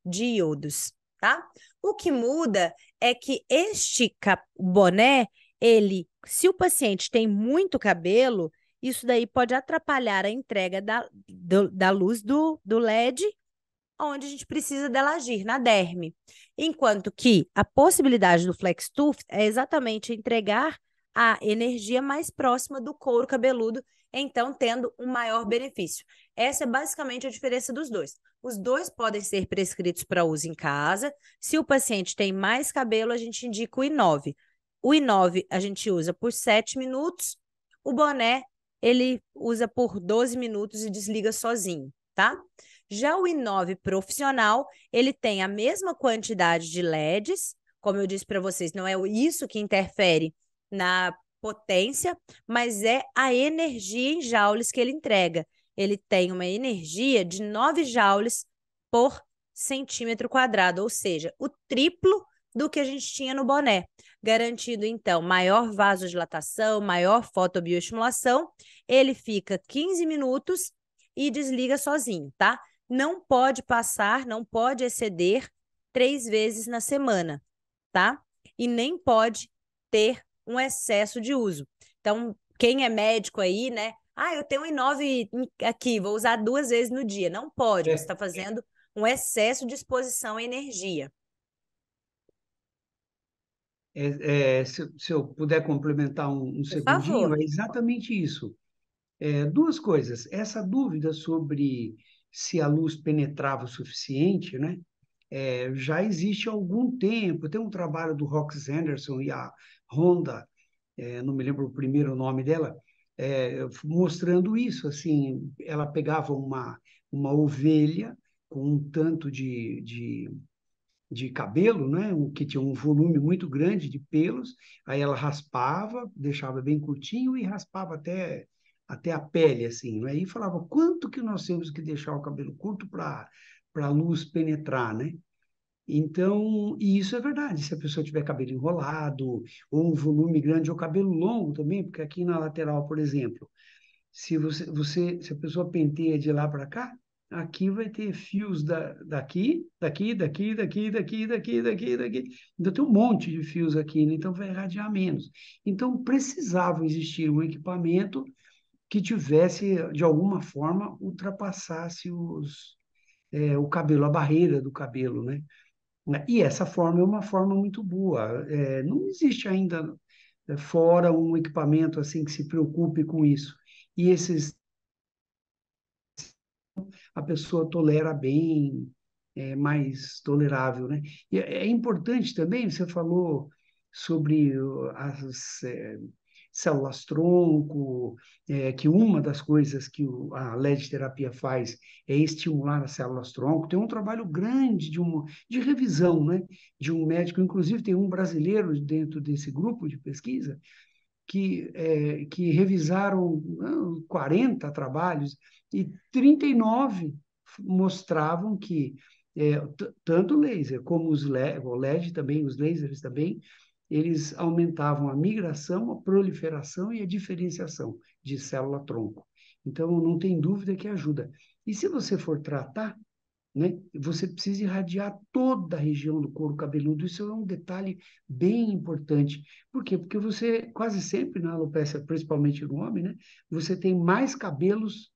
Speaker 2: diodos tá? O que muda é que este boné, ele, se o paciente tem muito cabelo, isso daí pode atrapalhar a entrega da, do, da luz do, do LED, onde a gente precisa dela agir, na derme. Enquanto que a possibilidade do flex tooth é exatamente entregar a energia mais próxima do couro cabeludo então tendo um maior benefício. Essa é basicamente a diferença dos dois. Os dois podem ser prescritos para uso em casa. Se o paciente tem mais cabelo, a gente indica o I9. O I9 a gente usa por 7 minutos, o boné ele usa por 12 minutos e desliga sozinho, tá? Já o I9 profissional, ele tem a mesma quantidade de LEDs, como eu disse para vocês, não é isso que interfere na potência, mas é a energia em joules que ele entrega. Ele tem uma energia de 9 joules por centímetro quadrado, ou seja, o triplo do que a gente tinha no boné, garantindo então maior vasodilatação, maior fotobioestimulação. Ele fica 15 minutos e desliga sozinho, tá? Não pode passar, não pode exceder três vezes na semana, tá? E nem pode ter um excesso de uso. Então, quem é médico aí, né? Ah, eu tenho um inove aqui, vou usar duas vezes no dia. Não pode, você está é. fazendo um excesso de exposição à energia.
Speaker 1: É, é, se, se, eu puder complementar um, um segundinho, é exatamente isso. É, duas coisas. Essa dúvida sobre se a luz penetrava o suficiente, né? É, já existe há algum tempo. Tem um trabalho do Rox Anderson e a Honda, é, não me lembro o primeiro nome dela, é, mostrando isso, assim, ela pegava uma, uma ovelha com um tanto de, de, de cabelo, né, um, que tinha um volume muito grande de pelos, aí ela raspava, deixava bem curtinho e raspava até até a pele, assim, né? e falava quanto que nós temos que deixar o cabelo curto para a luz penetrar, né? Então, e isso é verdade, se a pessoa tiver cabelo enrolado, ou um volume grande, ou cabelo longo também, porque aqui na lateral, por exemplo, se você, você se a pessoa penteia de lá para cá, aqui vai ter fios da, daqui, daqui, daqui, daqui, daqui, daqui, daqui, daqui. Então tem um monte de fios aqui, né? então vai irradiar menos. Então precisava existir um equipamento que tivesse, de alguma forma, ultrapassasse os, é, o cabelo, a barreira do cabelo, né? Né? E essa forma é uma forma muito boa. É, não existe ainda é, fora um equipamento assim que se preocupe com isso. E esses a pessoa tolera bem, é mais tolerável, né? E é, é importante também, você falou sobre as é, células-tronco, é, que uma das coisas que o, a LED terapia faz é estimular as células-tronco. Tem um trabalho grande de, uma, de revisão né, de um médico, inclusive tem um brasileiro dentro desse grupo de pesquisa, que, é, que revisaram 40 né, trabalhos e 39 mostravam que é, tanto laser como os LED, o LED também, os lasers também, eles aumentavam a migração, a proliferação e a diferenciação de célula-tronco. Então, não tem dúvida que ajuda. E se você for tratar, né, você precisa irradiar toda a região do couro cabeludo. Isso é um detalhe bem importante. Por quê? Porque você, quase sempre na alopecia, principalmente no homem, né, você tem mais cabelos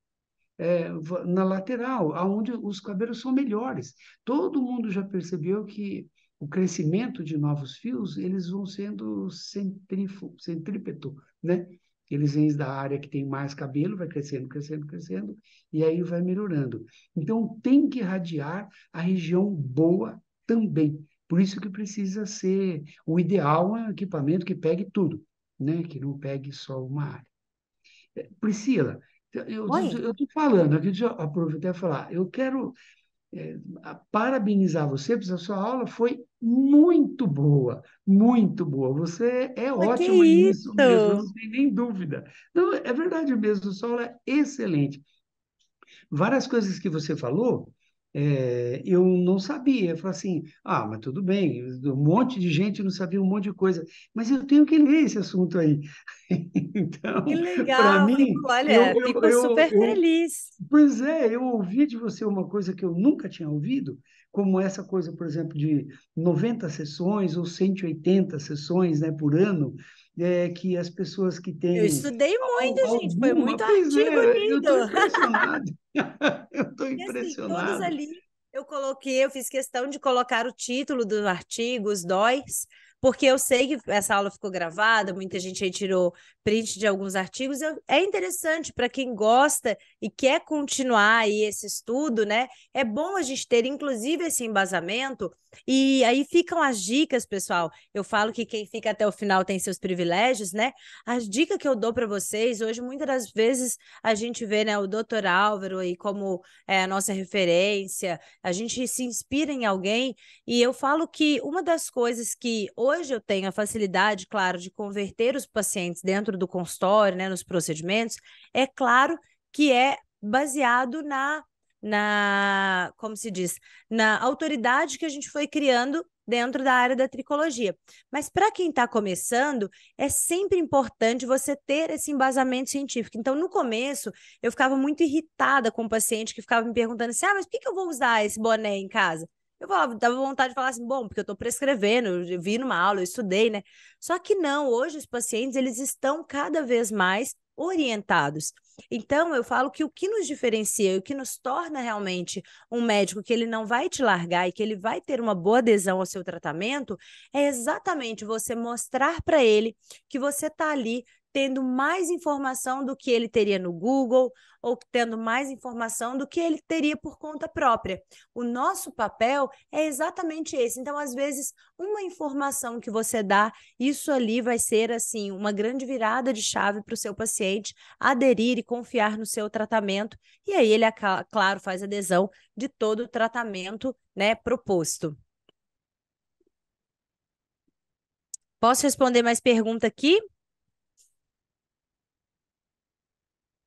Speaker 1: é, na lateral, aonde os cabelos são melhores. Todo mundo já percebeu que o crescimento de novos fios, eles vão sendo centrípeto, né? Eles vêm da área que tem mais cabelo, vai crescendo, crescendo, crescendo, e aí vai melhorando. Então, tem que irradiar a região boa também. Por isso que precisa ser, o ideal é um equipamento que pegue tudo, né? Que não pegue só uma área. É, Priscila, eu estou falando, eu queria aproveitar e falar, eu quero é, parabenizar você, porque a sua aula foi muito boa, muito boa. Você é Mas ah, ótimo nisso mesmo, não tem nem dúvida. Não, é verdade mesmo, sua aula é excelente. Várias coisas que você falou, é, eu não sabia. Eu falei assim, ah, mas tudo bem, um monte de gente não sabia um monte de coisa, mas eu tenho que ler esse assunto aí. então, que legal, mim, olha, eu, eu fico eu, super feliz. Pois é, eu ouvi de você uma coisa que eu nunca tinha ouvido, como essa coisa, por exemplo, de 90 sessões ou 180 sessões né, por ano, é, que as pessoas que têm. Eu estudei ah, muito, gente, foi muito né? artigo é, lindo. Eu estou impressionado. eu estou
Speaker 2: impressionado. Assim, todos ali eu coloquei, eu fiz questão de colocar o título do artigo, os dois porque eu sei que essa aula ficou gravada, muita gente aí tirou print de alguns artigos. É interessante para quem gosta e quer continuar aí esse estudo, né? É bom a gente ter, inclusive, esse embasamento. E aí ficam as dicas, pessoal. Eu falo que quem fica até o final tem seus privilégios, né? As dicas que eu dou para vocês, hoje, muitas das vezes, a gente vê né, o doutor Álvaro aí como é, a nossa referência, a gente se inspira em alguém. E eu falo que uma das coisas que hoje Hoje eu tenho a facilidade, claro, de converter os pacientes dentro do consultório, né, nos procedimentos. É claro que é baseado na na, como se diz, na autoridade que a gente foi criando dentro da área da tricologia. Mas para quem está começando, é sempre importante você ter esse embasamento científico. Então, no começo, eu ficava muito irritada com o paciente que ficava me perguntando assim: ah, mas por que, que eu vou usar esse boné em casa? Eu falava, dava vontade de falar assim, bom, porque eu estou prescrevendo, eu vi numa aula, eu estudei, né? Só que não, hoje os pacientes, eles estão cada vez mais orientados. Então, eu falo que o que nos diferencia, o que nos torna realmente um médico que ele não vai te largar e que ele vai ter uma boa adesão ao seu tratamento, é exatamente você mostrar para ele que você está ali tendo mais informação do que ele teria no Google ou tendo mais informação do que ele teria por conta própria. O nosso papel é exatamente esse. Então, às vezes, uma informação que você dá, isso ali vai ser assim uma grande virada de chave para o seu paciente aderir e confiar no seu tratamento. E aí ele, claro, faz adesão de todo o tratamento, né, proposto. Posso responder mais pergunta aqui?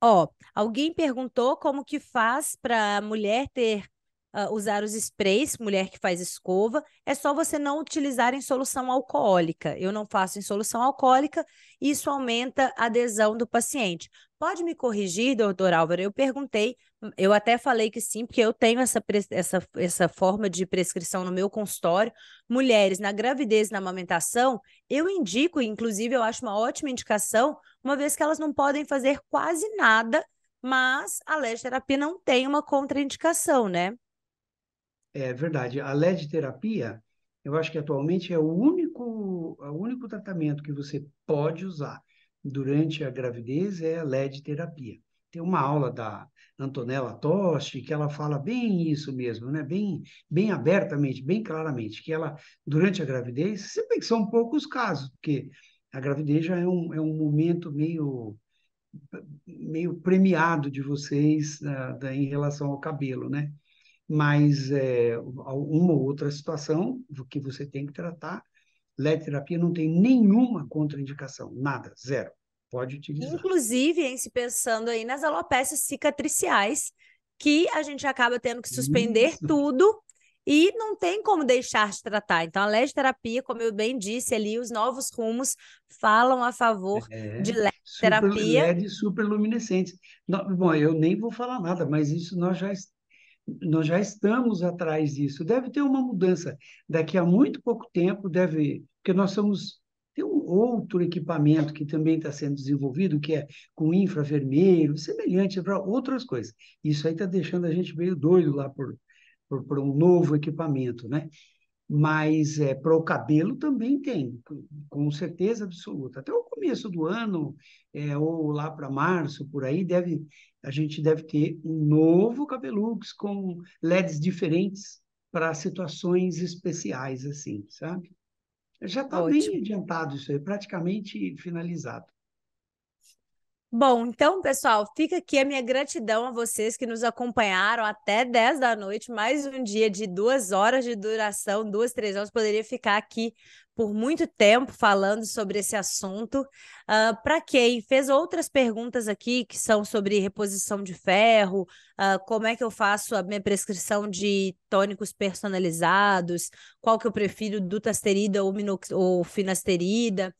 Speaker 2: Ó, alguém perguntou como que faz para a mulher ter uh, usar os sprays, mulher que faz escova, é só você não utilizar em solução alcoólica. Eu não faço em solução alcoólica, isso aumenta a adesão do paciente. Pode me corrigir, doutor Álvaro? Eu perguntei, eu até falei que sim, porque eu tenho essa, essa, essa forma de prescrição no meu consultório. Mulheres na gravidez e na amamentação, eu indico, inclusive eu acho uma ótima indicação, uma vez que elas não podem fazer quase nada, mas a terapia não tem uma contraindicação, né?
Speaker 1: É verdade. A LED terapia, eu acho que atualmente é o único, é o único tratamento que você pode usar durante a gravidez é a LED terapia. Tem uma aula da Antonella Tosti que ela fala bem isso mesmo, né? Bem, bem abertamente, bem claramente que ela durante a gravidez, se bem que são poucos casos, porque a gravidez já é um, é um momento meio meio premiado de vocês uh, da, em relação ao cabelo, né? mas é, uma ou outra situação que você tem que tratar, LED terapia não tem nenhuma contraindicação, nada, zero. Pode utilizar.
Speaker 2: Inclusive, em se pensando aí nas alopecias cicatriciais, que a gente acaba tendo que suspender Isso. tudo e não tem como deixar de tratar. Então, a LED terapia, como eu bem disse ali, os novos rumos falam a favor é, de lesioterapia. Super,
Speaker 1: LED superluminescentes. bom, eu nem vou falar nada, mas isso nós já nós já estamos atrás disso. Deve ter uma mudança. Daqui a muito pouco tempo deve, porque nós somos tem um outro equipamento que também está sendo desenvolvido, que é com infravermelho, semelhante para outras coisas. Isso aí está deixando a gente meio doido lá por, por, por, um novo equipamento, né? mas é, para o cabelo também tem, com certeza absoluta. Até o começo do ano, é, ou lá para março, por aí, deve, a gente deve ter um novo Cabelux com LEDs diferentes para situações especiais, assim, sabe? Já está bem adiantado isso aí, praticamente finalizado.
Speaker 2: Bom, então, pessoal, fica aqui a minha gratidão a vocês que nos acompanharam até 10 da noite, mais um dia de duas horas de duração, duas, três horas. Poderia ficar aqui por muito tempo falando sobre esse assunto. Uh, ah, Para quem fez outras perguntas aqui, que são sobre reposição de ferro, uh, como é que eu faço a minha prescrição de tônicos personalizados, qual que eu prefiro, dutasterida ou, minox... ou finasterida,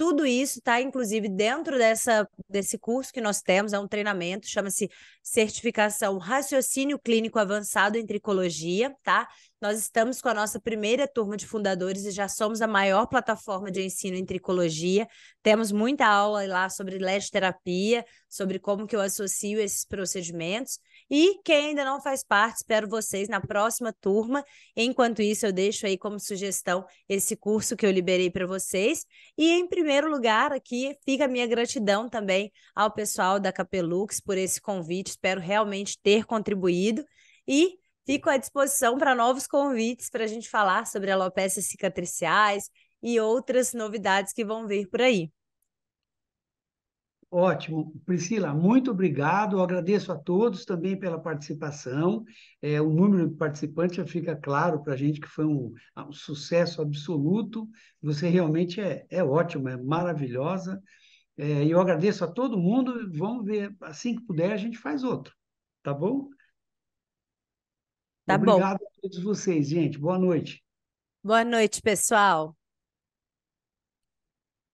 Speaker 2: tudo isso está, inclusive, dentro dessa, desse curso que nós temos, é um treinamento, chama-se Certificação Raciocínio Clínico Avançado em Tricologia, tá? Nós estamos com a nossa primeira turma de fundadores e já somos a maior plataforma de ensino em tricologia. Temos muita aula lá sobre terapia sobre como que eu associo esses procedimentos. E quem ainda não faz parte, espero vocês na próxima turma. Enquanto isso, eu deixo aí como sugestão esse curso que eu liberei para vocês. E em primeiro lugar, aqui fica a minha gratidão também ao pessoal da Capelux por esse convite. Espero realmente ter contribuído. E fico à disposição para novos convites para a gente falar sobre alopecias cicatriciais e outras novidades que vão vir por aí.
Speaker 1: Ótimo. Priscila, muito obrigado. Eu agradeço a todos também pela participação. É, o número de participantes já fica claro para a gente que foi um, ah, um, sucesso absoluto. Você realmente é, é ótima, é maravilhosa. É, eu agradeço a todo mundo. Vamos ver, assim que puder, a gente faz outro. Tá bom? Tá obrigado bom. a todos vocês, gente. Boa noite.
Speaker 2: Boa noite, pessoal.